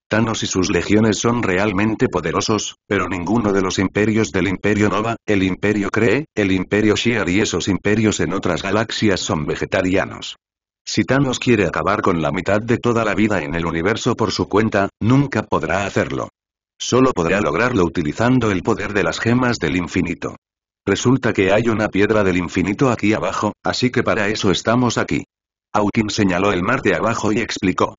[SPEAKER 1] Thanos y sus legiones son realmente poderosos, pero ninguno de los imperios del Imperio Nova, el Imperio Cree, el Imperio Shiar y esos imperios en otras galaxias son vegetarianos. Si Thanos quiere acabar con la mitad de toda la vida en el universo por su cuenta, nunca podrá hacerlo. Solo podrá lograrlo utilizando el poder de las gemas del infinito. Resulta que hay una piedra del infinito aquí abajo, así que para eso estamos aquí. Hawking señaló el mar de abajo y explicó.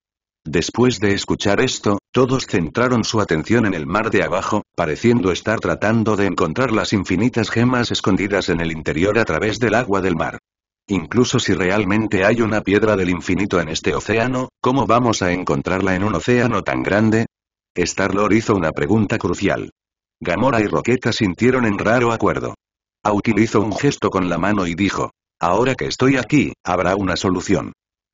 [SPEAKER 1] Después de escuchar esto, todos centraron su atención en el mar de abajo, pareciendo estar tratando de encontrar las infinitas gemas escondidas en el interior a través del agua del mar. Incluso si realmente hay una piedra del infinito en este océano, ¿cómo vamos a encontrarla en un océano tan grande? star hizo una pregunta crucial. Gamora y Roqueta sintieron en raro acuerdo. Autil hizo un gesto con la mano y dijo, ahora que estoy aquí, habrá una solución.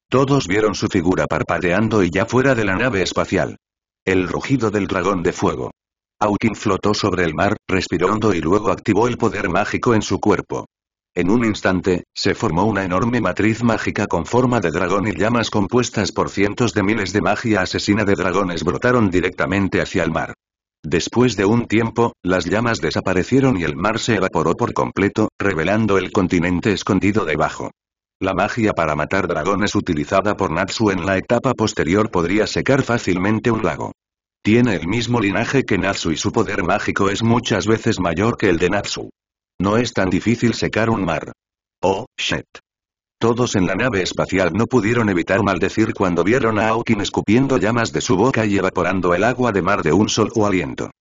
[SPEAKER 1] Todos vieron su figura parpadeando y ya fuera de la nave espacial. El rugido del dragón de fuego. Autin flotó sobre el mar, respiró hondo y luego activó el poder mágico en su cuerpo. En un instante, se formó una enorme matriz mágica con forma de dragón y llamas compuestas por cientos de miles de magia asesina de dragones brotaron directamente hacia el mar. Después de un tiempo, las llamas desaparecieron y el mar se evaporó por completo, revelando el continente escondido debajo. La magia para matar dragones utilizada por Natsu en la etapa posterior podría secar fácilmente un lago. Tiene el mismo linaje que Natsu y su poder mágico es muchas veces mayor que el de Natsu. No es tan difícil secar un mar. Oh, shit. Todos en la nave espacial no pudieron evitar maldecir cuando vieron a Hawking escupiendo llamas de su boca y evaporando el agua de mar de un sol o aliento.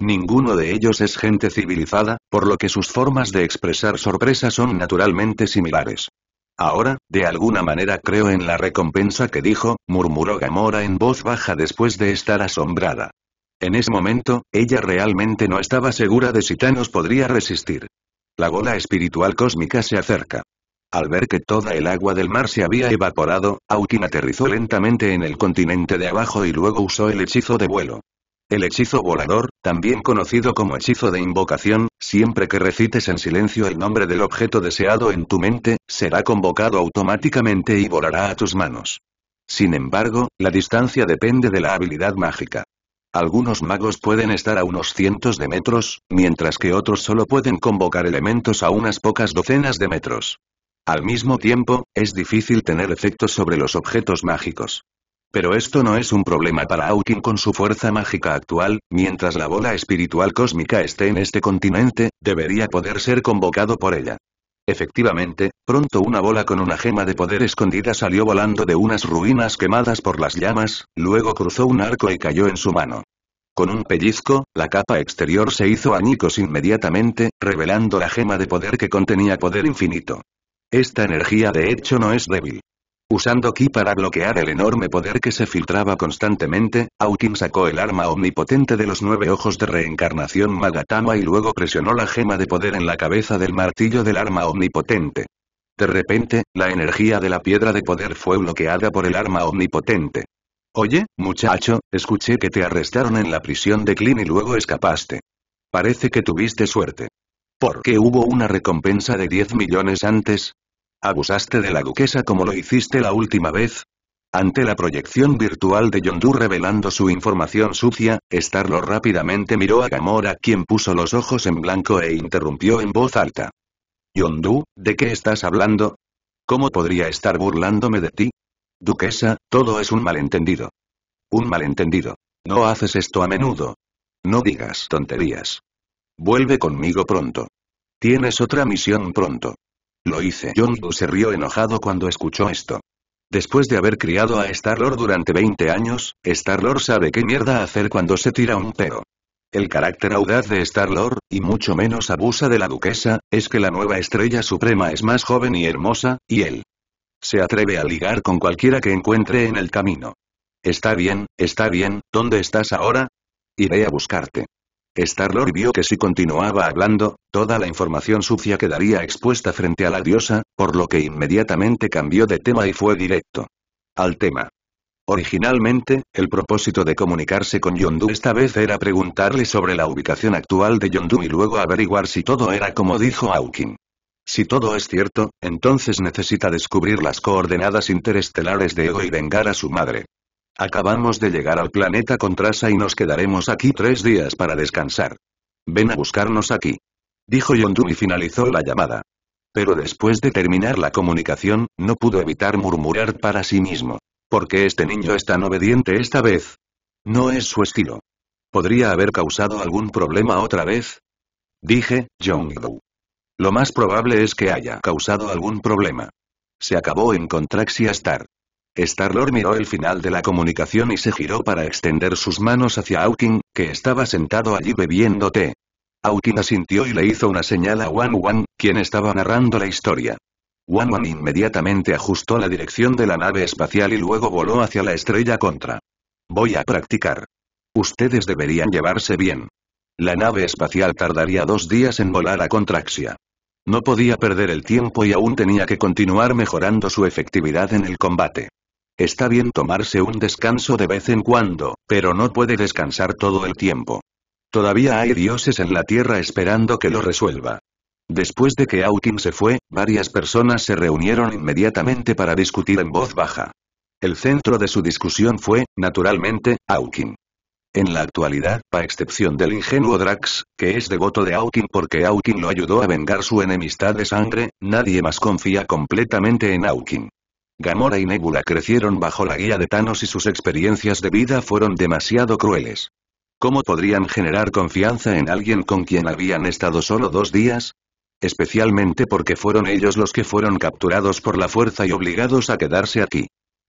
[SPEAKER 1] Ninguno de ellos es gente civilizada, por lo que sus formas de expresar sorpresa son naturalmente similares. Ahora, de alguna manera creo en la recompensa que dijo, murmuró Gamora en voz baja después de estar asombrada. En ese momento, ella realmente no estaba segura de si Thanos podría resistir. La bola espiritual cósmica se acerca. Al ver que toda el agua del mar se había evaporado, Aukin aterrizó lentamente en el continente de abajo y luego usó el hechizo de vuelo. El hechizo volador, también conocido como hechizo de invocación, siempre que recites en silencio el nombre del objeto deseado en tu mente, será convocado automáticamente y volará a tus manos. Sin embargo, la distancia depende de la habilidad mágica. Algunos magos pueden estar a unos cientos de metros, mientras que otros solo pueden convocar elementos a unas pocas docenas de metros. Al mismo tiempo, es difícil tener efectos sobre los objetos mágicos. Pero esto no es un problema para Aukin con su fuerza mágica actual, mientras la bola espiritual cósmica esté en este continente, debería poder ser convocado por ella. Efectivamente, pronto una bola con una gema de poder escondida salió volando de unas ruinas quemadas por las llamas, luego cruzó un arco y cayó en su mano. Con un pellizco, la capa exterior se hizo añicos inmediatamente, revelando la gema de poder que contenía poder infinito. Esta energía de hecho no es débil. Usando Ki para bloquear el enorme poder que se filtraba constantemente, Aukin sacó el arma omnipotente de los nueve ojos de reencarnación Magatama y luego presionó la gema de poder en la cabeza del martillo del arma omnipotente. De repente, la energía de la piedra de poder fue bloqueada por el arma omnipotente. Oye, muchacho, escuché que te arrestaron en la prisión de Klin y luego escapaste. Parece que tuviste suerte. ¿Por qué hubo una recompensa de 10 millones antes? ¿Abusaste de la duquesa como lo hiciste la última vez? Ante la proyección virtual de Yondu revelando su información sucia, Starlo rápidamente miró a Gamora quien puso los ojos en blanco e interrumpió en voz alta. Yondu, ¿de qué estás hablando? ¿Cómo podría estar burlándome de ti? Duquesa, todo es un malentendido. Un malentendido. No haces esto a menudo. No digas tonterías. Vuelve conmigo pronto. Tienes otra misión pronto. Lo hice. Yondu se rió enojado cuando escuchó esto. Después de haber criado a Star-Lord durante 20 años, Star-Lord sabe qué mierda hacer cuando se tira un peo. El carácter audaz de Star-Lord, y mucho menos abusa de la duquesa, es que la nueva estrella suprema es más joven y hermosa, y él se atreve a ligar con cualquiera que encuentre en el camino. Está bien, está bien, ¿dónde estás ahora? Iré a buscarte. Starlord vio que si continuaba hablando, toda la información sucia quedaría expuesta frente a la diosa, por lo que inmediatamente cambió de tema y fue directo. Al tema. Originalmente, el propósito de comunicarse con Yondu esta vez era preguntarle sobre la ubicación actual de Yondu y luego averiguar si todo era como dijo Hawking. Si todo es cierto, entonces necesita descubrir las coordenadas interestelares de Ego y vengar a su madre. Acabamos de llegar al planeta Contrasa y nos quedaremos aquí tres días para descansar. Ven a buscarnos aquí. Dijo Yondu y finalizó la llamada. Pero después de terminar la comunicación, no pudo evitar murmurar para sí mismo. ¿Por qué este niño es tan obediente esta vez? No es su estilo. ¿Podría haber causado algún problema otra vez? Dije, Yondu. Lo más probable es que haya causado algún problema. Se acabó en Contraxia Star. Star-Lord miró el final de la comunicación y se giró para extender sus manos hacia Hawking, que estaba sentado allí bebiendo té. Hawking asintió y le hizo una señal a Wan Wan, quien estaba narrando la historia. Wan Wan inmediatamente ajustó la dirección de la nave espacial y luego voló hacia la estrella contra. Voy a practicar. Ustedes deberían llevarse bien. La nave espacial tardaría dos días en volar a Contraxia. No podía perder el tiempo y aún tenía que continuar mejorando su efectividad en el combate. Está bien tomarse un descanso de vez en cuando, pero no puede descansar todo el tiempo. Todavía hay dioses en la Tierra esperando que lo resuelva. Después de que Aukin se fue, varias personas se reunieron inmediatamente para discutir en voz baja. El centro de su discusión fue, naturalmente, Aukin. En la actualidad, a excepción del ingenuo Drax, que es devoto de Aukin porque Aukin lo ayudó a vengar su enemistad de sangre, nadie más confía completamente en Aukin. Gamora y Nebula crecieron bajo la guía de Thanos y sus experiencias de vida fueron demasiado crueles. ¿Cómo podrían generar confianza en alguien con quien habían estado solo dos días? Especialmente porque fueron ellos los que fueron capturados por la fuerza y obligados a quedarse aquí.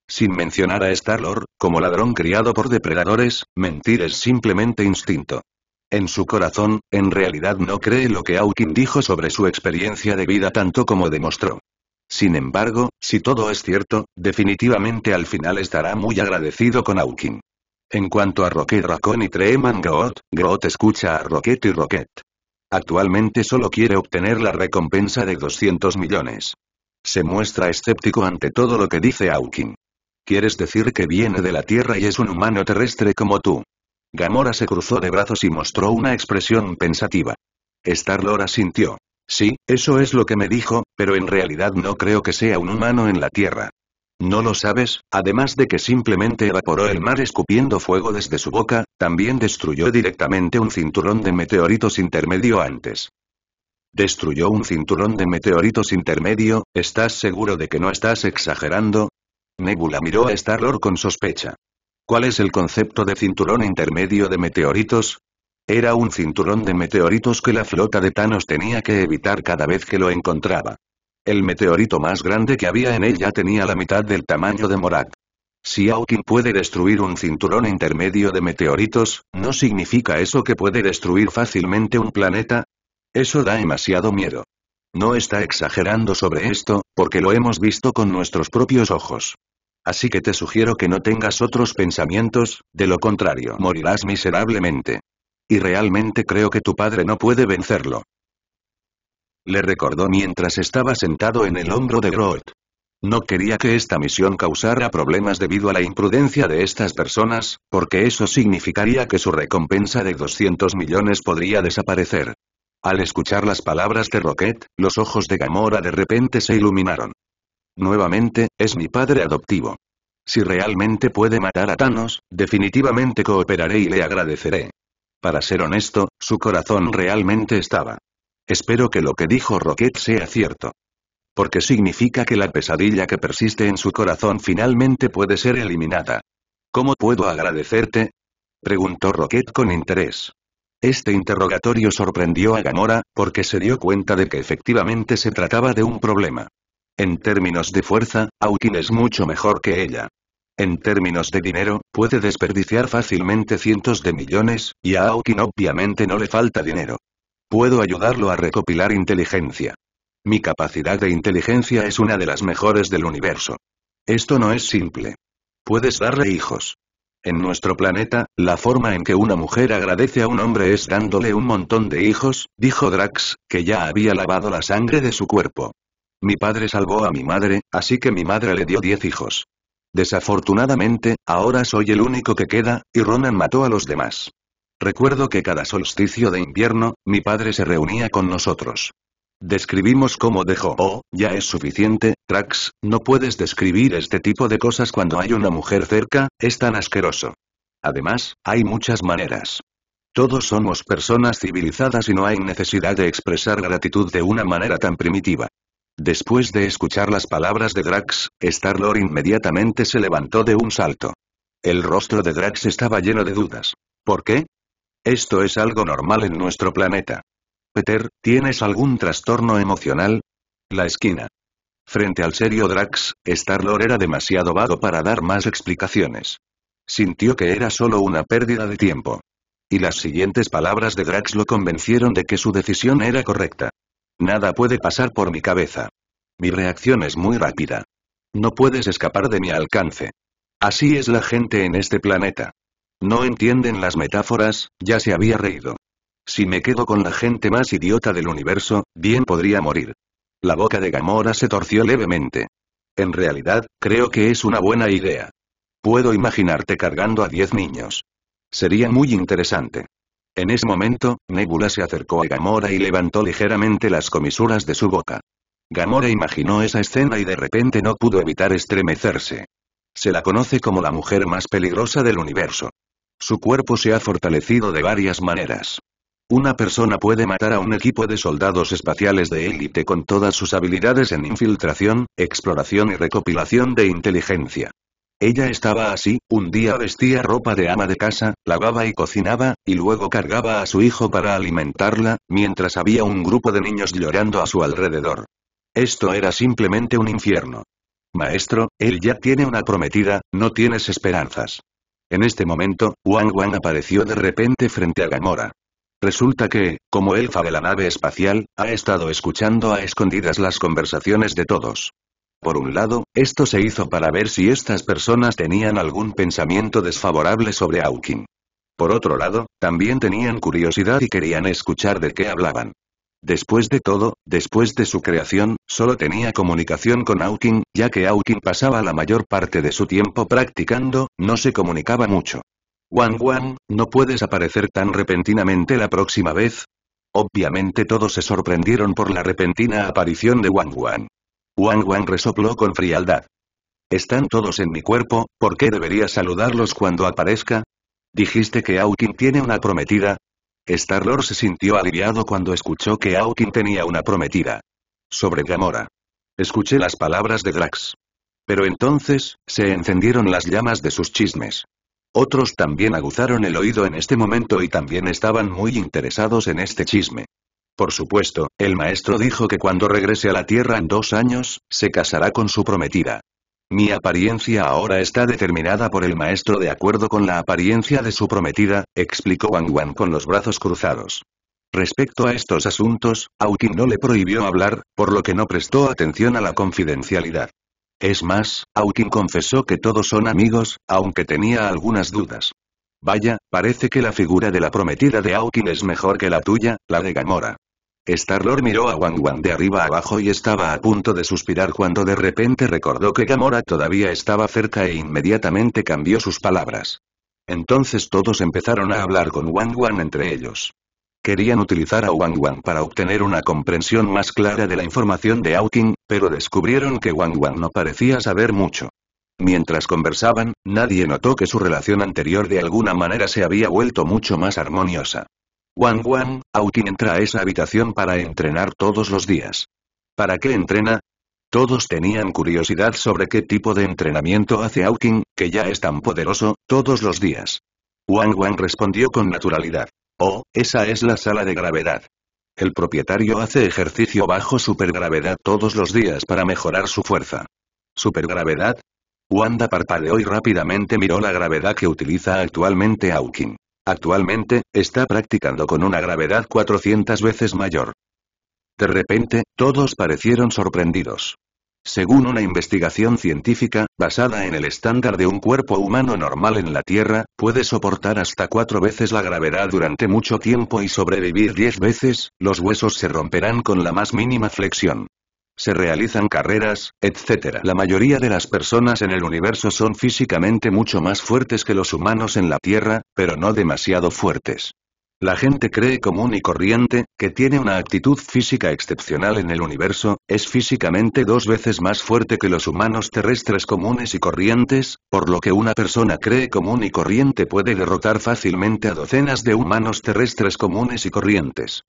[SPEAKER 1] Sin mencionar a Star-Lord, como ladrón criado por depredadores, mentir es simplemente instinto. En su corazón, en realidad no cree lo que Hawking dijo sobre su experiencia de vida tanto como demostró. Sin embargo, si todo es cierto, definitivamente al final estará muy agradecido con Aukin. En cuanto a Rocket Raccoon y Treeman Groot, Groot escucha a Rocket y Rocket. Actualmente solo quiere obtener la recompensa de 200 millones. Se muestra escéptico ante todo lo que dice Aukin. ¿Quieres decir que viene de la Tierra y es un humano terrestre como tú? Gamora se cruzó de brazos y mostró una expresión pensativa. Star-Lord asintió. Sí, eso es lo que me dijo, pero en realidad no creo que sea un humano en la Tierra. No lo sabes, además de que simplemente evaporó el mar escupiendo fuego desde su boca, también destruyó directamente un cinturón de meteoritos intermedio antes. Destruyó un cinturón de meteoritos intermedio, ¿estás seguro de que no estás exagerando? Nebula miró a star con sospecha. ¿Cuál es el concepto de cinturón intermedio de meteoritos? Era un cinturón de meteoritos que la flota de Thanos tenía que evitar cada vez que lo encontraba. El meteorito más grande que había en ella tenía la mitad del tamaño de Morak. Si Aokin puede destruir un cinturón intermedio de meteoritos, ¿no significa eso que puede destruir fácilmente un planeta? Eso da demasiado miedo. No está exagerando sobre esto, porque lo hemos visto con nuestros propios ojos. Así que te sugiero que no tengas otros pensamientos, de lo contrario morirás miserablemente. Y realmente creo que tu padre no puede vencerlo. Le recordó mientras estaba sentado en el hombro de Groot. No quería que esta misión causara problemas debido a la imprudencia de estas personas, porque eso significaría que su recompensa de 200 millones podría desaparecer. Al escuchar las palabras de Rocket, los ojos de Gamora de repente se iluminaron. Nuevamente, es mi padre adoptivo. Si realmente puede matar a Thanos, definitivamente cooperaré y le agradeceré. Para ser honesto, su corazón realmente estaba. Espero que lo que dijo Rocket sea cierto. Porque significa que la pesadilla que persiste en su corazón finalmente puede ser eliminada. ¿Cómo puedo agradecerte? preguntó Rocket con interés. Este interrogatorio sorprendió a Gamora, porque se dio cuenta de que efectivamente se trataba de un problema. En términos de fuerza, Aukin es mucho mejor que ella. En términos de dinero, puede desperdiciar fácilmente cientos de millones, y a Aokin obviamente no le falta dinero. Puedo ayudarlo a recopilar inteligencia. Mi capacidad de inteligencia es una de las mejores del universo. Esto no es simple. Puedes darle hijos. En nuestro planeta, la forma en que una mujer agradece a un hombre es dándole un montón de hijos, dijo Drax, que ya había lavado la sangre de su cuerpo. Mi padre salvó a mi madre, así que mi madre le dio diez hijos. Desafortunadamente, ahora soy el único que queda, y Ronan mató a los demás. Recuerdo que cada solsticio de invierno, mi padre se reunía con nosotros. Describimos cómo dejó. Oh, ya es suficiente, Trax, no puedes describir este tipo de cosas cuando hay una mujer cerca, es tan asqueroso. Además, hay muchas maneras. Todos somos personas civilizadas y no hay necesidad de expresar gratitud de una manera tan primitiva. Después de escuchar las palabras de Drax, Star-Lord inmediatamente se levantó de un salto. El rostro de Drax estaba lleno de dudas. ¿Por qué? Esto es algo normal en nuestro planeta. Peter, ¿tienes algún trastorno emocional? La esquina. Frente al serio Drax, Star-Lord era demasiado vago para dar más explicaciones. Sintió que era solo una pérdida de tiempo. Y las siguientes palabras de Drax lo convencieron de que su decisión era correcta. Nada puede pasar por mi cabeza. Mi reacción es muy rápida. No puedes escapar de mi alcance. Así es la gente en este planeta. No entienden las metáforas, ya se había reído. Si me quedo con la gente más idiota del universo, bien podría morir. La boca de Gamora se torció levemente. En realidad, creo que es una buena idea. Puedo imaginarte cargando a diez niños. Sería muy interesante. En ese momento, Nebula se acercó a Gamora y levantó ligeramente las comisuras de su boca. Gamora imaginó esa escena y de repente no pudo evitar estremecerse. Se la conoce como la mujer más peligrosa del universo. Su cuerpo se ha fortalecido de varias maneras. Una persona puede matar a un equipo de soldados espaciales de élite con todas sus habilidades en infiltración, exploración y recopilación de inteligencia. Ella estaba así, un día vestía ropa de ama de casa, lavaba y cocinaba, y luego cargaba a su hijo para alimentarla, mientras había un grupo de niños llorando a su alrededor. Esto era simplemente un infierno. Maestro, él ya tiene una prometida, no tienes esperanzas. En este momento, Wang Wang apareció de repente frente a Gamora. Resulta que, como elfa de la nave espacial, ha estado escuchando a escondidas las conversaciones de todos. Por un lado, esto se hizo para ver si estas personas tenían algún pensamiento desfavorable sobre Aukin. Por otro lado, también tenían curiosidad y querían escuchar de qué hablaban. Después de todo, después de su creación, solo tenía comunicación con Aukin, ya que Aukin pasaba la mayor parte de su tiempo practicando, no se comunicaba mucho. Wang Wang, ¿no puedes aparecer tan repentinamente la próxima vez? Obviamente todos se sorprendieron por la repentina aparición de Wang Wang. Wang Wang resopló con frialdad. Están todos en mi cuerpo, ¿por qué debería saludarlos cuando aparezca? ¿Dijiste que Aukin tiene una prometida? Star-Lord se sintió aliviado cuando escuchó que Aukin tenía una prometida. Sobre Gamora. Escuché las palabras de Drax. Pero entonces, se encendieron las llamas de sus chismes. Otros también aguzaron el oído en este momento y también estaban muy interesados en este chisme. Por supuesto, el maestro dijo que cuando regrese a la Tierra en dos años, se casará con su prometida. Mi apariencia ahora está determinada por el maestro de acuerdo con la apariencia de su prometida, explicó Wang Wan con los brazos cruzados. Respecto a estos asuntos, Aukin no le prohibió hablar, por lo que no prestó atención a la confidencialidad. Es más, Aukin confesó que todos son amigos, aunque tenía algunas dudas. Vaya, parece que la figura de la prometida de Aukin es mejor que la tuya, la de Gamora. Star-Lord miró a Wang Wang de arriba abajo y estaba a punto de suspirar cuando de repente recordó que Gamora todavía estaba cerca e inmediatamente cambió sus palabras. Entonces todos empezaron a hablar con Wang Wang entre ellos. Querían utilizar a Wang Wang para obtener una comprensión más clara de la información de Hawking, pero descubrieron que Wang Wang no parecía saber mucho. Mientras conversaban, nadie notó que su relación anterior de alguna manera se había vuelto mucho más armoniosa. Wang Wang, Aukin entra a esa habitación para entrenar todos los días. ¿Para qué entrena? Todos tenían curiosidad sobre qué tipo de entrenamiento hace Aukin, que ya es tan poderoso, todos los días. Wang Wang respondió con naturalidad. Oh, esa es la sala de gravedad. El propietario hace ejercicio bajo supergravedad todos los días para mejorar su fuerza. ¿Supergravedad? Wanda parpadeó y rápidamente miró la gravedad que utiliza actualmente Aukin. Actualmente, está practicando con una gravedad 400 veces mayor. De repente, todos parecieron sorprendidos. Según una investigación científica, basada en el estándar de un cuerpo humano normal en la Tierra, puede soportar hasta cuatro veces la gravedad durante mucho tiempo y sobrevivir diez veces, los huesos se romperán con la más mínima flexión se realizan carreras, etc. La mayoría de las personas en el universo son físicamente mucho más fuertes que los humanos en la Tierra, pero no demasiado fuertes. La gente cree común y corriente, que tiene una actitud física excepcional en el universo, es físicamente dos veces más fuerte que los humanos terrestres comunes y corrientes, por lo que una persona cree común y corriente puede derrotar fácilmente a docenas de humanos terrestres comunes y corrientes.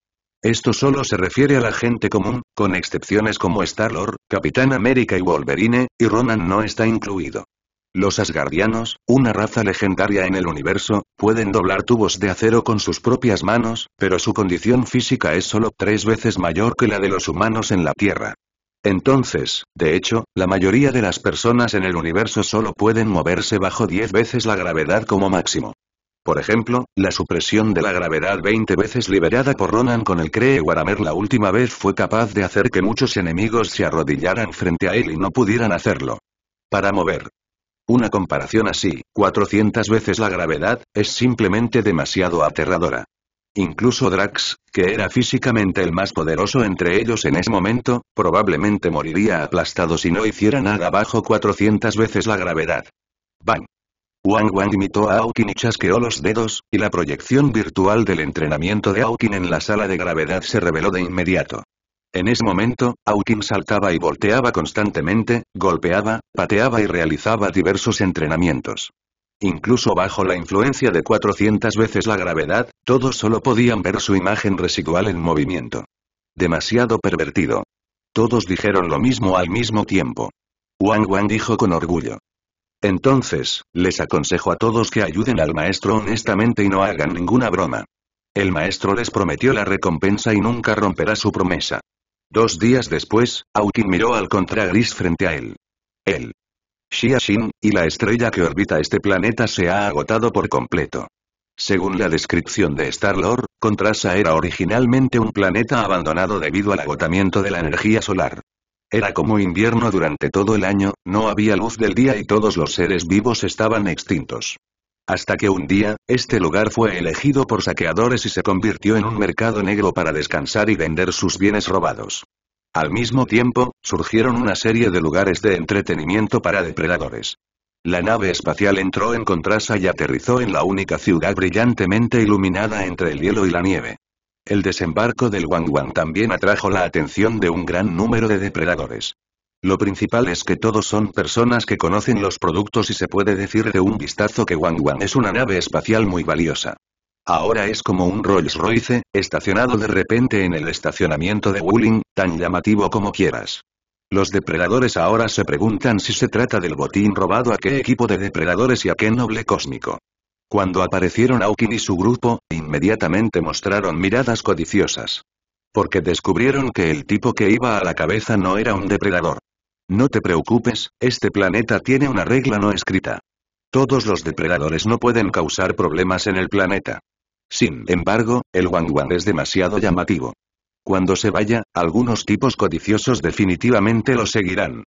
[SPEAKER 1] Esto solo se refiere a la gente común, con excepciones como Star-Lord, Capitán América y Wolverine, y Ronan no está incluido. Los Asgardianos, una raza legendaria en el universo, pueden doblar tubos de acero con sus propias manos, pero su condición física es solo tres veces mayor que la de los humanos en la Tierra. Entonces, de hecho, la mayoría de las personas en el universo solo pueden moverse bajo 10 veces la gravedad como máximo. Por ejemplo, la supresión de la gravedad 20 veces liberada por Ronan con el Cree Warhammer la última vez fue capaz de hacer que muchos enemigos se arrodillaran frente a él y no pudieran hacerlo. Para mover. Una comparación así, 400 veces la gravedad, es simplemente demasiado aterradora. Incluso Drax, que era físicamente el más poderoso entre ellos en ese momento, probablemente moriría aplastado si no hiciera nada bajo 400 veces la gravedad. Bang. Wang Wang imitó a Aokin y chasqueó los dedos, y la proyección virtual del entrenamiento de Aokin en la sala de gravedad se reveló de inmediato. En ese momento, Aokin saltaba y volteaba constantemente, golpeaba, pateaba y realizaba diversos entrenamientos. Incluso bajo la influencia de 400 veces la gravedad, todos solo podían ver su imagen residual en movimiento. Demasiado pervertido. Todos dijeron lo mismo al mismo tiempo. Wang Wang dijo con orgullo. Entonces, les aconsejo a todos que ayuden al maestro honestamente y no hagan ninguna broma. El maestro les prometió la recompensa y nunca romperá su promesa. Dos días después, Aukin miró al contra gris frente a él. Él. Xia Shin, y la estrella que orbita este planeta se ha agotado por completo. Según la descripción de Star-Lord, Contrasa era originalmente un planeta abandonado debido al agotamiento de la energía solar. Era como invierno durante todo el año, no había luz del día y todos los seres vivos estaban extintos. Hasta que un día, este lugar fue elegido por saqueadores y se convirtió en un mercado negro para descansar y vender sus bienes robados. Al mismo tiempo, surgieron una serie de lugares de entretenimiento para depredadores. La nave espacial entró en contrasa y aterrizó en la única ciudad brillantemente iluminada entre el hielo y la nieve. El desembarco del Wang también atrajo la atención de un gran número de depredadores. Lo principal es que todos son personas que conocen los productos y se puede decir de un vistazo que Wangwang es una nave espacial muy valiosa. Ahora es como un Rolls Royce, estacionado de repente en el estacionamiento de Wuling, tan llamativo como quieras. Los depredadores ahora se preguntan si se trata del botín robado a qué equipo de depredadores y a qué noble cósmico. Cuando aparecieron Aukin y su grupo, inmediatamente mostraron miradas codiciosas. Porque descubrieron que el tipo que iba a la cabeza no era un depredador. No te preocupes, este planeta tiene una regla no escrita. Todos los depredadores no pueden causar problemas en el planeta. Sin embargo, el Wang es demasiado llamativo. Cuando se vaya, algunos tipos codiciosos definitivamente lo seguirán.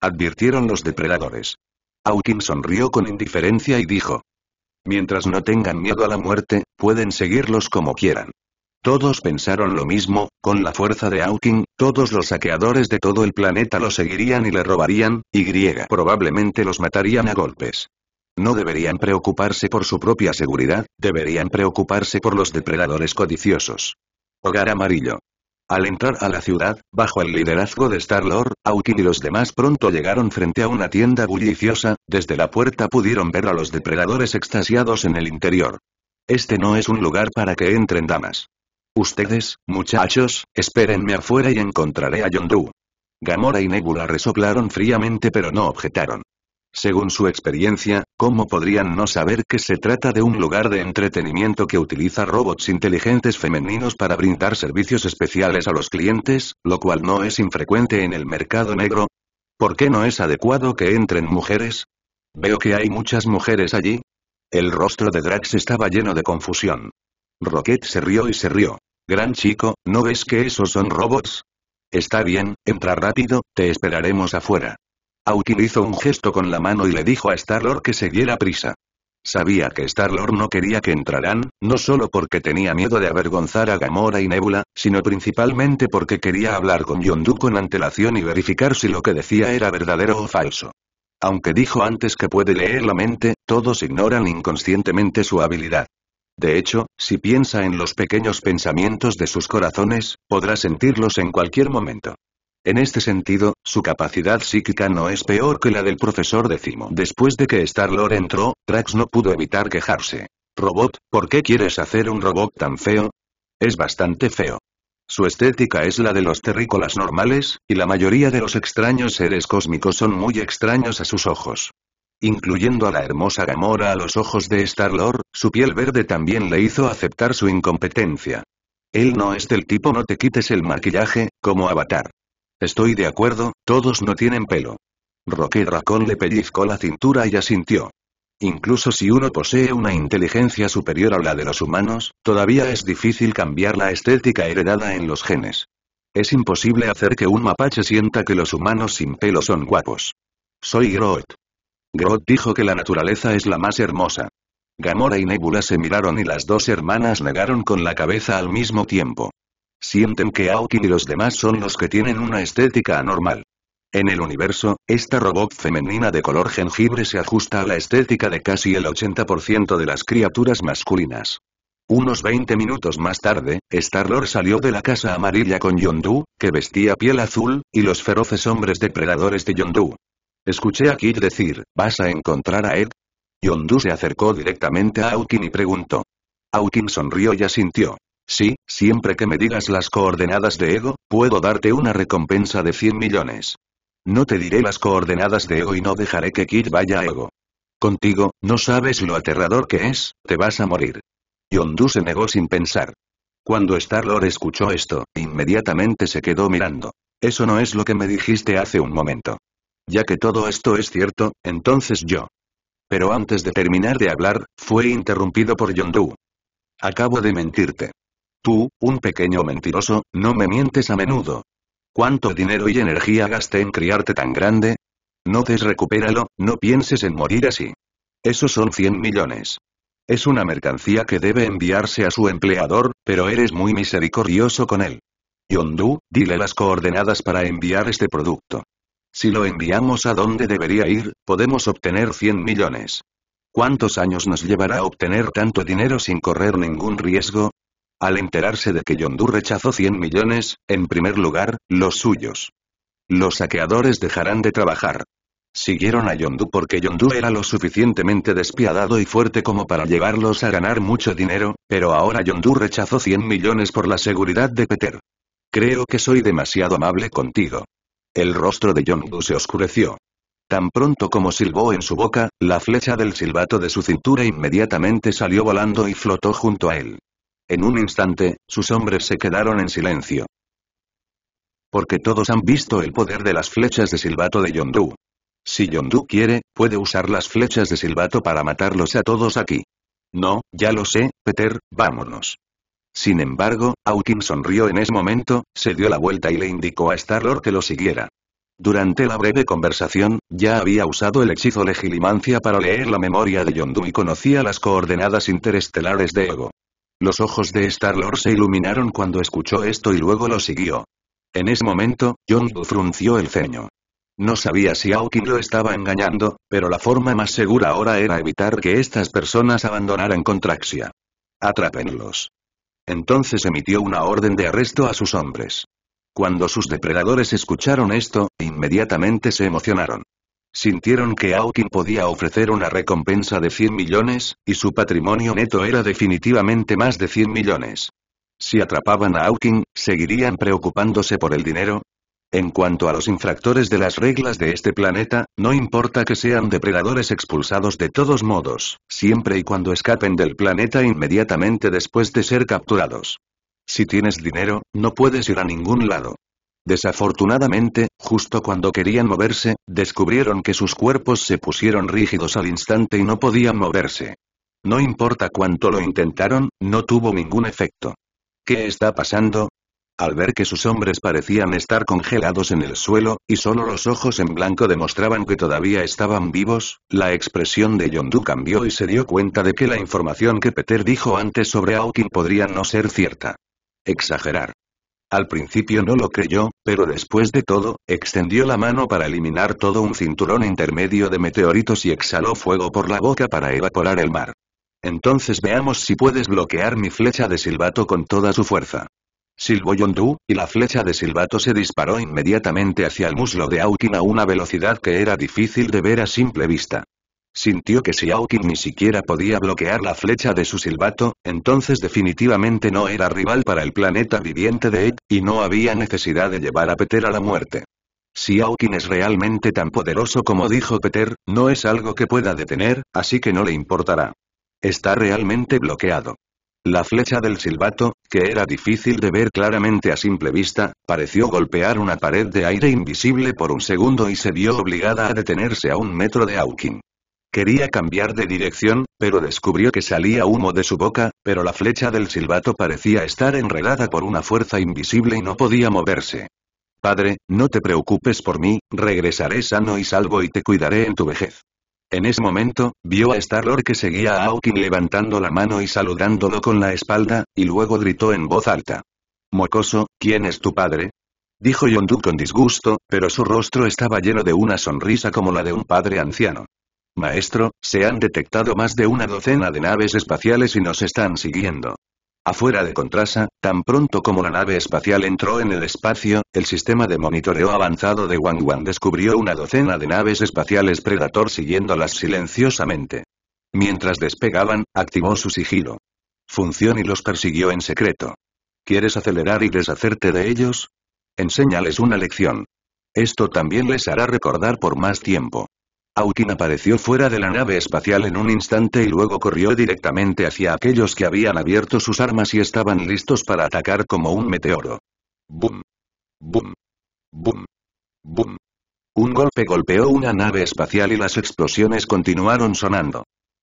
[SPEAKER 1] Advirtieron los depredadores. Aukin sonrió con indiferencia y dijo, Mientras no tengan miedo a la muerte, pueden seguirlos como quieran. Todos pensaron lo mismo, con la fuerza de Hawking, todos los saqueadores de todo el planeta lo seguirían y le robarían, y griega probablemente los matarían a golpes. No deberían preocuparse por su propia seguridad, deberían preocuparse por los depredadores codiciosos. Hogar amarillo. Al entrar a la ciudad, bajo el liderazgo de Star-Lord, Aukin y los demás pronto llegaron frente a una tienda bulliciosa, desde la puerta pudieron ver a los depredadores extasiados en el interior. Este no es un lugar para que entren damas. Ustedes, muchachos, espérenme afuera y encontraré a Yondu. Gamora y Nebula resoplaron fríamente pero no objetaron. Según su experiencia, ¿cómo podrían no saber que se trata de un lugar de entretenimiento que utiliza robots inteligentes femeninos para brindar servicios especiales a los clientes, lo cual no es infrecuente en el mercado negro? ¿Por qué no es adecuado que entren mujeres? Veo que hay muchas mujeres allí. El rostro de Drax estaba lleno de confusión. Rocket se rió y se rió. Gran chico, ¿no ves que esos son robots? Está bien, entra rápido, te esperaremos afuera utilizó un gesto con la mano y le dijo a Star-Lord que se diera prisa. Sabía que Star-Lord no quería que entraran, no solo porque tenía miedo de avergonzar a Gamora y Nebula, sino principalmente porque quería hablar con Yondu con antelación y verificar si lo que decía era verdadero o falso. Aunque dijo antes que puede leer la mente, todos ignoran inconscientemente su habilidad. De hecho, si piensa en los pequeños pensamientos de sus corazones, podrá sentirlos en cualquier momento. En este sentido, su capacidad psíquica no es peor que la del profesor Decimo. Después de que Star-Lord entró, Trax no pudo evitar quejarse. Robot, ¿por qué quieres hacer un robot tan feo? Es bastante feo. Su estética es la de los terrícolas normales, y la mayoría de los extraños seres cósmicos son muy extraños a sus ojos incluyendo a la hermosa Gamora a los ojos de Star-Lord, su piel verde también le hizo aceptar su incompetencia. Él no es del tipo no te quites el maquillaje, como avatar. Estoy de acuerdo, todos no tienen pelo. Roque racón le pellizcó la cintura y asintió. Incluso si uno posee una inteligencia superior a la de los humanos, todavía es difícil cambiar la estética heredada en los genes. Es imposible hacer que un mapache sienta que los humanos sin pelo son guapos. Soy Groot. Groot dijo que la naturaleza es la más hermosa. Gamora y Nebula se miraron y las dos hermanas negaron con la cabeza al mismo tiempo. Sienten que Aukin y los demás son los que tienen una estética anormal. En el universo, esta robot femenina de color jengibre se ajusta a la estética de casi el 80% de las criaturas masculinas. Unos 20 minutos más tarde, Star-Lord salió de la casa amarilla con Yondu, que vestía piel azul, y los feroces hombres depredadores de Yondu. Escuché a Kid decir, ¿vas a encontrar a Ed? Yondu se acercó directamente a Aukin y preguntó. Aukin sonrió y asintió. Sí, siempre que me digas las coordenadas de Ego, puedo darte una recompensa de 100 millones. No te diré las coordenadas de Ego y no dejaré que Kid vaya a Ego. Contigo, no sabes lo aterrador que es, te vas a morir. Yondu se negó sin pensar. Cuando Star-Lord escuchó esto, inmediatamente se quedó mirando. Eso no es lo que me dijiste hace un momento. Ya que todo esto es cierto, entonces yo. Pero antes de terminar de hablar, fue interrumpido por Yondu. Acabo de mentirte. Tú, un pequeño mentiroso, no me mientes a menudo. ¿Cuánto dinero y energía gasté en criarte tan grande? No desrecupéralo, no pienses en morir así. Esos son 100 millones. Es una mercancía que debe enviarse a su empleador, pero eres muy misericordioso con él. Yondu, dile las coordenadas para enviar este producto. Si lo enviamos a donde debería ir, podemos obtener 100 millones. ¿Cuántos años nos llevará a obtener tanto dinero sin correr ningún riesgo? Al enterarse de que Yondu rechazó 100 millones, en primer lugar, los suyos. Los saqueadores dejarán de trabajar. Siguieron a Yondu porque Yondu era lo suficientemente despiadado y fuerte como para llevarlos a ganar mucho dinero, pero ahora Yondu rechazó 100 millones por la seguridad de Peter. Creo que soy demasiado amable contigo. El rostro de Yondu se oscureció. Tan pronto como silbó en su boca, la flecha del silbato de su cintura inmediatamente salió volando y flotó junto a él. En un instante, sus hombres se quedaron en silencio. Porque todos han visto el poder de las flechas de silbato de Yondu. Si Yondu quiere, puede usar las flechas de silbato para matarlos a todos aquí. No, ya lo sé, Peter, vámonos. Sin embargo, Hawking sonrió en ese momento, se dio la vuelta y le indicó a Starlord que lo siguiera. Durante la breve conversación, ya había usado el hechizo Legilimancia para leer la memoria de Yondu y conocía las coordenadas interestelares de Ego. Los ojos de Star-Lord se iluminaron cuando escuchó esto y luego lo siguió. En ese momento, John frunció el ceño. No sabía si Aoki lo estaba engañando, pero la forma más segura ahora era evitar que estas personas abandonaran Contraxia. Atrápenlos. Entonces emitió una orden de arresto a sus hombres. Cuando sus depredadores escucharon esto, inmediatamente se emocionaron. Sintieron que Hawking podía ofrecer una recompensa de 100 millones, y su patrimonio neto era definitivamente más de 100 millones. Si atrapaban a Hawking, ¿seguirían preocupándose por el dinero? En cuanto a los infractores de las reglas de este planeta, no importa que sean depredadores expulsados de todos modos, siempre y cuando escapen del planeta inmediatamente después de ser capturados. Si tienes dinero, no puedes ir a ningún lado. Desafortunadamente, justo cuando querían moverse, descubrieron que sus cuerpos se pusieron rígidos al instante y no podían moverse. No importa cuánto lo intentaron, no tuvo ningún efecto. ¿Qué está pasando? Al ver que sus hombres parecían estar congelados en el suelo, y solo los ojos en blanco demostraban que todavía estaban vivos, la expresión de Yondu cambió y se dio cuenta de que la información que Peter dijo antes sobre Hawking podría no ser cierta. Exagerar. Al principio no lo creyó, pero después de todo, extendió la mano para eliminar todo un cinturón intermedio de meteoritos y exhaló fuego por la boca para evaporar el mar. Entonces veamos si puedes bloquear mi flecha de silbato con toda su fuerza. Silbó Yondu, y la flecha de silbato se disparó inmediatamente hacia el muslo de Aukin a una velocidad que era difícil de ver a simple vista. Sintió que si Aukin ni siquiera podía bloquear la flecha de su silbato, entonces definitivamente no era rival para el planeta viviente de Ed, y no había necesidad de llevar a Peter a la muerte. Si Aukin es realmente tan poderoso como dijo Peter, no es algo que pueda detener, así que no le importará. Está realmente bloqueado. La flecha del silbato, que era difícil de ver claramente a simple vista, pareció golpear una pared de aire invisible por un segundo y se vio obligada a detenerse a un metro de Aukin. Quería cambiar de dirección, pero descubrió que salía humo de su boca, pero la flecha del silbato parecía estar enredada por una fuerza invisible y no podía moverse. Padre, no te preocupes por mí, regresaré sano y salvo y te cuidaré en tu vejez. En ese momento, vio a Star-Lord que seguía a Hawking levantando la mano y saludándolo con la espalda, y luego gritó en voz alta. Mocoso, ¿quién es tu padre? Dijo Yondu con disgusto, pero su rostro estaba lleno de una sonrisa como la de un padre anciano. Maestro, se han detectado más de una docena de naves espaciales y nos están siguiendo. Afuera de Contrasa, tan pronto como la nave espacial entró en el espacio, el sistema de monitoreo avanzado de Wang Wan descubrió una docena de naves espaciales Predator siguiéndolas silenciosamente. Mientras despegaban, activó su sigilo. Función y los persiguió en secreto. ¿Quieres acelerar y deshacerte de ellos? Enséñales una lección. Esto también les hará recordar por más tiempo. Aukin apareció fuera de la nave espacial en un instante y luego corrió directamente hacia aquellos que habían abierto sus armas y estaban listos para atacar como un meteoro. ¡Bum! ¡Bum! ¡Bum! ¡Bum! Un golpe golpeó una nave espacial y las explosiones continuaron sonando.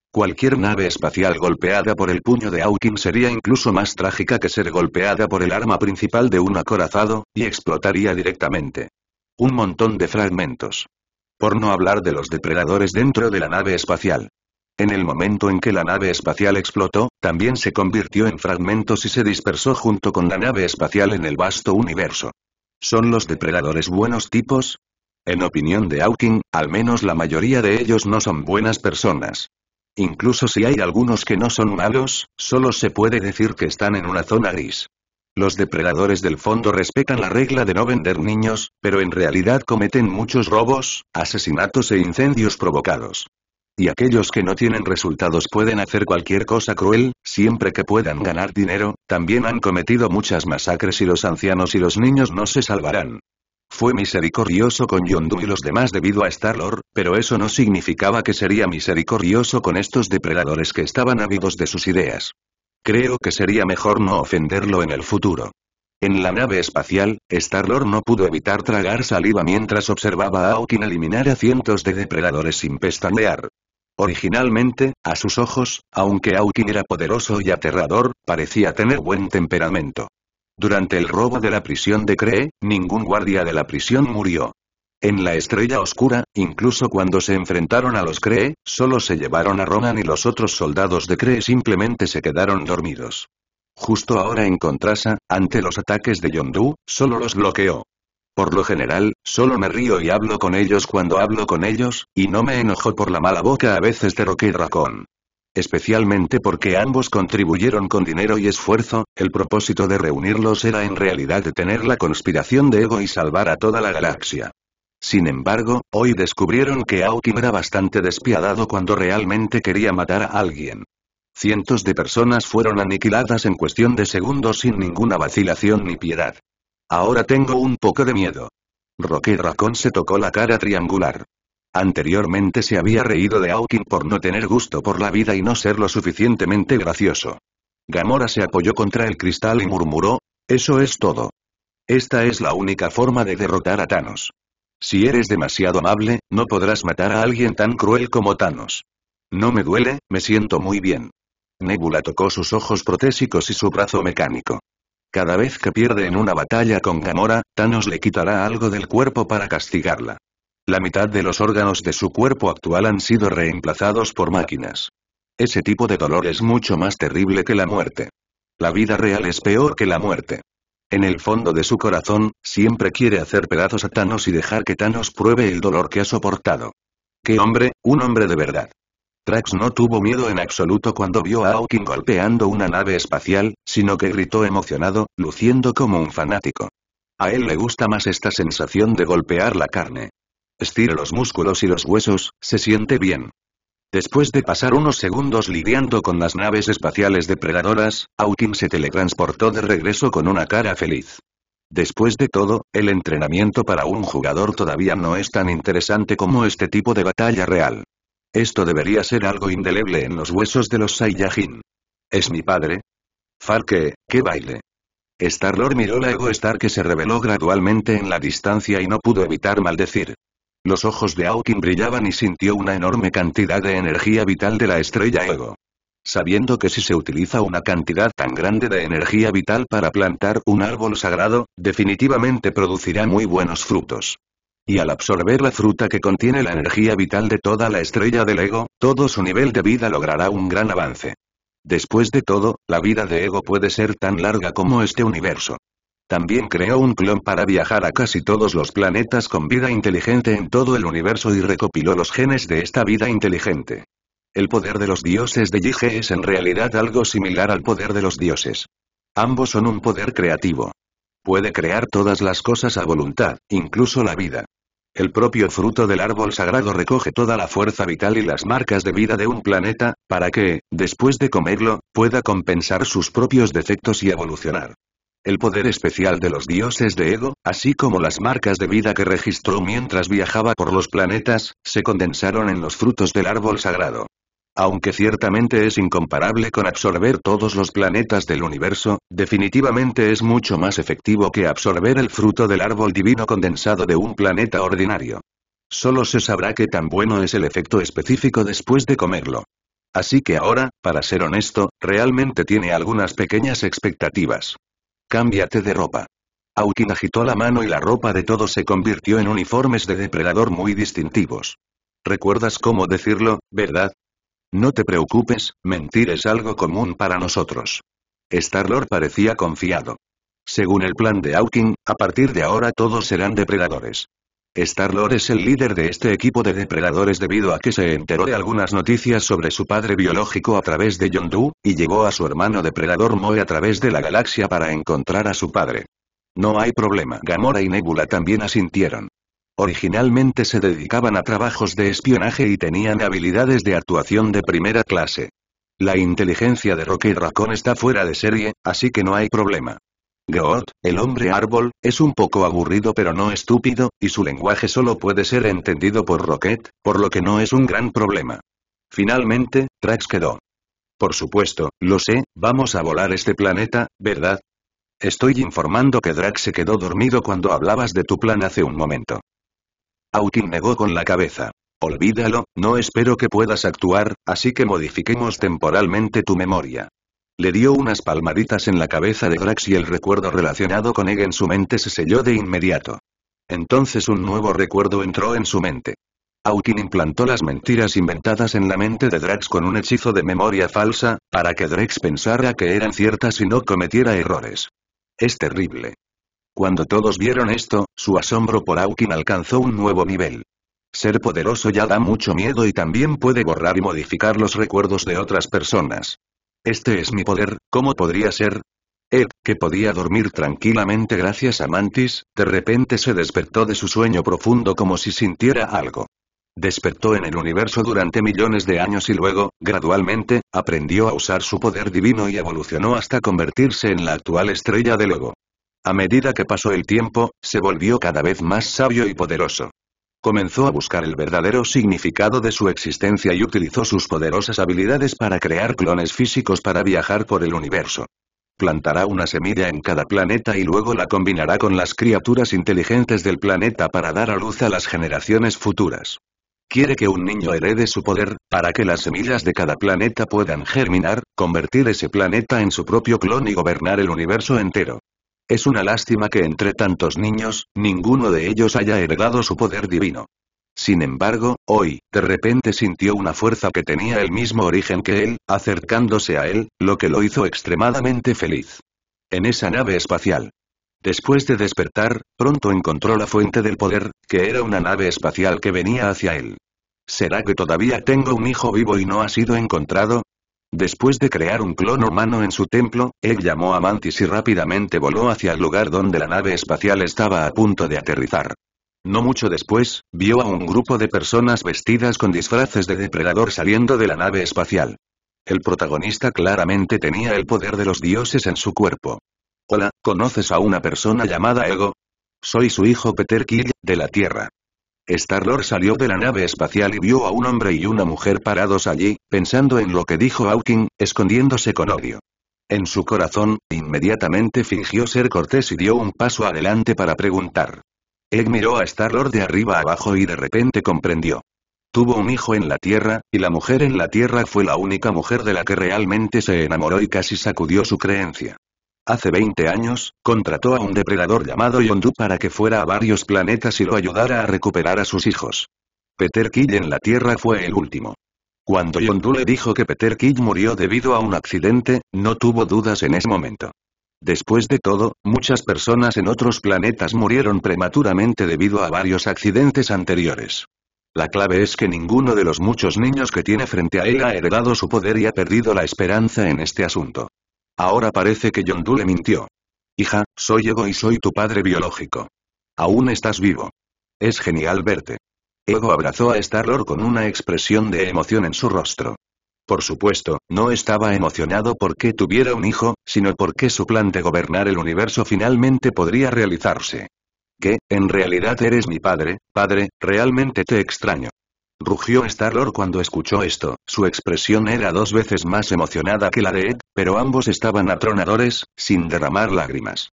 [SPEAKER 1] Cualquier nave espacial golpeada por el puño de Aukin sería incluso más trágica que ser golpeada por el arma principal de un acorazado, y explotaría directamente. Un montón de fragmentos por no hablar de los depredadores dentro de la nave espacial. En el momento en que la nave espacial explotó, también se convirtió en fragmentos y se dispersó junto con la nave espacial en el vasto universo. ¿Son los depredadores buenos tipos? En opinión de Hawking, al menos la mayoría de ellos no son buenas personas. Incluso si hay algunos que no son malos, solo se puede decir que están en una zona gris. Los depredadores del fondo respetan la regla de no vender niños, pero en realidad cometen muchos robos, asesinatos e incendios provocados. Y aquellos que no tienen resultados pueden hacer cualquier cosa cruel, siempre que puedan ganar dinero, también han cometido muchas masacres y los ancianos y los niños no se salvarán. Fue misericordioso con Yondu y los demás debido a Star-Lord, pero eso no significaba que sería misericordioso con estos depredadores que estaban ávidos de sus ideas. Creo que sería mejor no ofenderlo en el futuro. En la nave espacial, Star-Lord no pudo evitar tragar saliva mientras observaba a Aukin eliminar a cientos de depredadores sin pestañear. Originalmente, a sus ojos, aunque Aukin era poderoso y aterrador, parecía tener buen temperamento. Durante el robo de la prisión de Cree, ningún guardia de la prisión murió. En la Estrella Oscura, incluso cuando se enfrentaron a los Cree, solo se llevaron a Ronan y los otros soldados de Cree simplemente se quedaron dormidos. Justo ahora en Contrasa, ante los ataques de Yondu, solo los bloqueó. Por lo general, solo me río y hablo con ellos cuando hablo con ellos, y no me enojo por la mala boca a veces de Roque Raccoon. Especialmente porque ambos contribuyeron con dinero y esfuerzo, el propósito de reunirlos era en realidad detener la conspiración de Ego y salvar a toda la galaxia. Sin embargo, hoy descubrieron que Aukin era bastante despiadado cuando realmente quería matar a alguien. Cientos de personas fueron aniquiladas en cuestión de segundos sin ninguna vacilación ni piedad. Ahora tengo un poco de miedo. Roque Racón se tocó la cara triangular. Anteriormente se había reído de Aukin por no tener gusto por la vida y no ser lo suficientemente gracioso. Gamora se apoyó contra el cristal y murmuró, eso es todo. Esta es la única forma de derrotar a Thanos. Si eres demasiado amable, no podrás matar a alguien tan cruel como Thanos. No me duele, me siento muy bien. Nebula tocó sus ojos protésicos y su brazo mecánico. Cada vez que pierde en una batalla con Gamora, Thanos le quitará algo del cuerpo para castigarla. La mitad de los órganos de su cuerpo actual han sido reemplazados por máquinas. Ese tipo de dolor es mucho más terrible que la muerte. La vida real es peor que la muerte. En el fondo de su corazón, siempre quiere hacer pedazos a Thanos y dejar que Thanos pruebe el dolor que ha soportado. ¡Qué hombre, un hombre de verdad! Trax no tuvo miedo en absoluto cuando vio a Hawking golpeando una nave espacial, sino que gritó emocionado, luciendo como un fanático. A él le gusta más esta sensación de golpear la carne. Estira los músculos y los huesos, se siente bien. Después de pasar unos segundos lidiando con las naves espaciales depredadoras, Hawking se teletransportó de regreso con una cara feliz. Después de todo, el entrenamiento para un jugador todavía no es tan interesante como este tipo de batalla real. Esto debería ser algo indeleble en los huesos de los Saiyajin. ¿Es mi padre? Farke, qué baile. Star-Lord miró la ego Star que se reveló gradualmente en la distancia y no pudo evitar maldecir. Los ojos de Aukin brillaban y sintió una enorme cantidad de energía vital de la estrella Ego. Sabiendo que si se utiliza una cantidad tan grande de energía vital para plantar un árbol sagrado, definitivamente producirá muy buenos frutos. Y al absorber la fruta que contiene la energía vital de toda la estrella del ego, todo su nivel de vida logrará un gran avance. Después de todo, la vida de ego puede ser tan larga como este universo. También creó un clon para viajar a casi todos los planetas con vida inteligente en todo el universo y recopiló los genes de esta vida inteligente. El poder de los dioses de Yige es en realidad algo similar al poder de los dioses. Ambos son un poder creativo. Puede crear todas las cosas a voluntad, incluso la vida. El propio fruto del árbol sagrado recoge toda la fuerza vital y las marcas de vida de un planeta, para que, después de comerlo, pueda compensar sus propios defectos y evolucionar el poder especial de los dioses de Ego, así como las marcas de vida que registró mientras viajaba por los planetas, se condensaron en los frutos del árbol sagrado. Aunque ciertamente es incomparable con absorber todos los planetas del universo, definitivamente es mucho más efectivo que absorber el fruto del árbol divino condensado de un planeta ordinario. Solo se sabrá qué tan bueno es el efecto específico después de comerlo. Así que ahora, para ser honesto, realmente tiene algunas pequeñas expectativas. Cámbiate de ropa. Aukin agitó la mano y la ropa de todos se convirtió en uniformes de depredador muy distintivos. ¿Recuerdas cómo decirlo, verdad? No te preocupes, mentir es algo común para nosotros. Starlord parecía confiado. Según el plan de Aukin, a partir de ahora todos serán depredadores. Star-Lord es el líder de este equipo de depredadores debido a que se enteró de algunas noticias sobre su padre biológico a través de Yondu, y llevó a su hermano depredador Moe a través de la galaxia para encontrar a su padre. No hay problema. Gamora y Nebula también asintieron. Originalmente se dedicaban a trabajos de espionaje y tenían habilidades de actuación de primera clase. La inteligencia de Roque Raccoon está fuera de serie, así que no hay problema. Goat, el hombre árbol, es un poco aburrido pero no estúpido, y su lenguaje solo puede ser entendido por Rocket, por lo que no es un gran problema. Finalmente, Drax quedó. Por supuesto, lo sé, vamos a volar este planeta, ¿verdad? Estoy informando que Drax se quedó dormido cuando hablabas de tu plan hace un momento. Autin negó con la cabeza. Olvídalo, no espero que puedas actuar, así que modifiquemos temporalmente tu memoria. Le dio unas palmaditas en la cabeza de Drax y el recuerdo relacionado con Egg en su mente se selló de inmediato. Entonces un nuevo recuerdo entró en su mente. Aukin implantó las mentiras inventadas en la mente de Drax con un hechizo de memoria falsa, para que Drax pensara que eran ciertas y no cometiera errores. Es terrible. Cuando todos vieron esto, su asombro por Aukin alcanzó un nuevo nivel. Ser poderoso ya da mucho miedo y también puede borrar y modificar los recuerdos de otras personas. Este es mi poder, ¿cómo podría ser? Ed, que podía dormir tranquilamente gracias a Mantis, de repente se despertó de su sueño profundo como si sintiera algo. Despertó en el universo durante millones de años y luego, gradualmente, aprendió a usar su poder divino y evolucionó hasta convertirse en la actual estrella de Lobo. A medida que pasó el tiempo, se volvió cada vez más sabio y poderoso comenzó a buscar el verdadero significado de su existencia y utilizó sus poderosas habilidades para crear clones físicos para viajar por el universo. Plantará una semilla en cada planeta y luego la combinará con las criaturas inteligentes del planeta para dar a luz a las generaciones futuras. Quiere que un niño herede su poder, para que las semillas de cada planeta puedan germinar, convertir ese planeta en su propio clon y gobernar el universo entero. Es una lástima que entre tantos niños, ninguno de ellos haya heredado su poder divino. Sin embargo, hoy, de repente sintió una fuerza que tenía el mismo origen que él, acercándose a él, lo que lo hizo extremadamente feliz. En esa nave espacial. Después de despertar, pronto encontró la fuente del poder, que era una nave espacial que venía hacia él. ¿Será que todavía tengo un hijo vivo y no ha sido encontrado? Después de crear un clon humano en su templo, él llamó a Mantis y rápidamente voló hacia el lugar donde la nave espacial estaba a punto de aterrizar. No mucho después, vio a un grupo de personas vestidas con disfraces de depredador saliendo de la nave espacial. El protagonista claramente tenía el poder de los dioses en su cuerpo. Hola, ¿conoces a una persona llamada Ego? Soy su hijo Peter Kill, de la Tierra. Star-Lord salió de la nave espacial y vio a un hombre y una mujer parados allí, pensando en lo que dijo Hawking, escondiéndose con odio. En su corazón, inmediatamente fingió ser cortés y dio un paso adelante para preguntar. Egg miró a Star-Lord de arriba abajo y de repente comprendió. Tuvo un hijo en la Tierra, y la mujer en la Tierra fue la única mujer de la que realmente se enamoró y casi sacudió su creencia. Hace 20 años, contrató a un depredador llamado Yondu para que fuera a varios planetas y lo ayudara a recuperar a sus hijos. Peter Kidd en la Tierra fue el último. Cuando Yondu le dijo que Peter Kidd murió debido a un accidente, no tuvo dudas en ese momento. Después de todo, muchas personas en otros planetas murieron prematuramente debido a varios accidentes anteriores. La clave es que ninguno de los muchos niños que tiene frente a él ha heredado su poder y ha perdido la esperanza en este asunto. Ahora parece que Yondu le mintió. Hija, soy Ego y soy tu padre biológico. Aún estás vivo. Es genial verte. Ego abrazó a star con una expresión de emoción en su rostro. Por supuesto, no estaba emocionado porque tuviera un hijo, sino porque su plan de gobernar el universo finalmente podría realizarse. Que, en realidad eres mi padre, padre, realmente te extraño. Rugió star cuando escuchó esto, su expresión era dos veces más emocionada que la de Ed, pero ambos estaban atronadores, sin derramar lágrimas.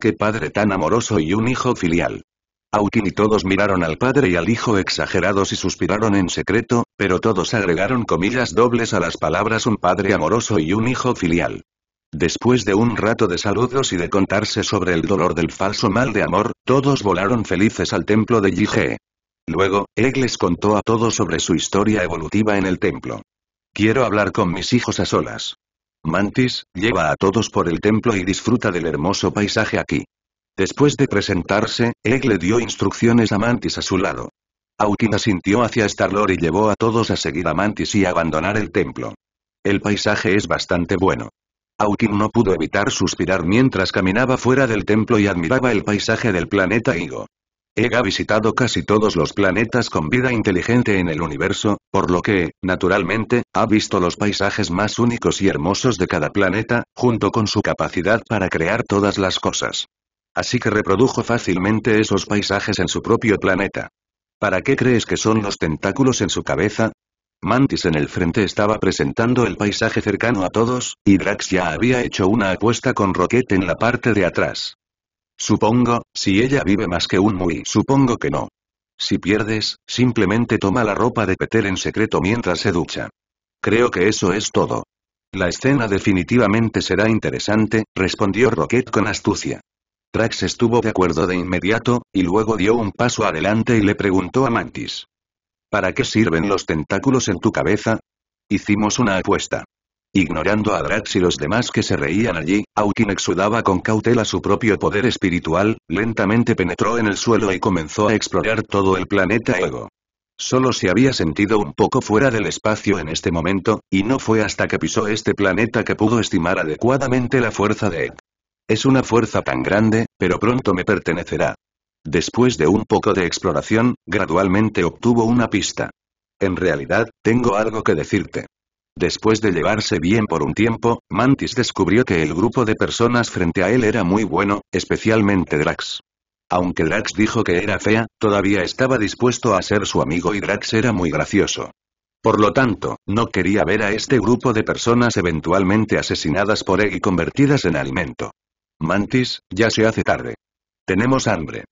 [SPEAKER 1] ¡Qué padre tan amoroso y un hijo filial! Aukin y todos miraron al padre y al hijo exagerados y suspiraron en secreto, pero todos agregaron comillas dobles a las palabras un padre amoroso y un hijo filial. Después de un rato de saludos y de contarse sobre el dolor del falso mal de amor, todos volaron felices al templo de Jige. Luego, Egg les contó a todos sobre su historia evolutiva en el templo. Quiero hablar con mis hijos a solas. Mantis, lleva a todos por el templo y disfruta del hermoso paisaje aquí. Después de presentarse, Egg le dio instrucciones a Mantis a su lado. Aukin asintió hacia Starlord y llevó a todos a seguir a Mantis y abandonar el templo. El paisaje es bastante bueno. Aukin no pudo evitar suspirar mientras caminaba fuera del templo y admiraba el paisaje del planeta Higo. Ega ha visitado casi todos los planetas con vida inteligente en el universo, por lo que, naturalmente, ha visto los paisajes más únicos y hermosos de cada planeta, junto con su capacidad para crear todas las cosas. Así que reprodujo fácilmente esos paisajes en su propio planeta. ¿Para qué crees que son los tentáculos en su cabeza? Mantis en el frente estaba presentando el paisaje cercano a todos, y Drax ya había hecho una apuesta con Rocket en la parte de atrás. Supongo, si ella vive más que un muy. Supongo que no. Si pierdes, simplemente toma la ropa de Peter en secreto mientras se ducha. Creo que eso es todo. La escena definitivamente será interesante, respondió Rocket con astucia. Trax estuvo de acuerdo de inmediato, y luego dio un paso adelante y le preguntó a Mantis. ¿Para qué sirven los tentáculos en tu cabeza? Hicimos una apuesta. Ignorando a Drax y los demás que se reían allí, Aukin exudaba con cautela su propio poder espiritual, lentamente penetró en el suelo y comenzó a explorar todo el planeta Ego. Solo se había sentido un poco fuera del espacio en este momento, y no fue hasta que pisó este planeta que pudo estimar adecuadamente la fuerza de Ed. Es una fuerza tan grande, pero pronto me pertenecerá. Después de un poco de exploración, gradualmente obtuvo una pista. En realidad, tengo algo que decirte. Después de llevarse bien por un tiempo, Mantis descubrió que el grupo de personas frente a él era muy bueno, especialmente Drax. Aunque Drax dijo que era fea, todavía estaba dispuesto a ser su amigo y Drax era muy gracioso. Por lo tanto, no quería ver a este grupo de personas eventualmente asesinadas por él y convertidas en alimento. Mantis, ya se hace tarde. Tenemos hambre.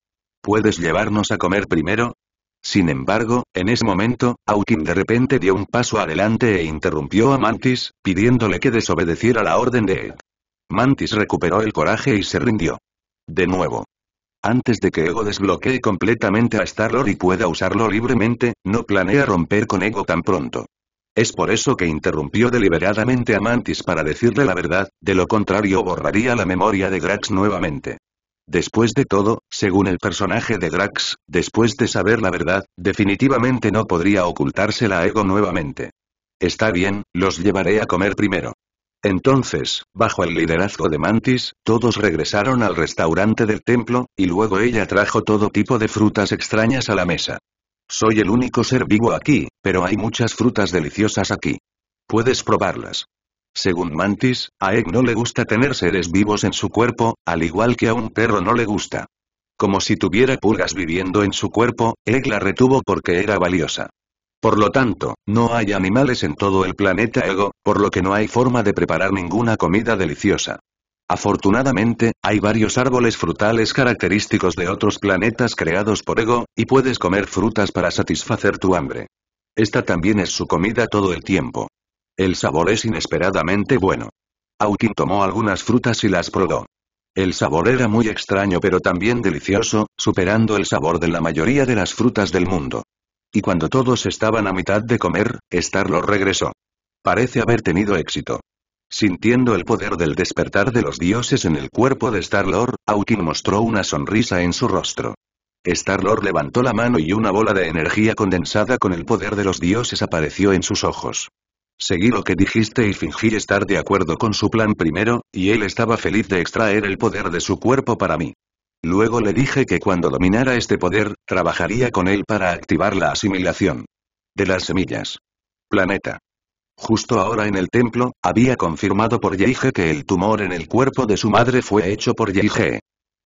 [SPEAKER 1] ¿Puedes llevarnos a comer primero? Sin embargo, en ese momento, Aukin de repente dio un paso adelante e interrumpió a Mantis, pidiéndole que desobedeciera la orden de Ed. Mantis recuperó el coraje y se rindió. De nuevo. Antes de que Ego desbloquee completamente a star y pueda usarlo libremente, no planea romper con Ego tan pronto. Es por eso que interrumpió deliberadamente a Mantis para decirle la verdad, de lo contrario borraría la memoria de Grax nuevamente. Después de todo, según el personaje de Drax, después de saber la verdad, definitivamente no podría ocultársela a Ego nuevamente. Está bien, los llevaré a comer primero. Entonces, bajo el liderazgo de Mantis, todos regresaron al restaurante del templo, y luego ella trajo todo tipo de frutas extrañas a la mesa. Soy el único ser vivo aquí, pero hay muchas frutas deliciosas aquí. Puedes probarlas. Según Mantis, a Egg no le gusta tener seres vivos en su cuerpo, al igual que a un perro no le gusta. Como si tuviera pulgas viviendo en su cuerpo, Egg la retuvo porque era valiosa. Por lo tanto, no hay animales en todo el planeta Ego, por lo que no hay forma de preparar ninguna comida deliciosa. Afortunadamente, hay varios árboles frutales característicos de otros planetas creados por Ego, y puedes comer frutas para satisfacer tu hambre. Esta también es su comida todo el tiempo. El sabor es inesperadamente bueno. Autin tomó algunas frutas y las probó. El sabor era muy extraño pero también delicioso, superando el sabor de la mayoría de las frutas del mundo. Y cuando todos estaban a mitad de comer, Star-Lord regresó. Parece haber tenido éxito. Sintiendo el poder del despertar de los dioses en el cuerpo de Star-Lord, Aukin mostró una sonrisa en su rostro. Star-Lord levantó la mano y una bola de energía condensada con el poder de los dioses apareció en sus ojos. Seguí lo que dijiste y fingí estar de acuerdo con su plan primero, y él estaba feliz de extraer el poder de su cuerpo para mí. Luego le dije que cuando dominara este poder, trabajaría con él para activar la asimilación. De las semillas. Planeta. Justo ahora en el templo, había confirmado por Yeige que el tumor en el cuerpo de su madre fue hecho por Yeige.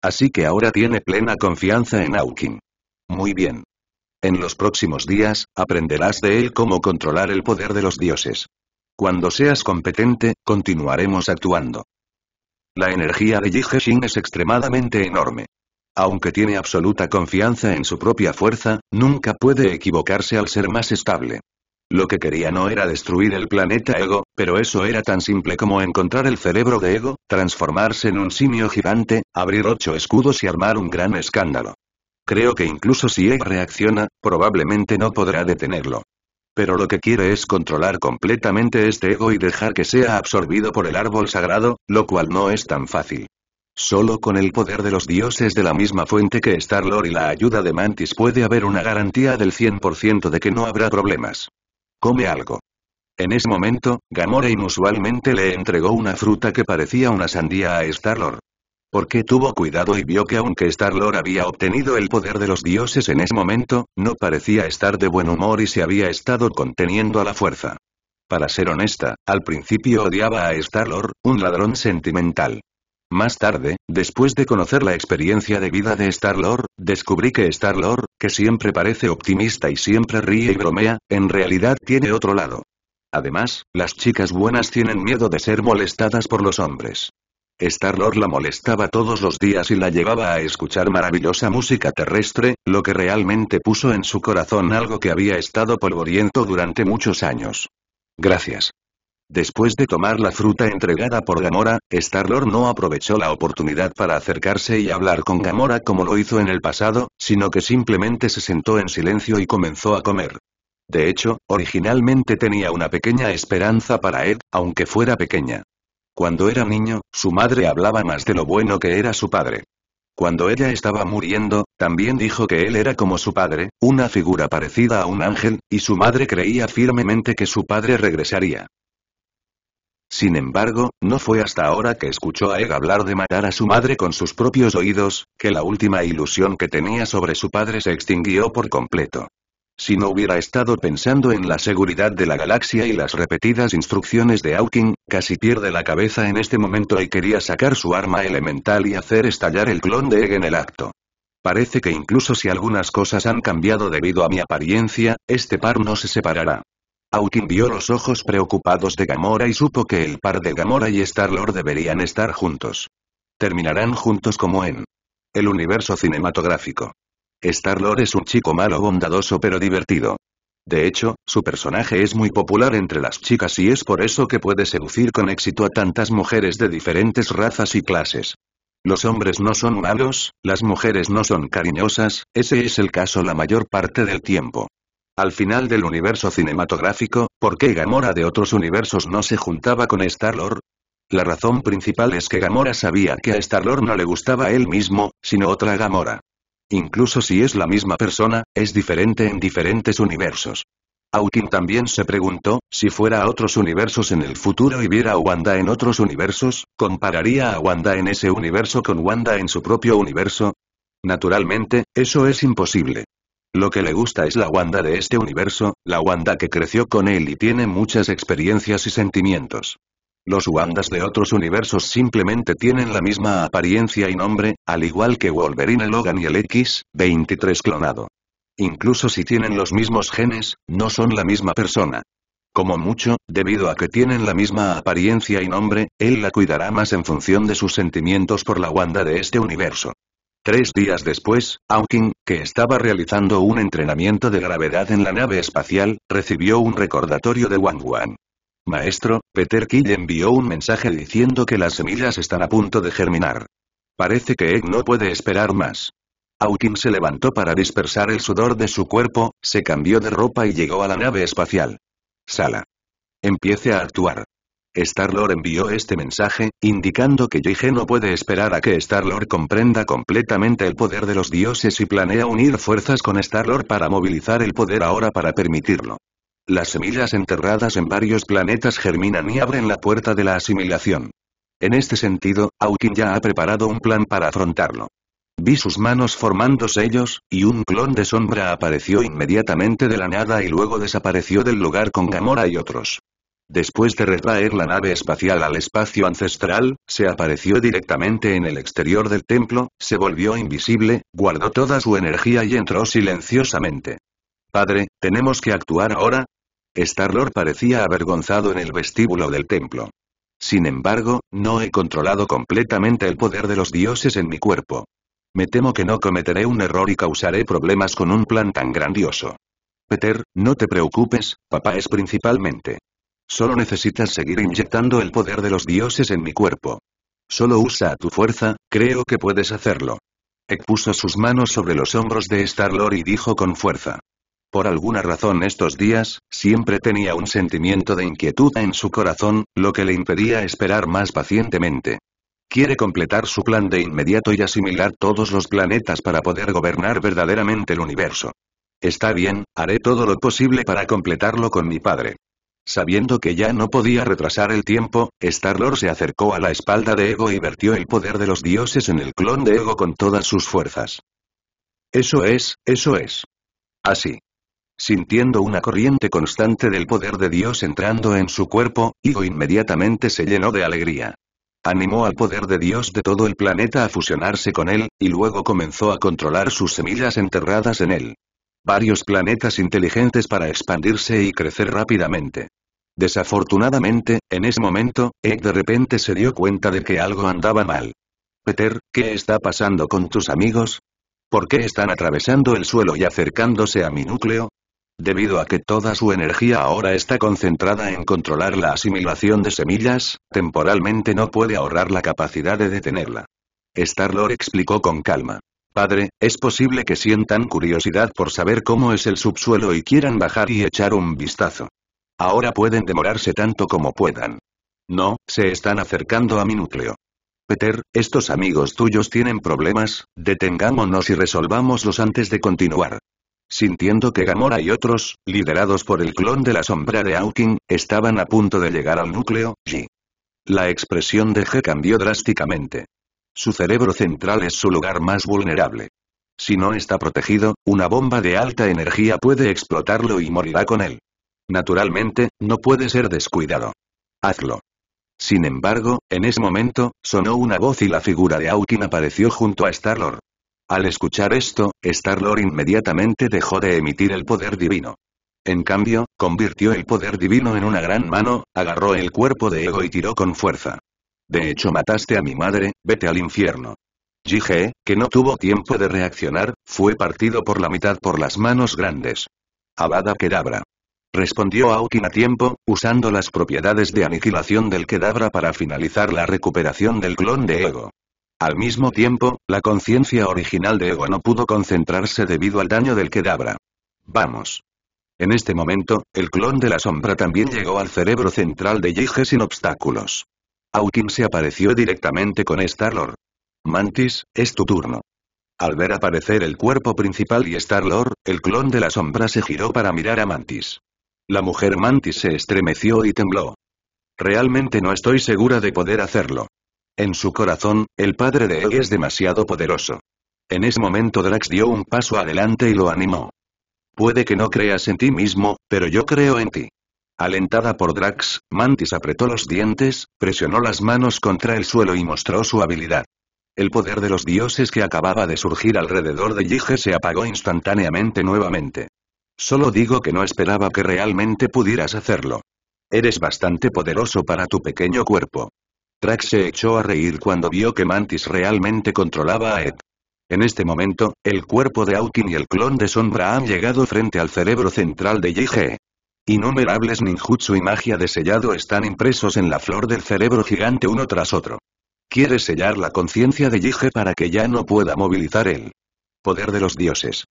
[SPEAKER 1] Así que ahora tiene plena confianza en Aukin. Muy bien. En los próximos días, aprenderás de él cómo controlar el poder de los dioses. Cuando seas competente, continuaremos actuando. La energía de Jie es extremadamente enorme. Aunque tiene absoluta confianza en su propia fuerza, nunca puede equivocarse al ser más estable. Lo que quería no era destruir el planeta Ego, pero eso era tan simple como encontrar el cerebro de Ego, transformarse en un simio gigante, abrir ocho escudos y armar un gran escándalo. Creo que incluso si Egg reacciona, probablemente no podrá detenerlo. Pero lo que quiere es controlar completamente este ego y dejar que sea absorbido por el árbol sagrado, lo cual no es tan fácil. Solo con el poder de los dioses de la misma fuente que Star-Lord y la ayuda de Mantis puede haber una garantía del 100% de que no habrá problemas. Come algo. En ese momento, Gamora inusualmente le entregó una fruta que parecía una sandía a Star-Lord porque tuvo cuidado y vio que aunque Star-Lord había obtenido el poder de los dioses en ese momento, no parecía estar de buen humor y se había estado conteniendo a la fuerza. Para ser honesta, al principio odiaba a Star-Lord, un ladrón sentimental. Más tarde, después de conocer la experiencia de vida de Star-Lord, descubrí que Star-Lord, que siempre parece optimista y siempre ríe y bromea, en realidad tiene otro lado. Además, las chicas buenas tienen miedo de ser molestadas por los hombres. Star-Lord la molestaba todos los días y la llevaba a escuchar maravillosa música terrestre, lo que realmente puso en su corazón algo que había estado polvoriento durante muchos años. Gracias. Después de tomar la fruta entregada por Gamora, Star-Lord no aprovechó la oportunidad para acercarse y hablar con Gamora como lo hizo en el pasado, sino que simplemente se sentó en silencio y comenzó a comer. De hecho, originalmente tenía una pequeña esperanza para Ed, aunque fuera pequeña. Cuando era niño, su madre hablaba más de lo bueno que era su padre. Cuando ella estaba muriendo, también dijo que él era como su padre, una figura parecida a un ángel, y su madre creía firmemente que su padre regresaría. Sin embargo, no fue hasta ahora que escuchó a Egg hablar de matar a su madre con sus propios oídos, que la última ilusión que tenía sobre su padre se extinguió por completo. Si no hubiera estado pensando en la seguridad de la galaxia y las repetidas instrucciones de Hawking, casi pierde la cabeza en este momento y quería sacar su arma elemental y hacer estallar el clon de Egg en el acto. Parece que incluso si algunas cosas han cambiado debido a mi apariencia, este par no se separará. Hawking vio los ojos preocupados de Gamora y supo que el par de Gamora y Star-Lord deberían estar juntos. Terminarán juntos como en el universo cinematográfico. Star-Lord es un chico malo bondadoso pero divertido. De hecho, su personaje es muy popular entre las chicas y es por eso que puede seducir con éxito a tantas mujeres de diferentes razas y clases. Los hombres no son malos, las mujeres no son cariñosas, ese es el caso la mayor parte del tiempo. Al final del universo cinematográfico, ¿por qué Gamora de otros universos no se juntaba con Star-Lord? La razón principal es que Gamora sabía que a Star-Lord no le gustaba él mismo, sino otra Gamora. Incluso si es la misma persona, es diferente en diferentes universos. Hawking también se preguntó, si fuera a otros universos en el futuro y viera a Wanda en otros universos, ¿compararía a Wanda en ese universo con Wanda en su propio universo? Naturalmente, eso es imposible. Lo que le gusta es la Wanda de este universo, la Wanda que creció con él y tiene muchas experiencias y sentimientos. Los Wandas de otros universos simplemente tienen la misma apariencia y nombre, al igual que Wolverine Logan y el X-23 clonado. Incluso si tienen los mismos genes, no son la misma persona. Como mucho, debido a que tienen la misma apariencia y nombre, él la cuidará más en función de sus sentimientos por la Wanda de este universo. Tres días después, Hawking, que estaba realizando un entrenamiento de gravedad en la nave espacial, recibió un recordatorio de Wang Wang. Maestro, Peter Kill envió un mensaje diciendo que las semillas están a punto de germinar. Parece que Egg no puede esperar más. Autin se levantó para dispersar el sudor de su cuerpo, se cambió de ropa y llegó a la nave espacial. Sala. Empiece a actuar. Star-Lord envió este mensaje, indicando que Yoige no puede esperar a que Star-Lord comprenda completamente el poder de los dioses y planea unir fuerzas con Star-Lord para movilizar el poder ahora para permitirlo. Las semillas enterradas en varios planetas germinan y abren la puerta de la asimilación. En este sentido, Aukin ya ha preparado un plan para afrontarlo. Vi sus manos formando sellos, y un clon de sombra apareció inmediatamente de la nada y luego desapareció del lugar con Gamora y otros. Después de retraer la nave espacial al espacio ancestral, se apareció directamente en el exterior del templo, se volvió invisible, guardó toda su energía y entró silenciosamente. Padre, tenemos que actuar ahora, Star-Lord parecía avergonzado en el vestíbulo del templo. Sin embargo, no he controlado completamente el poder de los dioses en mi cuerpo. Me temo que no cometeré un error y causaré problemas con un plan tan grandioso. Peter, no te preocupes, papá es principalmente. Solo necesitas seguir inyectando el poder de los dioses en mi cuerpo. Solo usa tu fuerza, creo que puedes hacerlo. Ek puso sus manos sobre los hombros de Star-Lord y dijo con fuerza. Por alguna razón estos días, siempre tenía un sentimiento de inquietud en su corazón, lo que le impedía esperar más pacientemente. Quiere completar su plan de inmediato y asimilar todos los planetas para poder gobernar verdaderamente el universo. Está bien, haré todo lo posible para completarlo con mi padre. Sabiendo que ya no podía retrasar el tiempo, Star-Lord se acercó a la espalda de Ego y vertió el poder de los dioses en el clon de Ego con todas sus fuerzas. Eso es, eso es. Así. Sintiendo una corriente constante del poder de Dios entrando en su cuerpo, y inmediatamente se llenó de alegría. Animó al poder de Dios de todo el planeta a fusionarse con él, y luego comenzó a controlar sus semillas enterradas en él. Varios planetas inteligentes para expandirse y crecer rápidamente. Desafortunadamente, en ese momento, Egg de repente se dio cuenta de que algo andaba mal. Peter, ¿qué está pasando con tus amigos? ¿Por qué están atravesando el suelo y acercándose a mi núcleo? Debido a que toda su energía ahora está concentrada en controlar la asimilación de semillas, temporalmente no puede ahorrar la capacidad de detenerla. Starlord explicó con calma. Padre, es posible que sientan curiosidad por saber cómo es el subsuelo y quieran bajar y echar un vistazo. Ahora pueden demorarse tanto como puedan. No, se están acercando a mi núcleo. Peter, estos amigos tuyos tienen problemas, detengámonos y resolvámoslos antes de continuar sintiendo que Gamora y otros, liderados por el clon de la sombra de Aukin, estaban a punto de llegar al núcleo, G. La expresión de G cambió drásticamente. Su cerebro central es su lugar más vulnerable. Si no está protegido, una bomba de alta energía puede explotarlo y morirá con él. Naturalmente, no puede ser descuidado. Hazlo. Sin embargo, en ese momento, sonó una voz y la figura de Aukin apareció junto a Star-Lord. Al escuchar esto, Star-Lord inmediatamente dejó de emitir el poder divino. En cambio, convirtió el poder divino en una gran mano, agarró el cuerpo de Ego y tiró con fuerza. De hecho mataste a mi madre, vete al infierno. Jige, que no tuvo tiempo de reaccionar, fue partido por la mitad por las manos grandes. Abada Kedabra. Respondió Aukin a tiempo, usando las propiedades de aniquilación del Kedabra para finalizar la recuperación del clon de Ego. Al mismo tiempo, la conciencia original de Ego no pudo concentrarse debido al daño del Kedabra. Vamos. En este momento, el clon de la sombra también llegó al cerebro central de Yige sin obstáculos. Aukin se apareció directamente con star Mantis, es tu turno. Al ver aparecer el cuerpo principal y star el clon de la sombra se giró para mirar a Mantis. La mujer Mantis se estremeció y tembló. Realmente no estoy segura de poder hacerlo. En su corazón, el padre de él es demasiado poderoso. En ese momento Drax dio un paso adelante y lo animó. Puede que no creas en ti mismo, pero yo creo en ti. Alentada por Drax, Mantis apretó los dientes, presionó las manos contra el suelo y mostró su habilidad. El poder de los dioses que acababa de surgir alrededor de Yige se apagó instantáneamente nuevamente. Solo digo que no esperaba que realmente pudieras hacerlo. Eres bastante poderoso para tu pequeño cuerpo. Drax se echó a reír cuando vio que Mantis realmente controlaba a Ed. En este momento, el cuerpo de Autin y el clon de Sombra han llegado frente al cerebro central de Yige. Innumerables ninjutsu y magia de sellado están impresos en la flor del cerebro gigante uno tras otro. Quiere sellar la conciencia de Yige para que ya no pueda movilizar el poder de los dioses.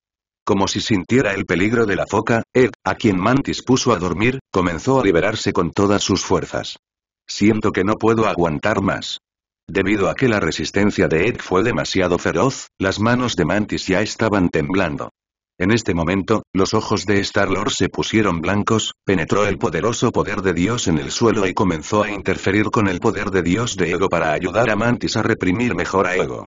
[SPEAKER 1] Como si sintiera el peligro de la foca, Ed, a quien Mantis puso a dormir, comenzó a liberarse con todas sus fuerzas. Siento que no puedo aguantar más. Debido a que la resistencia de Ed fue demasiado feroz, las manos de Mantis ya estaban temblando. En este momento, los ojos de Star-Lord se pusieron blancos, penetró el poderoso poder de Dios en el suelo y comenzó a interferir con el poder de Dios de Ego para ayudar a Mantis a reprimir mejor a Ego.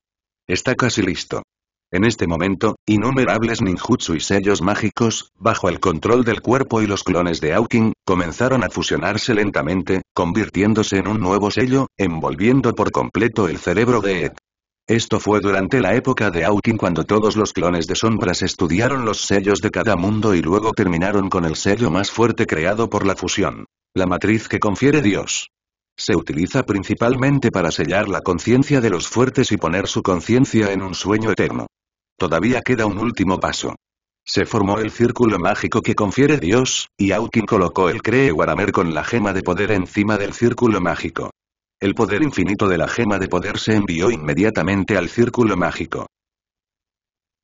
[SPEAKER 1] Está casi listo. En este momento, innumerables ninjutsu y sellos mágicos, bajo el control del cuerpo y los clones de Hawking, comenzaron a fusionarse lentamente, convirtiéndose en un nuevo sello, envolviendo por completo el cerebro de Ed. Esto fue durante la época de Hawking cuando todos los clones de sombras estudiaron los sellos de cada mundo y luego terminaron con el sello más fuerte creado por la fusión. La matriz que confiere Dios. Se utiliza principalmente para sellar la conciencia de los fuertes y poner su conciencia en un sueño eterno. Todavía queda un último paso. Se formó el círculo mágico que confiere Dios, y Aukin colocó el Cree Waramer con la gema de poder encima del círculo mágico. El poder infinito de la gema de poder se envió inmediatamente al círculo mágico.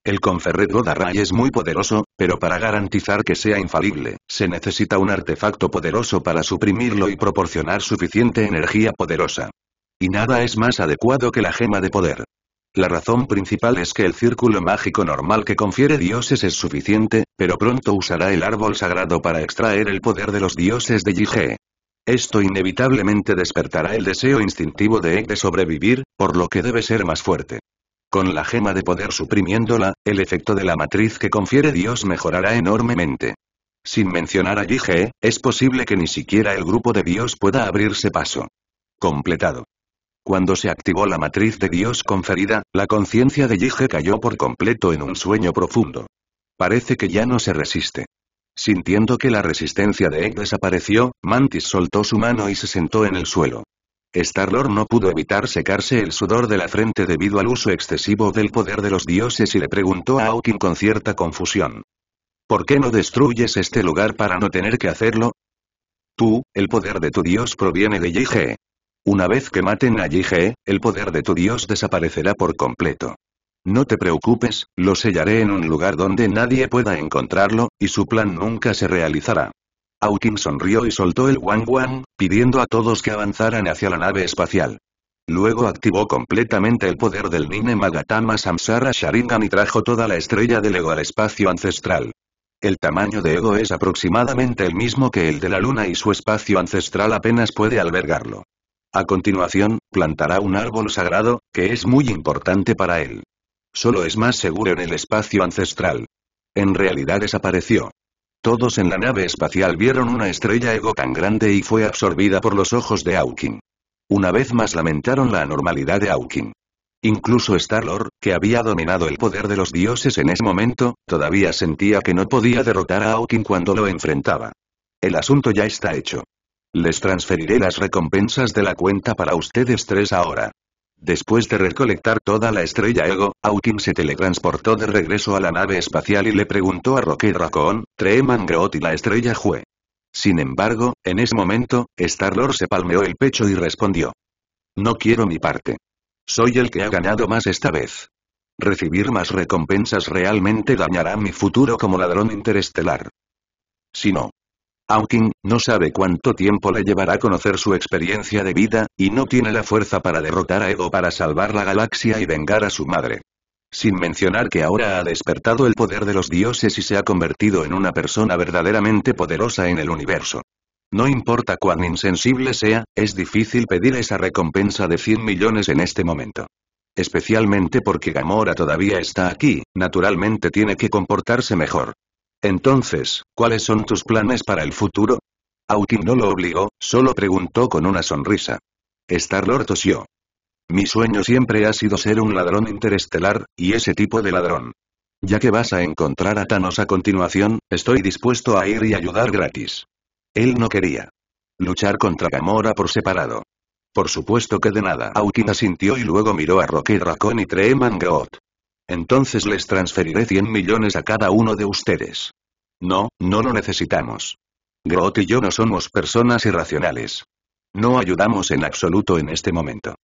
[SPEAKER 1] El Conferred Godarray es muy poderoso, pero para garantizar que sea infalible, se necesita un artefacto poderoso para suprimirlo y proporcionar suficiente energía poderosa. Y nada es más adecuado que la gema de poder. La razón principal es que el círculo mágico normal que confiere dioses es suficiente, pero pronto usará el árbol sagrado para extraer el poder de los dioses de Yige. Esto inevitablemente despertará el deseo instintivo de Ek de sobrevivir, por lo que debe ser más fuerte. Con la gema de poder suprimiéndola, el efecto de la matriz que confiere Dios mejorará enormemente. Sin mencionar a Yige, es posible que ni siquiera el grupo de Dios pueda abrirse paso. Completado. Cuando se activó la matriz de Dios conferida, la conciencia de Yige cayó por completo en un sueño profundo. Parece que ya no se resiste. Sintiendo que la resistencia de Egg desapareció, Mantis soltó su mano y se sentó en el suelo. Starlord no pudo evitar secarse el sudor de la frente debido al uso excesivo del poder de los dioses y le preguntó a Hawking con cierta confusión. ¿Por qué no destruyes este lugar para no tener que hacerlo? Tú, el poder de tu dios proviene de Yige. Una vez que maten a Yige, el poder de tu dios desaparecerá por completo. No te preocupes, lo sellaré en un lugar donde nadie pueda encontrarlo, y su plan nunca se realizará. Hawking sonrió y soltó el Wang Wang, pidiendo a todos que avanzaran hacia la nave espacial. Luego activó completamente el poder del Nine Magatama Samsara Sharingan y trajo toda la estrella del ego al espacio ancestral. El tamaño de ego es aproximadamente el mismo que el de la luna y su espacio ancestral apenas puede albergarlo. A continuación, plantará un árbol sagrado, que es muy importante para él. Solo es más seguro en el espacio ancestral. En realidad desapareció. Todos en la nave espacial vieron una estrella ego tan grande y fue absorbida por los ojos de Hawking. Una vez más lamentaron la anormalidad de Hawking. Incluso Star-Lord, que había dominado el poder de los dioses en ese momento, todavía sentía que no podía derrotar a Hawking cuando lo enfrentaba. El asunto ya está hecho. Les transferiré las recompensas de la cuenta para ustedes tres ahora. Después de recolectar toda la estrella Ego, Aukin se teletransportó de regreso a la nave espacial y le preguntó a Roque Raccoon, Treeman Groot y la estrella Jue. Sin embargo, en ese momento, Star-Lord se palmeó el pecho y respondió. No quiero mi parte. Soy el que ha ganado más esta vez. Recibir más recompensas realmente dañará mi futuro como ladrón interestelar. Si no, Hawking, no sabe cuánto tiempo le llevará a conocer su experiencia de vida, y no tiene la fuerza para derrotar a Ego para salvar la galaxia y vengar a su madre. Sin mencionar que ahora ha despertado el poder de los dioses y se ha convertido en una persona verdaderamente poderosa en el universo. No importa cuán insensible sea, es difícil pedir esa recompensa de 100 millones en este momento. Especialmente porque Gamora todavía está aquí, naturalmente tiene que comportarse mejor. Entonces, ¿cuáles son tus planes para el futuro? Autin no lo obligó, solo preguntó con una sonrisa. Starlord tosió. Mi sueño siempre ha sido ser un ladrón interestelar, y ese tipo de ladrón. Ya que vas a encontrar a Thanos a continuación, estoy dispuesto a ir y ayudar gratis. Él no quería. Luchar contra Gamora por separado. Por supuesto que de nada. Autin asintió y luego miró a rocky Raccoon y Treeman entonces les transferiré 100 millones a cada uno de ustedes. No, no lo necesitamos. Groot y yo no somos personas irracionales. No ayudamos en absoluto en este momento.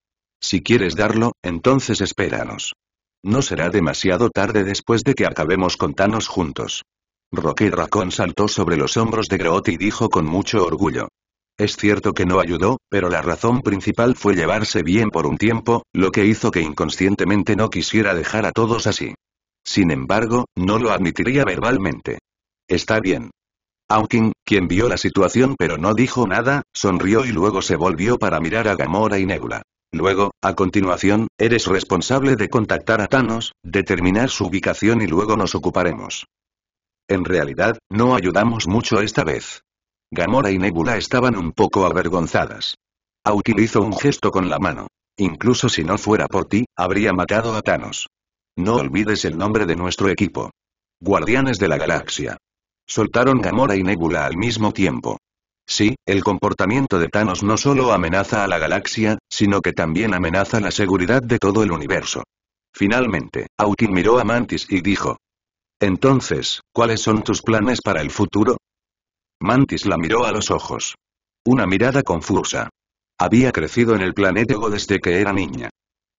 [SPEAKER 1] Si quieres darlo, entonces espéranos. No será demasiado tarde después de que acabemos con Thanos juntos. Rocky Raccoon saltó sobre los hombros de Groot y dijo con mucho orgullo. Es cierto que no ayudó, pero la razón principal fue llevarse bien por un tiempo, lo que hizo que inconscientemente no quisiera dejar a todos así. Sin embargo, no lo admitiría verbalmente. Está bien. Hawking, quien vio la situación pero no dijo nada, sonrió y luego se volvió para mirar a Gamora y Nebula. Luego, a continuación, eres responsable de contactar a Thanos, determinar su ubicación y luego nos ocuparemos. En realidad, no ayudamos mucho esta vez. Gamora y Nebula estaban un poco avergonzadas. Autil ah, hizo un gesto con la mano. Incluso si no fuera por ti, habría matado a Thanos. No olvides el nombre de nuestro equipo. Guardianes de la Galaxia. Soltaron Gamora y Nebula al mismo tiempo. Sí, el comportamiento de Thanos no solo amenaza a la galaxia, sino que también amenaza la seguridad de todo el universo. Finalmente, Aukil miró a Mantis y dijo. Entonces, ¿cuáles son tus planes para el futuro? Mantis la miró a los ojos. Una mirada confusa. Había crecido en el planeta Ego desde que era niña.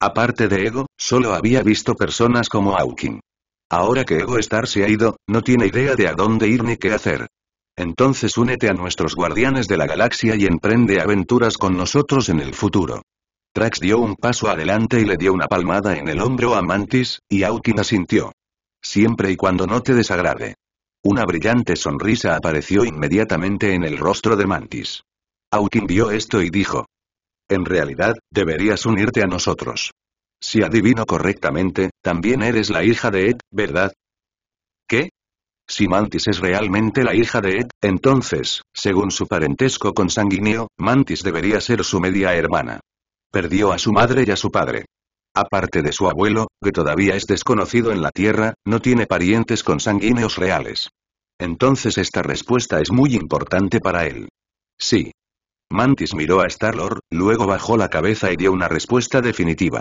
[SPEAKER 1] Aparte de Ego, solo había visto personas como Aukin. Ahora que Ego Star se ha ido, no tiene idea de a dónde ir ni qué hacer. Entonces únete a nuestros guardianes de la galaxia y emprende aventuras con nosotros en el futuro. Trax dio un paso adelante y le dio una palmada en el hombro a Mantis, y Aukin asintió. Siempre y cuando no te desagrade. Una brillante sonrisa apareció inmediatamente en el rostro de Mantis. Aukin vio esto y dijo. En realidad, deberías unirte a nosotros. Si adivino correctamente, también eres la hija de Ed, ¿verdad? ¿Qué? Si Mantis es realmente la hija de Ed, entonces, según su parentesco consanguíneo, Mantis debería ser su media hermana. Perdió a su madre y a su padre. Aparte de su abuelo, que todavía es desconocido en la Tierra, no tiene parientes consanguíneos reales. Entonces esta respuesta es muy importante para él. Sí. Mantis miró a Star-Lord, luego bajó la cabeza y dio una respuesta definitiva.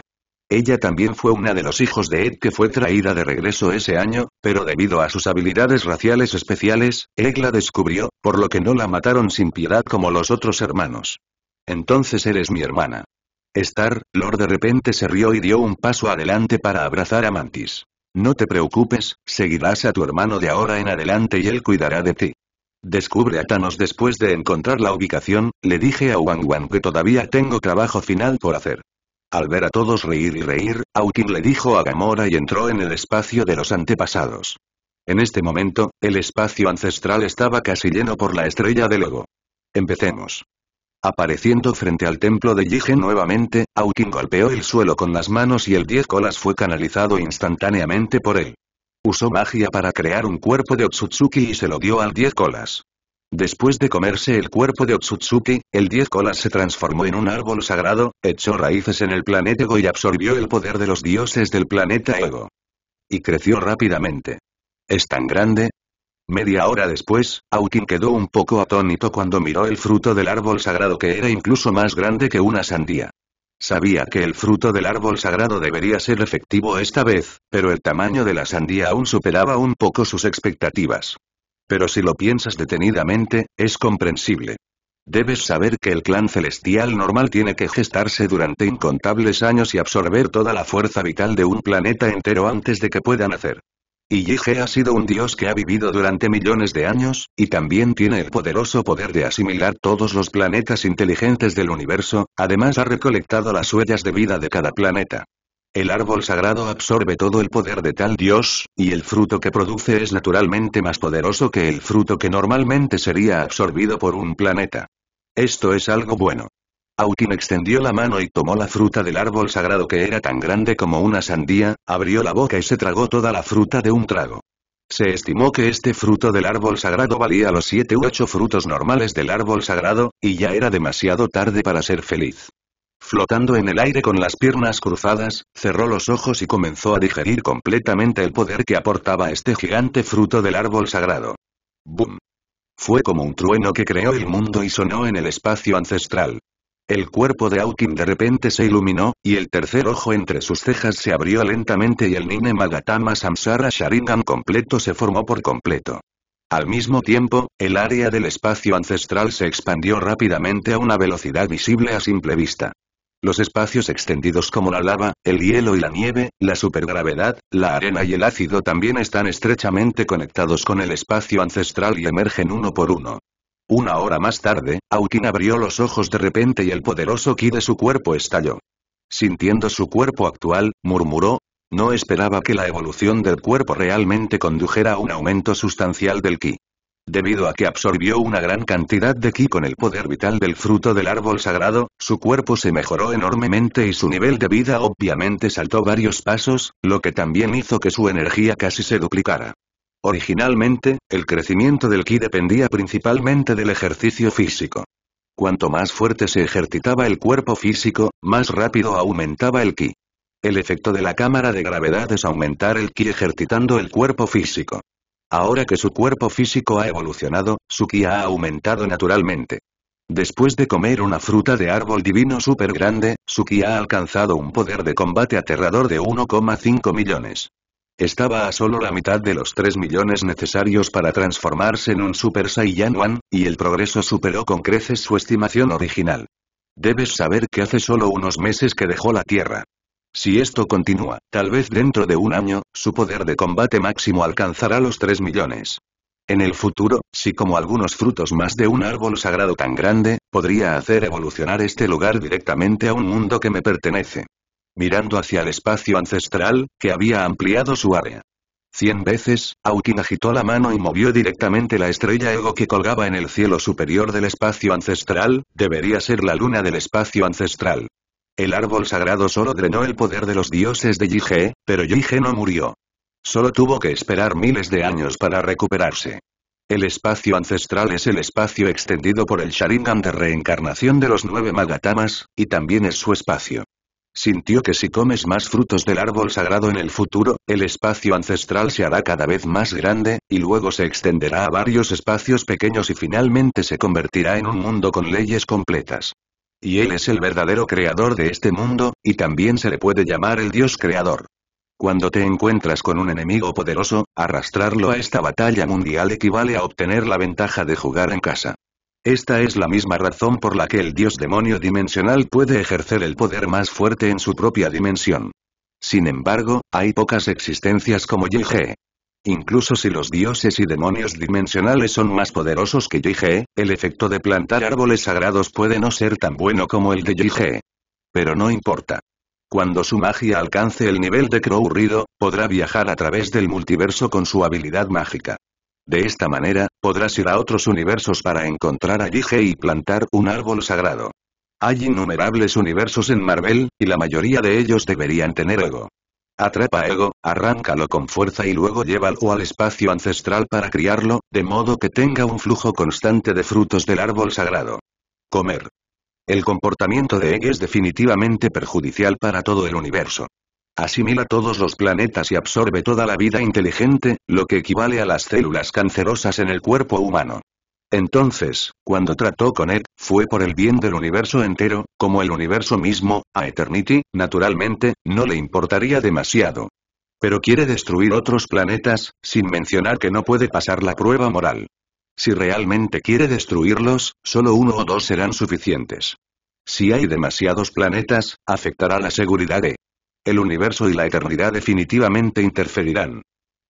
[SPEAKER 1] Ella también fue una de los hijos de Ed que fue traída de regreso ese año, pero debido a sus habilidades raciales especiales, Ed la descubrió, por lo que no la mataron sin piedad como los otros hermanos. Entonces eres mi hermana. Star, Lord de repente se rió y dio un paso adelante para abrazar a Mantis. No te preocupes, seguirás a tu hermano de ahora en adelante y él cuidará de ti. Descubre a Thanos después de encontrar la ubicación, le dije a Wang que todavía tengo trabajo final por hacer. Al ver a todos reír y reír, Aukin le dijo a Gamora y entró en el espacio de los antepasados. En este momento, el espacio ancestral estaba casi lleno por la estrella de Logo. Empecemos. Apareciendo frente al templo de Yigen nuevamente, Aukin golpeó el suelo con las manos y el diez colas fue canalizado instantáneamente por él. Usó magia para crear un cuerpo de Otsutsuki y se lo dio al diez colas. Después de comerse el cuerpo de Otsutsuki, el diez colas se transformó en un árbol sagrado, echó raíces en el planeta Ego y absorbió el poder de los dioses del planeta Ego. Y creció rápidamente. Es tan grande, Media hora después, Aukin quedó un poco atónito cuando miró el fruto del árbol sagrado que era incluso más grande que una sandía. Sabía que el fruto del árbol sagrado debería ser efectivo esta vez, pero el tamaño de la sandía aún superaba un poco sus expectativas. Pero si lo piensas detenidamente, es comprensible. Debes saber que el clan celestial normal tiene que gestarse durante incontables años y absorber toda la fuerza vital de un planeta entero antes de que pueda nacer. Yige ha sido un dios que ha vivido durante millones de años, y también tiene el poderoso poder de asimilar todos los planetas inteligentes del universo, además ha recolectado las huellas de vida de cada planeta. El árbol sagrado absorbe todo el poder de tal dios, y el fruto que produce es naturalmente más poderoso que el fruto que normalmente sería absorbido por un planeta. Esto es algo bueno. Aukin extendió la mano y tomó la fruta del árbol sagrado que era tan grande como una sandía, abrió la boca y se tragó toda la fruta de un trago. Se estimó que este fruto del árbol sagrado valía los siete u ocho frutos normales del árbol sagrado, y ya era demasiado tarde para ser feliz. Flotando en el aire con las piernas cruzadas, cerró los ojos y comenzó a digerir completamente el poder que aportaba este gigante fruto del árbol sagrado. ¡Bum! Fue como un trueno que creó el mundo y sonó en el espacio ancestral. El cuerpo de Aukin de repente se iluminó, y el tercer ojo entre sus cejas se abrió lentamente y el Nine Magatama Samsara Sharingan completo se formó por completo. Al mismo tiempo, el área del espacio ancestral se expandió rápidamente a una velocidad visible a simple vista. Los espacios extendidos como la lava, el hielo y la nieve, la supergravedad, la arena y el ácido también están estrechamente conectados con el espacio ancestral y emergen uno por uno. Una hora más tarde, Aukin abrió los ojos de repente y el poderoso ki de su cuerpo estalló. Sintiendo su cuerpo actual, murmuró, no esperaba que la evolución del cuerpo realmente condujera a un aumento sustancial del ki. Debido a que absorbió una gran cantidad de ki con el poder vital del fruto del árbol sagrado, su cuerpo se mejoró enormemente y su nivel de vida obviamente saltó varios pasos, lo que también hizo que su energía casi se duplicara. Originalmente, el crecimiento del ki dependía principalmente del ejercicio físico. Cuanto más fuerte se ejercitaba el cuerpo físico, más rápido aumentaba el ki. El efecto de la cámara de gravedad es aumentar el ki ejercitando el cuerpo físico. Ahora que su cuerpo físico ha evolucionado, su ki ha aumentado naturalmente. Después de comer una fruta de árbol divino súper grande, su ki ha alcanzado un poder de combate aterrador de 1,5 millones. Estaba a solo la mitad de los 3 millones necesarios para transformarse en un Super Saiyan One y el progreso superó con creces su estimación original. Debes saber que hace solo unos meses que dejó la Tierra. Si esto continúa, tal vez dentro de un año, su poder de combate máximo alcanzará los 3 millones. En el futuro, si como algunos frutos más de un árbol sagrado tan grande, podría hacer evolucionar este lugar directamente a un mundo que me pertenece mirando hacia el espacio ancestral, que había ampliado su área. Cien veces, Aukin agitó la mano y movió directamente la estrella Ego que colgaba en el cielo superior del espacio ancestral, debería ser la luna del espacio ancestral. El árbol sagrado solo drenó el poder de los dioses de Yige, pero Yige no murió. Solo tuvo que esperar miles de años para recuperarse. El espacio ancestral es el espacio extendido por el Sharingan de reencarnación de los nueve Magatamas, y también es su espacio sintió que si comes más frutos del árbol sagrado en el futuro, el espacio ancestral se hará cada vez más grande, y luego se extenderá a varios espacios pequeños y finalmente se convertirá en un mundo con leyes completas. Y él es el verdadero creador de este mundo, y también se le puede llamar el Dios creador. Cuando te encuentras con un enemigo poderoso, arrastrarlo a esta batalla mundial equivale a obtener la ventaja de jugar en casa. Esta es la misma razón por la que el dios demonio dimensional puede ejercer el poder más fuerte en su propia dimensión. Sin embargo, hay pocas existencias como YG. Incluso si los dioses y demonios dimensionales son más poderosos que YG, el efecto de plantar árboles sagrados puede no ser tan bueno como el de YG. Pero no importa. Cuando su magia alcance el nivel de Crow Rido, podrá viajar a través del multiverso con su habilidad mágica. De esta manera, podrás ir a otros universos para encontrar a Yige y plantar un árbol sagrado. Hay innumerables universos en Marvel, y la mayoría de ellos deberían tener ego. Atrapa ego, arráncalo con fuerza y luego llévalo al espacio ancestral para criarlo, de modo que tenga un flujo constante de frutos del árbol sagrado. Comer. El comportamiento de Egg es definitivamente perjudicial para todo el universo asimila todos los planetas y absorbe toda la vida inteligente, lo que equivale a las células cancerosas en el cuerpo humano. Entonces, cuando trató con Ed, fue por el bien del universo entero, como el universo mismo, a Eternity, naturalmente, no le importaría demasiado. Pero quiere destruir otros planetas, sin mencionar que no puede pasar la prueba moral. Si realmente quiere destruirlos, solo uno o dos serán suficientes. Si hay demasiados planetas, afectará la seguridad de el universo y la eternidad definitivamente interferirán.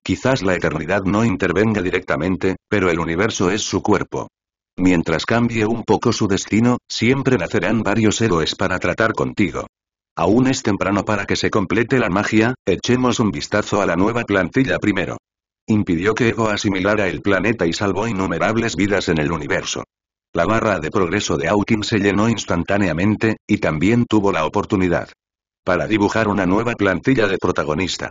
[SPEAKER 1] Quizás la eternidad no intervenga directamente, pero el universo es su cuerpo. Mientras cambie un poco su destino, siempre nacerán varios héroes para tratar contigo. Aún es temprano para que se complete la magia, echemos un vistazo a la nueva plantilla primero. Impidió que Ego asimilara el planeta y salvó innumerables vidas en el universo. La barra de progreso de Hawking se llenó instantáneamente, y también tuvo la oportunidad para dibujar una nueva plantilla de protagonista.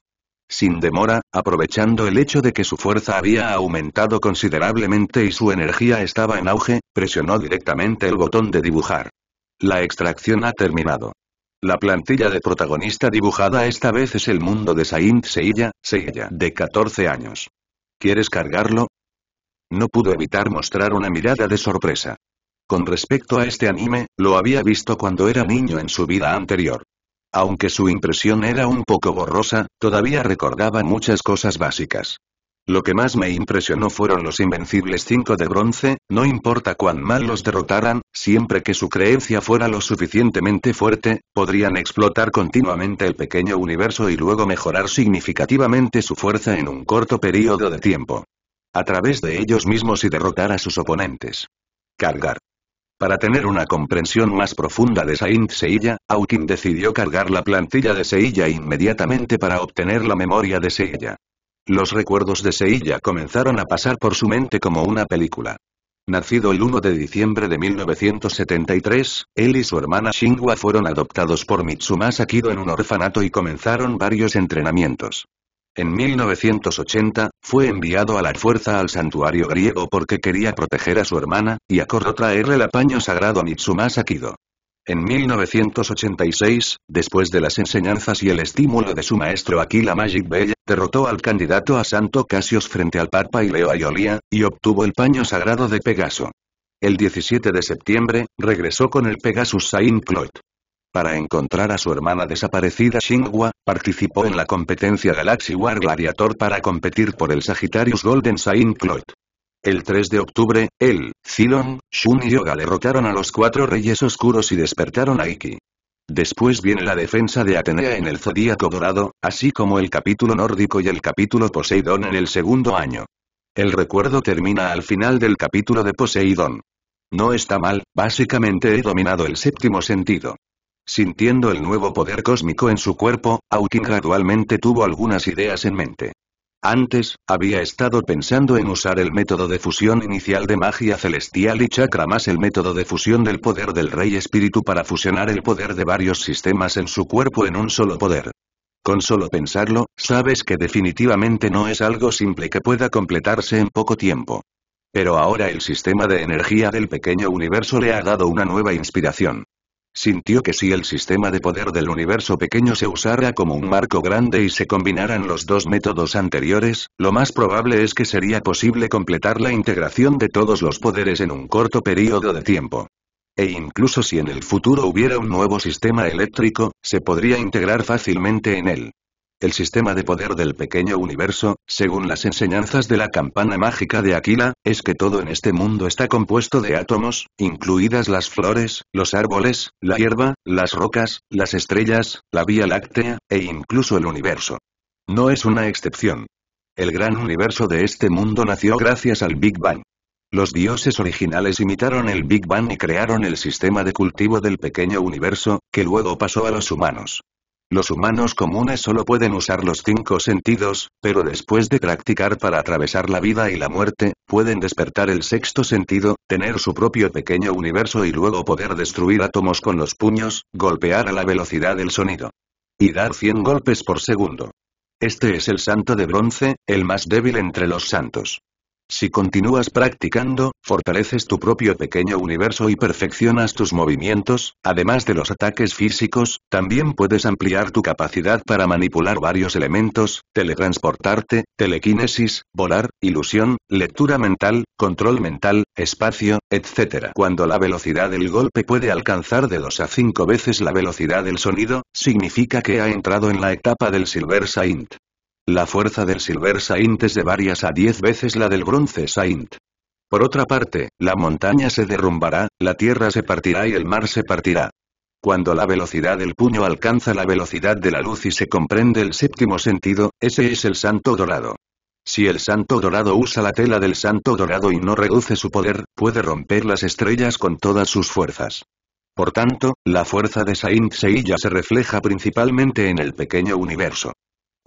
[SPEAKER 1] Sin demora, aprovechando el hecho de que su fuerza había aumentado considerablemente y su energía estaba en auge, presionó directamente el botón de dibujar. La extracción ha terminado. La plantilla de protagonista dibujada esta vez es el mundo de Saint Seiya, Seiya, de 14 años. ¿Quieres cargarlo? No pudo evitar mostrar una mirada de sorpresa. Con respecto a este anime, lo había visto cuando era niño en su vida anterior. Aunque su impresión era un poco borrosa, todavía recordaba muchas cosas básicas. Lo que más me impresionó fueron los invencibles 5 de bronce, no importa cuán mal los derrotaran, siempre que su creencia fuera lo suficientemente fuerte, podrían explotar continuamente el pequeño universo y luego mejorar significativamente su fuerza en un corto periodo de tiempo. A través de ellos mismos y derrotar a sus oponentes. Cargar. Para tener una comprensión más profunda de Saint Seiya, aoki decidió cargar la plantilla de Seiya inmediatamente para obtener la memoria de Seiya. Los recuerdos de Seiya comenzaron a pasar por su mente como una película. Nacido el 1 de diciembre de 1973, él y su hermana Shingwa fueron adoptados por Mitsuma Kido en un orfanato y comenzaron varios entrenamientos. En 1980, fue enviado a la fuerza al santuario griego porque quería proteger a su hermana, y acordó traerle el paño sagrado a Mitsumasa Kido. En 1986, después de las enseñanzas y el estímulo de su maestro Aquila Magic Bell, derrotó al candidato a Santo Casios frente al Papa y Leo Ayolia, y obtuvo el paño sagrado de Pegaso. El 17 de septiembre, regresó con el Pegasus Saint Cloud. Para encontrar a su hermana desaparecida Xinghua, participó en la competencia Galaxy War Gladiator para competir por el Sagittarius Golden Saint Cloud. El 3 de octubre, él, Zilon, Shun y Yoga derrotaron a los cuatro reyes oscuros y despertaron a Iki. Después viene la defensa de Atenea en el Zodíaco Dorado, así como el capítulo nórdico y el capítulo Poseidón en el segundo año. El recuerdo termina al final del capítulo de Poseidón. No está mal, básicamente he dominado el séptimo sentido. Sintiendo el nuevo poder cósmico en su cuerpo, Outing gradualmente tuvo algunas ideas en mente. Antes, había estado pensando en usar el método de fusión inicial de magia celestial y chakra más el método de fusión del poder del rey espíritu para fusionar el poder de varios sistemas en su cuerpo en un solo poder. Con solo pensarlo, sabes que definitivamente no es algo simple que pueda completarse en poco tiempo. Pero ahora el sistema de energía del pequeño universo le ha dado una nueva inspiración. Sintió que si el sistema de poder del universo pequeño se usara como un marco grande y se combinaran los dos métodos anteriores, lo más probable es que sería posible completar la integración de todos los poderes en un corto periodo de tiempo. E incluso si en el futuro hubiera un nuevo sistema eléctrico, se podría integrar fácilmente en él. El sistema de poder del pequeño universo, según las enseñanzas de la campana mágica de Aquila, es que todo en este mundo está compuesto de átomos, incluidas las flores, los árboles, la hierba, las rocas, las estrellas, la Vía Láctea, e incluso el universo. No es una excepción. El gran universo de este mundo nació gracias al Big Bang. Los dioses originales imitaron el Big Bang y crearon el sistema de cultivo del pequeño universo, que luego pasó a los humanos. Los humanos comunes solo pueden usar los cinco sentidos, pero después de practicar para atravesar la vida y la muerte, pueden despertar el sexto sentido, tener su propio pequeño universo y luego poder destruir átomos con los puños, golpear a la velocidad del sonido. Y dar 100 golpes por segundo. Este es el santo de bronce, el más débil entre los santos. Si continúas practicando, fortaleces tu propio pequeño universo y perfeccionas tus movimientos, además de los ataques físicos, también puedes ampliar tu capacidad para manipular varios elementos, teletransportarte, telequinesis, volar, ilusión, lectura mental, control mental, espacio, etc. Cuando la velocidad del golpe puede alcanzar de 2 a 5 veces la velocidad del sonido, significa que ha entrado en la etapa del Silver Saint. La fuerza del Silver Saint es de varias a diez veces la del Bronce Saint. Por otra parte, la montaña se derrumbará, la tierra se partirá y el mar se partirá. Cuando la velocidad del puño alcanza la velocidad de la luz y se comprende el séptimo sentido, ese es el santo dorado. Si el santo dorado usa la tela del santo dorado y no reduce su poder, puede romper las estrellas con todas sus fuerzas. Por tanto, la fuerza de Saint Seiya se refleja principalmente en el pequeño universo.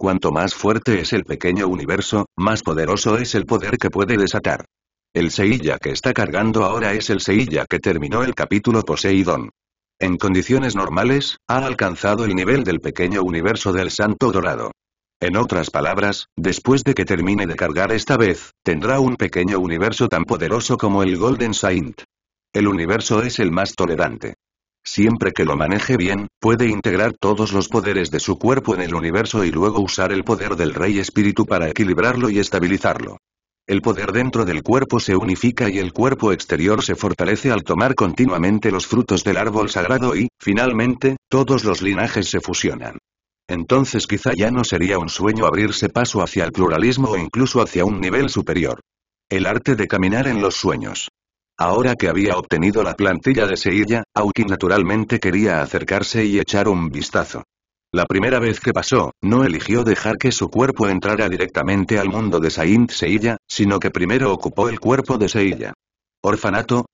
[SPEAKER 1] Cuanto más fuerte es el pequeño universo, más poderoso es el poder que puede desatar. El Seiya que está cargando ahora es el Seiya que terminó el capítulo Poseidón. En condiciones normales, ha alcanzado el nivel del pequeño universo del Santo Dorado. En otras palabras, después de que termine de cargar esta vez, tendrá un pequeño universo tan poderoso como el Golden Saint. El universo es el más tolerante. Siempre que lo maneje bien, puede integrar todos los poderes de su cuerpo en el universo y luego usar el poder del Rey Espíritu para equilibrarlo y estabilizarlo. El poder dentro del cuerpo se unifica y el cuerpo exterior se fortalece al tomar continuamente los frutos del árbol sagrado y, finalmente, todos los linajes se fusionan. Entonces quizá ya no sería un sueño abrirse paso hacia el pluralismo o incluso hacia un nivel superior. El arte de caminar en los sueños. Ahora que había obtenido la plantilla de Seiya, Aoki naturalmente quería acercarse y echar un vistazo. La primera vez que pasó, no eligió dejar que su cuerpo entrara directamente al mundo de Saint Seiya, sino que primero ocupó el cuerpo de Seilla. ¿Orfanato?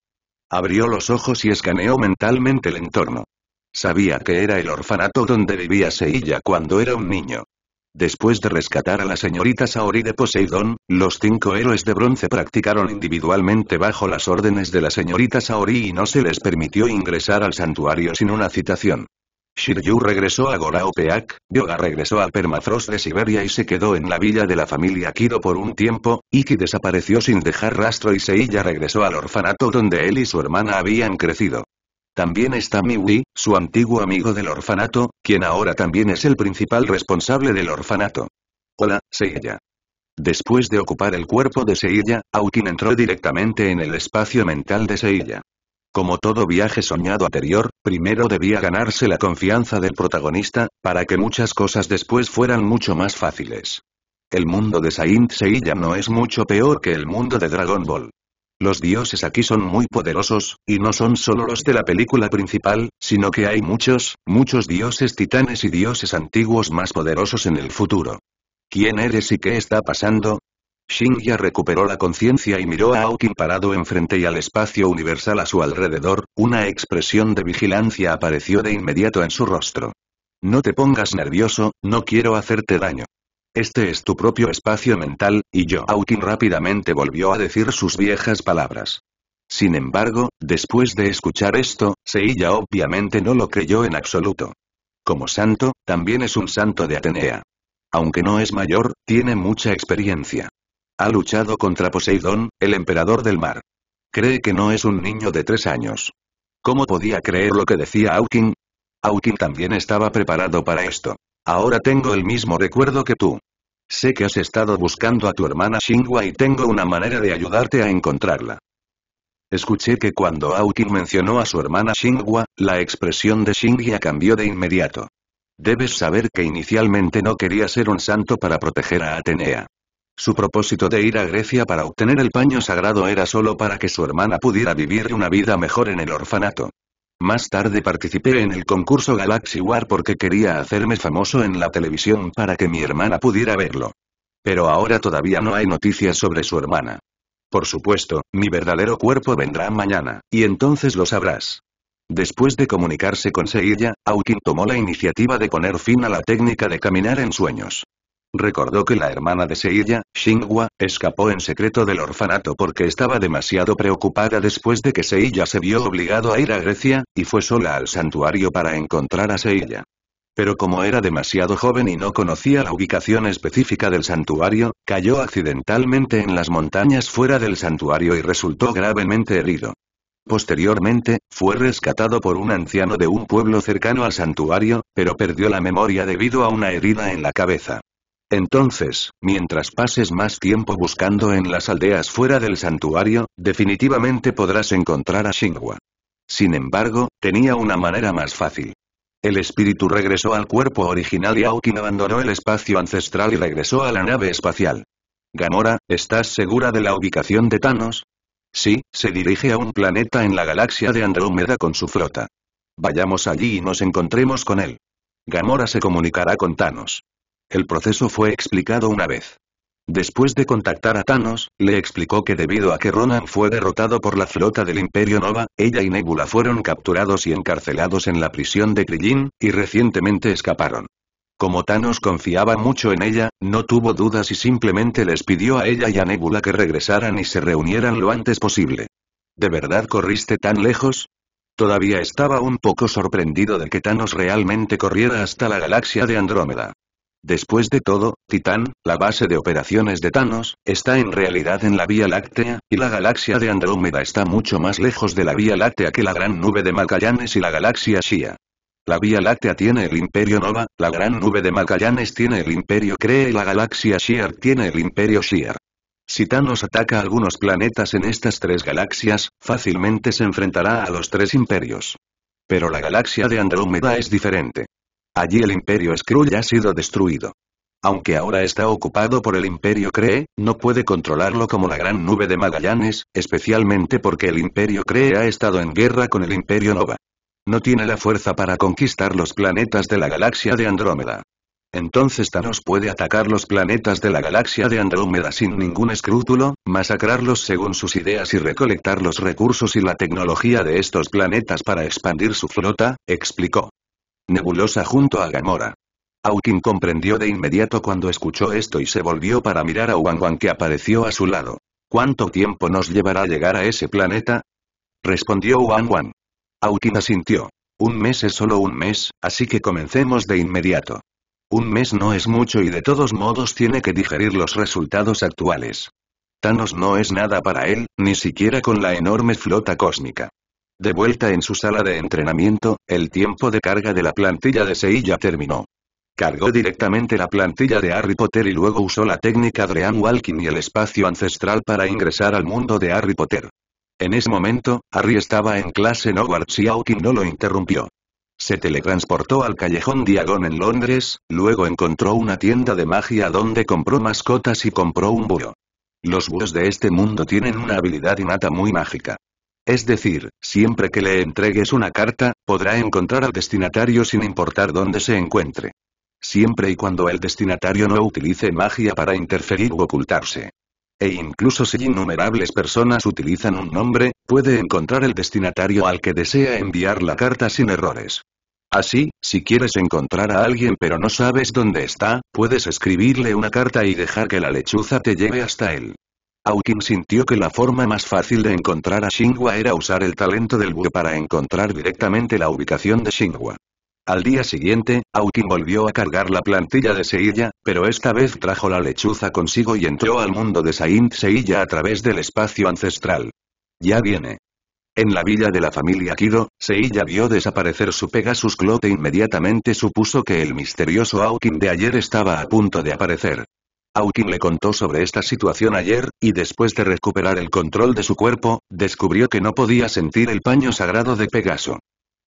[SPEAKER 1] Abrió los ojos y escaneó mentalmente el entorno. Sabía que era el orfanato donde vivía Seilla cuando era un niño. Después de rescatar a la señorita Saori de Poseidón, los cinco héroes de bronce practicaron individualmente bajo las órdenes de la señorita Saori y no se les permitió ingresar al santuario sin una citación. Shiryu regresó a Goraopeak, Yoga regresó al Permafrost de Siberia y se quedó en la villa de la familia Kido por un tiempo, Iki desapareció sin dejar rastro y Seiya regresó al orfanato donde él y su hermana habían crecido. También está Miwi, su antiguo amigo del orfanato, quien ahora también es el principal responsable del orfanato. Hola, Seiya. Después de ocupar el cuerpo de Seiya, Aukin entró directamente en el espacio mental de Seiya. Como todo viaje soñado anterior, primero debía ganarse la confianza del protagonista, para que muchas cosas después fueran mucho más fáciles. El mundo de Saint Seiya no es mucho peor que el mundo de Dragon Ball. Los dioses aquí son muy poderosos, y no son solo los de la película principal, sino que hay muchos, muchos dioses titanes y dioses antiguos más poderosos en el futuro. ¿Quién eres y qué está pasando? Shinya recuperó la conciencia y miró a Aokin parado enfrente y al espacio universal a su alrededor, una expresión de vigilancia apareció de inmediato en su rostro. No te pongas nervioso, no quiero hacerte daño. Este es tu propio espacio mental, y Joaquín rápidamente volvió a decir sus viejas palabras. Sin embargo, después de escuchar esto, Seiya obviamente no lo creyó en absoluto. Como santo, también es un santo de Atenea. Aunque no es mayor, tiene mucha experiencia. Ha luchado contra Poseidón, el emperador del mar. Cree que no es un niño de tres años. ¿Cómo podía creer lo que decía Aukin? Aukin también estaba preparado para esto. Ahora tengo el mismo recuerdo que tú. Sé que has estado buscando a tu hermana Xinghua y tengo una manera de ayudarte a encontrarla. Escuché que cuando Aukin mencionó a su hermana Xinghua, la expresión de Shingia cambió de inmediato. Debes saber que inicialmente no quería ser un santo para proteger a Atenea. Su propósito de ir a Grecia para obtener el paño sagrado era solo para que su hermana pudiera vivir una vida mejor en el orfanato. Más tarde participé en el concurso Galaxy War porque quería hacerme famoso en la televisión para que mi hermana pudiera verlo. Pero ahora todavía no hay noticias sobre su hermana. Por supuesto, mi verdadero cuerpo vendrá mañana, y entonces lo sabrás. Después de comunicarse con Seiya, Aukin tomó la iniciativa de poner fin a la técnica de caminar en sueños. Recordó que la hermana de Seiya, Shingwa, escapó en secreto del orfanato porque estaba demasiado preocupada después de que Seiya se vio obligado a ir a Grecia, y fue sola al santuario para encontrar a Seiya. Pero como era demasiado joven y no conocía la ubicación específica del santuario, cayó accidentalmente en las montañas fuera del santuario y resultó gravemente herido. Posteriormente, fue rescatado por un anciano de un pueblo cercano al santuario, pero perdió la memoria debido a una herida en la cabeza. Entonces, mientras pases más tiempo buscando en las aldeas fuera del santuario, definitivamente podrás encontrar a Shingwa. Sin embargo, tenía una manera más fácil. El espíritu regresó al cuerpo original y Aokin abandonó el espacio ancestral y regresó a la nave espacial. Gamora, ¿estás segura de la ubicación de Thanos? Sí, se dirige a un planeta en la galaxia de Andrómeda con su flota. Vayamos allí y nos encontremos con él. Gamora se comunicará con Thanos. El proceso fue explicado una vez. Después de contactar a Thanos, le explicó que debido a que Ronan fue derrotado por la flota del Imperio Nova, ella y Nebula fueron capturados y encarcelados en la prisión de Krillin, y recientemente escaparon. Como Thanos confiaba mucho en ella, no tuvo dudas y simplemente les pidió a ella y a Nebula que regresaran y se reunieran lo antes posible. ¿De verdad corriste tan lejos? Todavía estaba un poco sorprendido de que Thanos realmente corriera hasta la galaxia de Andrómeda. Después de todo, Titán, la base de operaciones de Thanos, está en realidad en la Vía Láctea, y la galaxia de Andrómeda está mucho más lejos de la Vía Láctea que la Gran Nube de Magallanes y la galaxia Shia. La Vía Láctea tiene el Imperio Nova, la Gran Nube de Magallanes tiene el Imperio Cree y la galaxia Shiar tiene el Imperio Shiar. Si Thanos ataca algunos planetas en estas tres galaxias, fácilmente se enfrentará a los tres imperios. Pero la galaxia de Andrómeda es diferente. Allí el Imperio Skrull ha sido destruido. Aunque ahora está ocupado por el Imperio Cree, no puede controlarlo como la Gran Nube de Magallanes, especialmente porque el Imperio Cree ha estado en guerra con el Imperio Nova. No tiene la fuerza para conquistar los planetas de la galaxia de Andrómeda. Entonces Thanos puede atacar los planetas de la galaxia de Andrómeda sin ningún escrúpulo, masacrarlos según sus ideas y recolectar los recursos y la tecnología de estos planetas para expandir su flota, explicó. Nebulosa junto a Gamora. Aukin comprendió de inmediato cuando escuchó esto y se volvió para mirar a Wanwan que apareció a su lado. ¿Cuánto tiempo nos llevará llegar a ese planeta? Respondió Wanwan. Aukin asintió. Un mes es solo un mes, así que comencemos de inmediato. Un mes no es mucho y de todos modos tiene que digerir los resultados actuales. Thanos no es nada para él, ni siquiera con la enorme flota cósmica. De vuelta en su sala de entrenamiento, el tiempo de carga de la plantilla de Seilla terminó. Cargó directamente la plantilla de Harry Potter y luego usó la técnica Dream Walking y el espacio ancestral para ingresar al mundo de Harry Potter. En ese momento, Harry estaba en clase no Hogwarts y no lo interrumpió. Se teletransportó al callejón Diagon en Londres, luego encontró una tienda de magia donde compró mascotas y compró un búho. Los búhos de este mundo tienen una habilidad innata muy mágica. Es decir, siempre que le entregues una carta, podrá encontrar al destinatario sin importar dónde se encuentre. Siempre y cuando el destinatario no utilice magia para interferir u ocultarse. E incluso si innumerables personas utilizan un nombre, puede encontrar el destinatario al que desea enviar la carta sin errores. Así, si quieres encontrar a alguien pero no sabes dónde está, puedes escribirle una carta y dejar que la lechuza te lleve hasta él. Aukin sintió que la forma más fácil de encontrar a Shingua era usar el talento del búho para encontrar directamente la ubicación de Shingua. Al día siguiente, Aukin volvió a cargar la plantilla de Seiya, pero esta vez trajo la lechuza consigo y entró al mundo de Saint Seiya a través del espacio ancestral. Ya viene. En la villa de la familia Kido, Seiya vio desaparecer su Pegasus Clote e inmediatamente supuso que el misterioso Aukin de ayer estaba a punto de aparecer. Hawking le contó sobre esta situación ayer, y después de recuperar el control de su cuerpo, descubrió que no podía sentir el paño sagrado de Pegaso.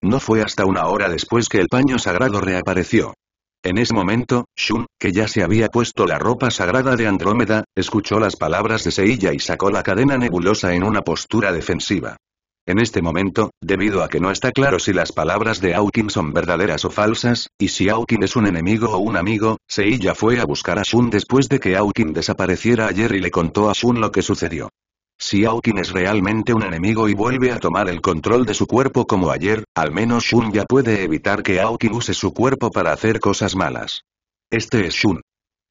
[SPEAKER 1] No fue hasta una hora después que el paño sagrado reapareció. En ese momento, Shun, que ya se había puesto la ropa sagrada de Andrómeda, escuchó las palabras de Seiya y sacó la cadena nebulosa en una postura defensiva. En este momento, debido a que no está claro si las palabras de Aokin son verdaderas o falsas, y si Aokin es un enemigo o un amigo, Seiya fue a buscar a Shun después de que Aokin desapareciera ayer y le contó a Shun lo que sucedió. Si Aukin es realmente un enemigo y vuelve a tomar el control de su cuerpo como ayer, al menos Shun ya puede evitar que Aokin use su cuerpo para hacer cosas malas. Este es Shun.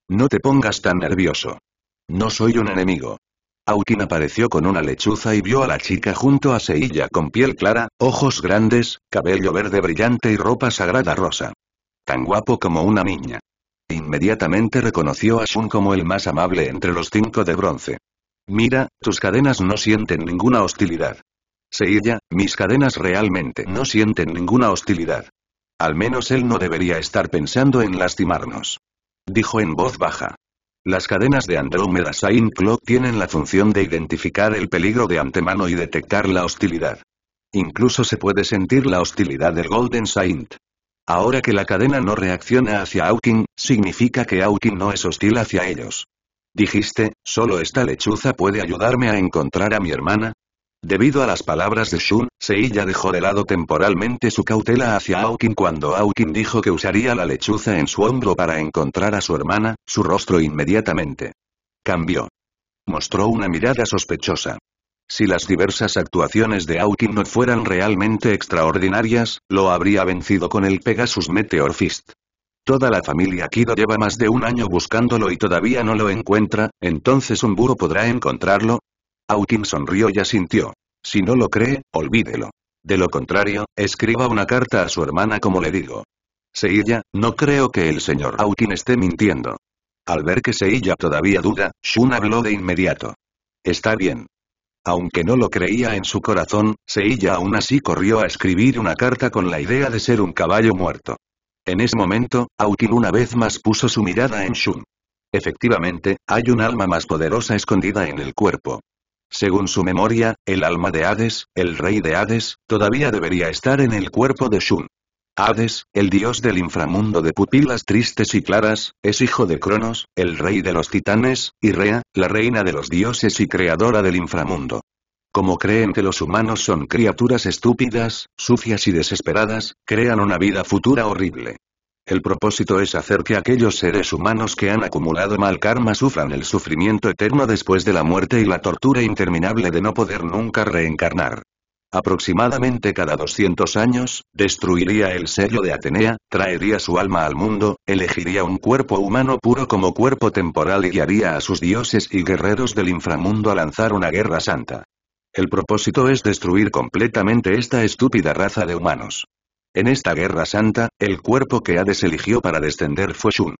[SPEAKER 1] No te pongas tan nervioso. No soy un enemigo. Aukin apareció con una lechuza y vio a la chica junto a Seilla, con piel clara, ojos grandes, cabello verde brillante y ropa sagrada rosa. Tan guapo como una niña. Inmediatamente reconoció a Shun como el más amable entre los cinco de bronce. Mira, tus cadenas no sienten ninguna hostilidad. Seilla, mis cadenas realmente no sienten ninguna hostilidad. Al menos él no debería estar pensando en lastimarnos. Dijo en voz baja. Las cadenas de Andrómeda Saint Clock tienen la función de identificar el peligro de antemano y detectar la hostilidad. Incluso se puede sentir la hostilidad del Golden Saint. Ahora que la cadena no reacciona hacia Hawking, significa que Hawking no es hostil hacia ellos. Dijiste, solo esta lechuza puede ayudarme a encontrar a mi hermana, Debido a las palabras de Shun, Seiya dejó de lado temporalmente su cautela hacia Aukin cuando Aukin dijo que usaría la lechuza en su hombro para encontrar a su hermana, su rostro inmediatamente. Cambió. Mostró una mirada sospechosa. Si las diversas actuaciones de Aokin no fueran realmente extraordinarias, lo habría vencido con el Pegasus Meteor Fist. Toda la familia Kido lleva más de un año buscándolo y todavía no lo encuentra, entonces un burro podrá encontrarlo, Hawking sonrió y asintió. Si no lo cree, olvídelo. De lo contrario, escriba una carta a su hermana como le digo. Seiya, no creo que el señor Hawking esté mintiendo. Al ver que Seiya todavía duda, Shun habló de inmediato. Está bien. Aunque no lo creía en su corazón, Seiya aún así corrió a escribir una carta con la idea de ser un caballo muerto. En ese momento, Autin una vez más puso su mirada en Shun. Efectivamente, hay un alma más poderosa escondida en el cuerpo. Según su memoria, el alma de Hades, el rey de Hades, todavía debería estar en el cuerpo de Shun. Hades, el dios del inframundo de pupilas tristes y claras, es hijo de Cronos, el rey de los titanes, y Rea, la reina de los dioses y creadora del inframundo. Como creen que los humanos son criaturas estúpidas, sucias y desesperadas, crean una vida futura horrible. El propósito es hacer que aquellos seres humanos que han acumulado mal karma sufran el sufrimiento eterno después de la muerte y la tortura interminable de no poder nunca reencarnar. Aproximadamente cada 200 años, destruiría el sello de Atenea, traería su alma al mundo, elegiría un cuerpo humano puro como cuerpo temporal y guiaría a sus dioses y guerreros del inframundo a lanzar una guerra santa. El propósito es destruir completamente esta estúpida raza de humanos. En esta guerra santa, el cuerpo que Hades eligió para descender fue Shun.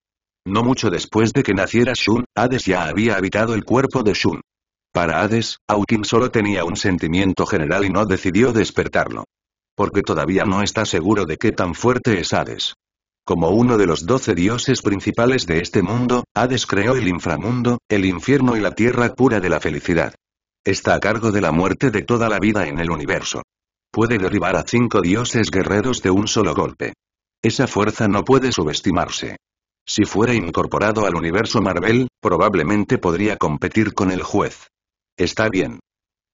[SPEAKER 1] No mucho después de que naciera Shun, Hades ya había habitado el cuerpo de Shun. Para Hades, Aukin solo tenía un sentimiento general y no decidió despertarlo. Porque todavía no está seguro de qué tan fuerte es Hades. Como uno de los doce dioses principales de este mundo, Hades creó el inframundo, el infierno y la tierra pura de la felicidad. Está a cargo de la muerte de toda la vida en el universo. Puede derribar a cinco dioses guerreros de un solo golpe. Esa fuerza no puede subestimarse. Si fuera incorporado al universo Marvel, probablemente podría competir con el juez. Está bien.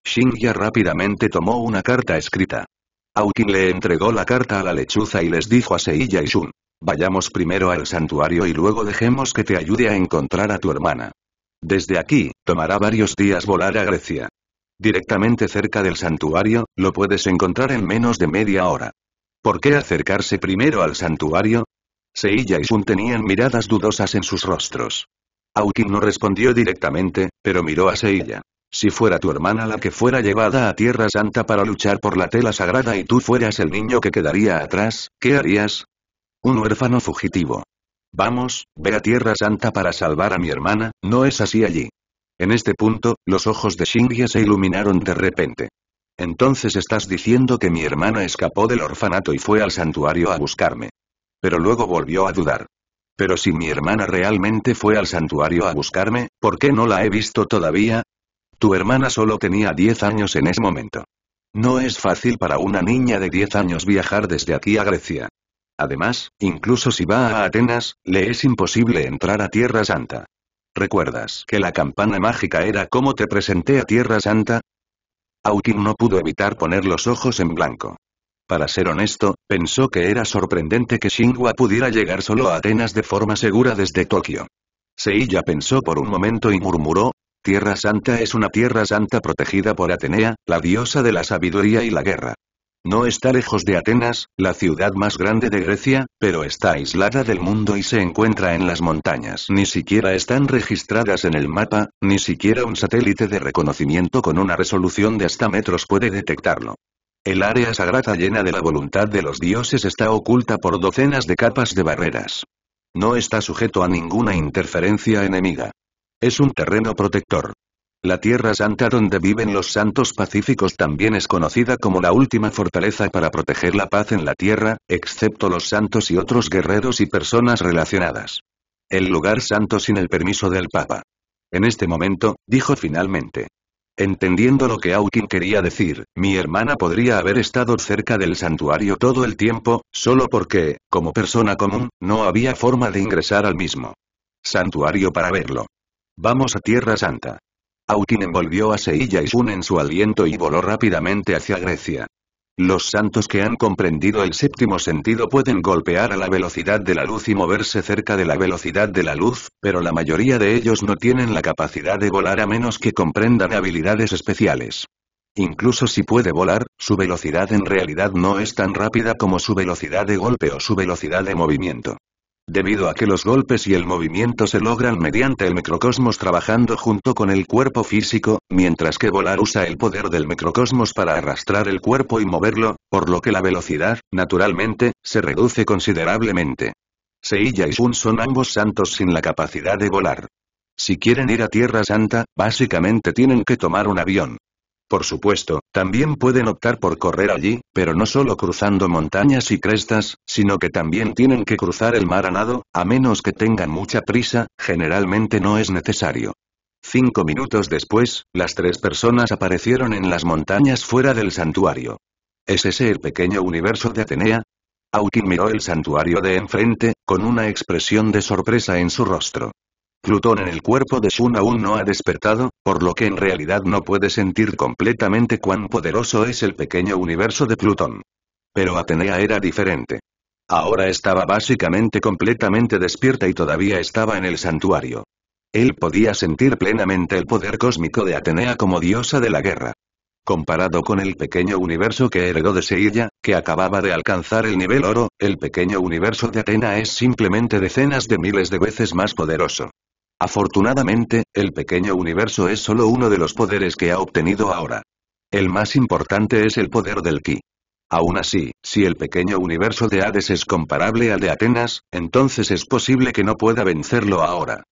[SPEAKER 1] Shinya rápidamente tomó una carta escrita. Aukin le entregó la carta a la lechuza y les dijo a Seiya y Shun. Vayamos primero al santuario y luego dejemos que te ayude a encontrar a tu hermana. Desde aquí, tomará varios días volar a Grecia. Directamente cerca del santuario, lo puedes encontrar en menos de media hora. ¿Por qué acercarse primero al santuario? Seilla y Sun tenían miradas dudosas en sus rostros. Aukin no respondió directamente, pero miró a Seilla. Si fuera tu hermana la que fuera llevada a Tierra Santa para luchar por la tela sagrada y tú fueras el niño que quedaría atrás, ¿qué harías? Un huérfano fugitivo. Vamos, ve a Tierra Santa para salvar a mi hermana, ¿no es así allí? En este punto, los ojos de Shingia se iluminaron de repente. Entonces estás diciendo que mi hermana escapó del orfanato y fue al santuario a buscarme. Pero luego volvió a dudar. Pero si mi hermana realmente fue al santuario a buscarme, ¿por qué no la he visto todavía? Tu hermana solo tenía 10 años en ese momento. No es fácil para una niña de 10 años viajar desde aquí a Grecia. Además, incluso si va a Atenas, le es imposible entrar a Tierra Santa. ¿Recuerdas que la campana mágica era como te presenté a Tierra Santa? Aukin no pudo evitar poner los ojos en blanco. Para ser honesto, pensó que era sorprendente que Shinwa pudiera llegar solo a Atenas de forma segura desde Tokio. Seiya pensó por un momento y murmuró, Tierra Santa es una tierra santa protegida por Atenea, la diosa de la sabiduría y la guerra. No está lejos de Atenas, la ciudad más grande de Grecia, pero está aislada del mundo y se encuentra en las montañas. Ni siquiera están registradas en el mapa, ni siquiera un satélite de reconocimiento con una resolución de hasta metros puede detectarlo. El área sagrada llena de la voluntad de los dioses está oculta por docenas de capas de barreras. No está sujeto a ninguna interferencia enemiga. Es un terreno protector. La Tierra Santa donde viven los santos pacíficos también es conocida como la última fortaleza para proteger la paz en la Tierra, excepto los santos y otros guerreros y personas relacionadas. El lugar santo sin el permiso del Papa. En este momento, dijo finalmente. Entendiendo lo que Hawking quería decir, mi hermana podría haber estado cerca del santuario todo el tiempo, solo porque, como persona común, no había forma de ingresar al mismo. Santuario para verlo. Vamos a Tierra Santa. Autin envolvió a Seilla y Sun en su aliento y voló rápidamente hacia Grecia. Los santos que han comprendido el séptimo sentido pueden golpear a la velocidad de la luz y moverse cerca de la velocidad de la luz, pero la mayoría de ellos no tienen la capacidad de volar a menos que comprendan habilidades especiales. Incluso si puede volar, su velocidad en realidad no es tan rápida como su velocidad de golpe o su velocidad de movimiento. Debido a que los golpes y el movimiento se logran mediante el microcosmos trabajando junto con el cuerpo físico, mientras que volar usa el poder del microcosmos para arrastrar el cuerpo y moverlo, por lo que la velocidad, naturalmente, se reduce considerablemente. Seiya y Sun son ambos santos sin la capacidad de volar. Si quieren ir a Tierra Santa, básicamente tienen que tomar un avión. Por supuesto, también pueden optar por correr allí, pero no solo cruzando montañas y crestas, sino que también tienen que cruzar el mar a nado, a menos que tengan mucha prisa, generalmente no es necesario. Cinco minutos después, las tres personas aparecieron en las montañas fuera del santuario. ¿Es ese el pequeño universo de Atenea? Aukin miró el santuario de enfrente, con una expresión de sorpresa en su rostro. Plutón en el cuerpo de Shun aún no ha despertado, por lo que en realidad no puede sentir completamente cuán poderoso es el pequeño universo de Plutón. Pero Atenea era diferente. Ahora estaba básicamente completamente despierta y todavía estaba en el santuario. Él podía sentir plenamente el poder cósmico de Atenea como diosa de la guerra. Comparado con el pequeño universo que heredó de Seilla, que acababa de alcanzar el nivel oro, el pequeño universo de Atena es simplemente decenas de miles de veces más poderoso. Afortunadamente, el pequeño universo es solo uno de los poderes que ha obtenido ahora. El más importante es el poder del ki. Aún así, si el pequeño universo de Hades es comparable al de Atenas, entonces es posible que no pueda vencerlo ahora.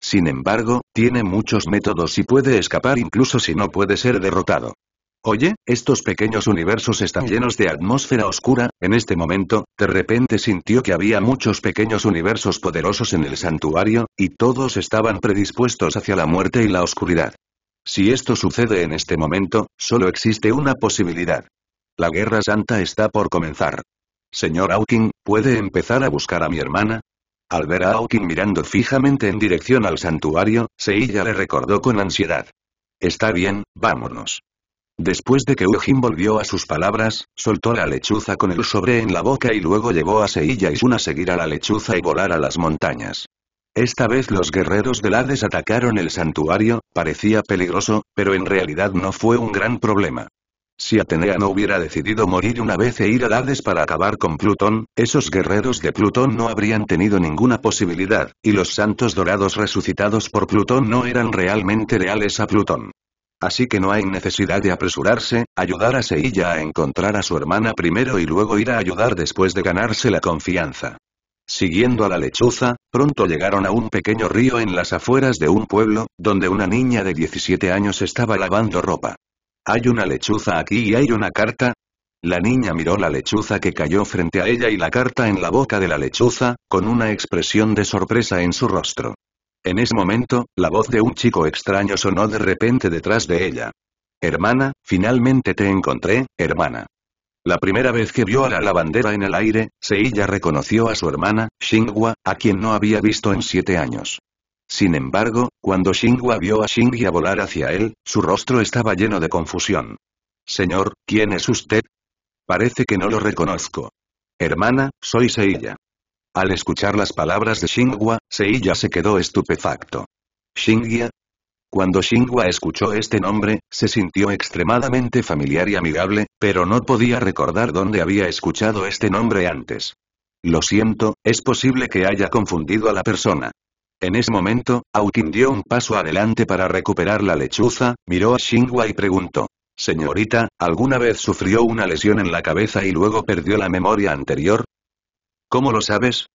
[SPEAKER 1] Sin embargo, tiene muchos métodos y puede escapar incluso si no puede ser derrotado. Oye, estos pequeños universos están llenos de atmósfera oscura, en este momento, de repente sintió que había muchos pequeños universos poderosos en el santuario, y todos estaban predispuestos hacia la muerte y la oscuridad. Si esto sucede en este momento, solo existe una posibilidad. La Guerra Santa está por comenzar. Señor Hawking, ¿puede empezar a buscar a mi hermana? Al ver a Hawking mirando fijamente en dirección al santuario, Seiya le recordó con ansiedad. Está bien, vámonos. Después de que Ujin volvió a sus palabras, soltó la lechuza con el sobre en la boca y luego llevó a Seilla y Suna a seguir a la lechuza y volar a las montañas. Esta vez los guerreros de Hades atacaron el santuario, parecía peligroso, pero en realidad no fue un gran problema. Si Atenea no hubiera decidido morir una vez e ir a Hades para acabar con Plutón, esos guerreros de Plutón no habrían tenido ninguna posibilidad, y los santos dorados resucitados por Plutón no eran realmente leales a Plutón. Así que no hay necesidad de apresurarse, ayudar a Seilla a encontrar a su hermana primero y luego ir a ayudar después de ganarse la confianza. Siguiendo a la lechuza, pronto llegaron a un pequeño río en las afueras de un pueblo, donde una niña de 17 años estaba lavando ropa. ¿Hay una lechuza aquí y hay una carta? La niña miró la lechuza que cayó frente a ella y la carta en la boca de la lechuza, con una expresión de sorpresa en su rostro. En ese momento, la voz de un chico extraño sonó de repente detrás de ella. Hermana, finalmente te encontré, hermana. La primera vez que vio a la lavandera en el aire, Seiya reconoció a su hermana, Shingwa, a quien no había visto en siete años. Sin embargo, cuando Shingwa vio a Shingia volar hacia él, su rostro estaba lleno de confusión. Señor, ¿quién es usted? Parece que no lo reconozco. Hermana, soy Seiya. Al escuchar las palabras de Xinghua, Seiya se quedó estupefacto. ¿Shingya? Cuando Xinghua escuchó este nombre, se sintió extremadamente familiar y amigable, pero no podía recordar dónde había escuchado este nombre antes. Lo siento, es posible que haya confundido a la persona. En ese momento, Aukin dio un paso adelante para recuperar la lechuza, miró a Xinghua y preguntó. Señorita, ¿alguna vez sufrió una lesión en la cabeza y luego perdió la memoria anterior? ¿Cómo lo sabes?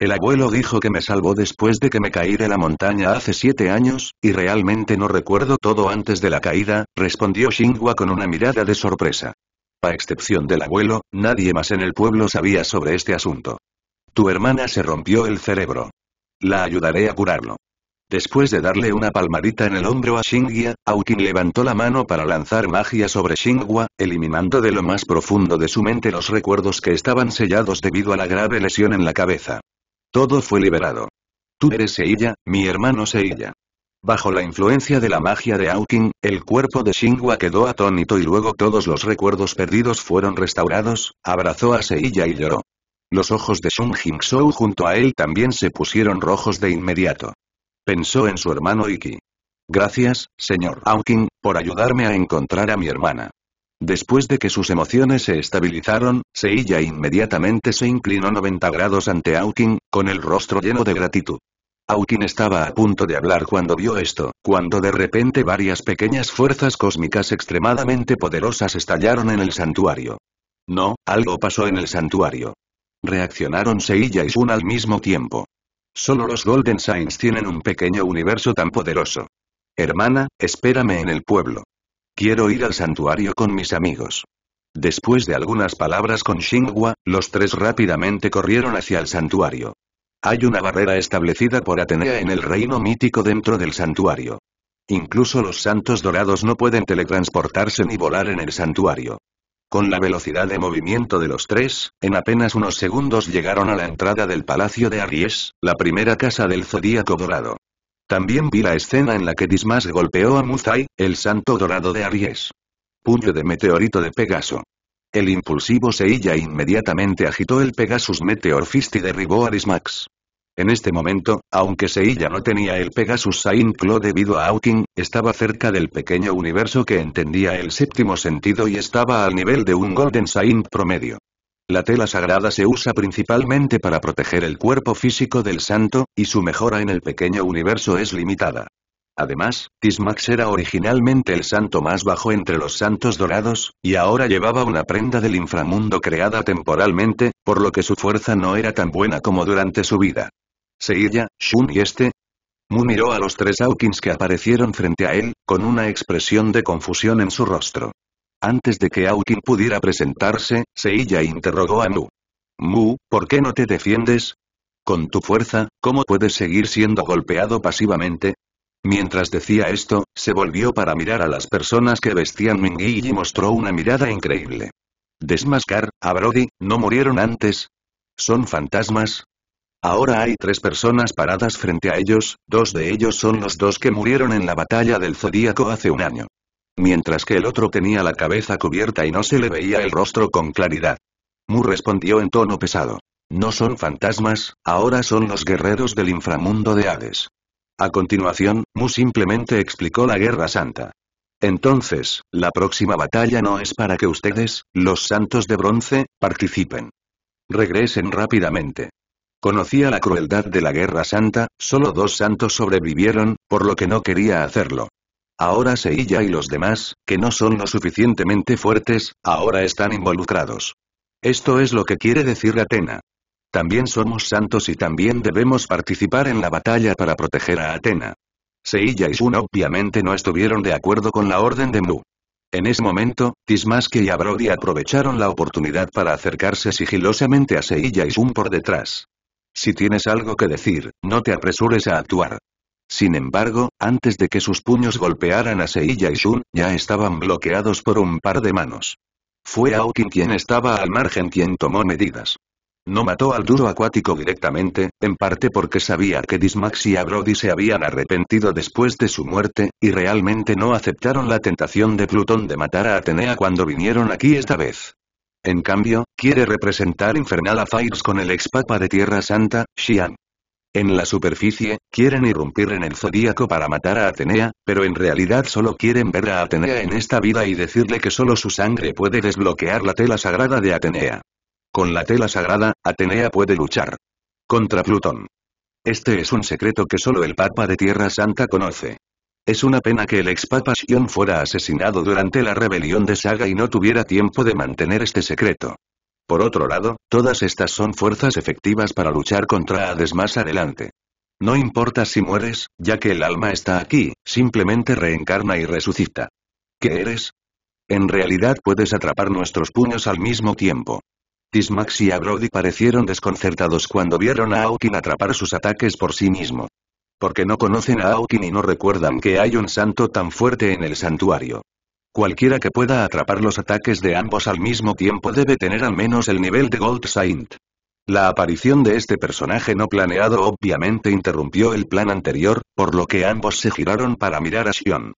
[SPEAKER 1] El abuelo dijo que me salvó después de que me caí de la montaña hace siete años, y realmente no recuerdo todo antes de la caída, respondió Xinghua con una mirada de sorpresa. A excepción del abuelo, nadie más en el pueblo sabía sobre este asunto. Tu hermana se rompió el cerebro. La ayudaré a curarlo. Después de darle una palmadita en el hombro a Shingia, Aukin levantó la mano para lanzar magia sobre Xinghua, eliminando de lo más profundo de su mente los recuerdos que estaban sellados debido a la grave lesión en la cabeza. Todo fue liberado. Tú eres Seiya, mi hermano Seiya. Bajo la influencia de la magia de Aukin, el cuerpo de Xinghua quedó atónito y luego todos los recuerdos perdidos fueron restaurados, abrazó a Seiya y lloró. Los ojos de Sun jing junto a él también se pusieron rojos de inmediato. Pensó en su hermano Iki. Gracias, señor Hawking, por ayudarme a encontrar a mi hermana. Después de que sus emociones se estabilizaron, Seiya inmediatamente se inclinó 90 grados ante Hawking, con el rostro lleno de gratitud. Hawking estaba a punto de hablar cuando vio esto, cuando de repente varias pequeñas fuerzas cósmicas extremadamente poderosas estallaron en el santuario. No, algo pasó en el santuario. Reaccionaron Seiya y Sun al mismo tiempo. Solo los Golden Saints tienen un pequeño universo tan poderoso. Hermana, espérame en el pueblo. Quiero ir al santuario con mis amigos. Después de algunas palabras con Xinghua, los tres rápidamente corrieron hacia el santuario. Hay una barrera establecida por Atenea en el reino mítico dentro del santuario. Incluso los santos dorados no pueden teletransportarse ni volar en el santuario. Con la velocidad de movimiento de los tres, en apenas unos segundos llegaron a la entrada del Palacio de Aries, la primera casa del Zodíaco Dorado. También vi la escena en la que Dismas golpeó a Muzai, el santo dorado de Aries. Puño de meteorito de Pegaso. El impulsivo Seiya inmediatamente agitó el Pegasus Meteor Fist y derribó a Dismax. En este momento, aunque Seiya no tenía el Pegasus Saint Claw debido a Outing, estaba cerca del pequeño universo que entendía el séptimo sentido y estaba al nivel de un Golden Saint promedio. La tela sagrada se usa principalmente para proteger el cuerpo físico del santo, y su mejora en el pequeño universo es limitada. Además, Tismax era originalmente el santo más bajo entre los santos dorados, y ahora llevaba una prenda del inframundo creada temporalmente, por lo que su fuerza no era tan buena como durante su vida. Seiya, Shun y este. Mu miró a los tres Hawkins que aparecieron frente a él, con una expresión de confusión en su rostro. Antes de que Aukin pudiera presentarse, Seiya interrogó a Mu. Mu, ¿por qué no te defiendes? Con tu fuerza, ¿cómo puedes seguir siendo golpeado pasivamente? Mientras decía esto, se volvió para mirar a las personas que vestían Mingi y mostró una mirada increíble. Desmascar, a Brody, ¿no murieron antes? ¿Son fantasmas? Ahora hay tres personas paradas frente a ellos, dos de ellos son los dos que murieron en la batalla del Zodíaco hace un año. Mientras que el otro tenía la cabeza cubierta y no se le veía el rostro con claridad. Mu respondió en tono pesado. No son fantasmas, ahora son los guerreros del inframundo de Hades. A continuación, Mu simplemente explicó la Guerra Santa. Entonces, la próxima batalla no es para que ustedes, los santos de bronce, participen. Regresen rápidamente. Conocía la crueldad de la Guerra Santa, solo dos santos sobrevivieron, por lo que no quería hacerlo. Ahora Seilla y los demás, que no son lo suficientemente fuertes, ahora están involucrados. Esto es lo que quiere decir Atena. También somos santos y también debemos participar en la batalla para proteger a Atena. Seilla y Sun obviamente no estuvieron de acuerdo con la orden de Mu. En ese momento, Tismaske y Abrodi aprovecharon la oportunidad para acercarse sigilosamente a Seilla y Sun por detrás. Si tienes algo que decir, no te apresures a actuar. Sin embargo, antes de que sus puños golpearan a Seiya y Shun, ya estaban bloqueados por un par de manos. Fue Aokin quien estaba al margen quien tomó medidas. No mató al duro acuático directamente, en parte porque sabía que Dismax y Brody se habían arrepentido después de su muerte, y realmente no aceptaron la tentación de Plutón de matar a Atenea cuando vinieron aquí esta vez en cambio, quiere representar Infernal Affairs con el Papa de Tierra Santa, Xi'an. En la superficie, quieren irrumpir en el zodíaco para matar a Atenea, pero en realidad solo quieren ver a Atenea en esta vida y decirle que solo su sangre puede desbloquear la tela sagrada de Atenea. Con la tela sagrada, Atenea puede luchar. Contra Plutón. Este es un secreto que solo el Papa de Tierra Santa conoce. Es una pena que el Papa Shion fuera asesinado durante la rebelión de Saga y no tuviera tiempo de mantener este secreto. Por otro lado, todas estas son fuerzas efectivas para luchar contra Hades más adelante. No importa si mueres, ya que el alma está aquí, simplemente reencarna y resucita. ¿Qué eres? En realidad puedes atrapar nuestros puños al mismo tiempo. Tismax y Abrodi parecieron desconcertados cuando vieron a Aokin atrapar sus ataques por sí mismo. Porque no conocen a Aoki y no recuerdan que hay un santo tan fuerte en el santuario. Cualquiera que pueda atrapar los ataques de ambos al mismo tiempo debe tener al menos el nivel de Gold Saint. La aparición de este personaje no planeado obviamente interrumpió el plan anterior, por lo que ambos se giraron para mirar a Sion.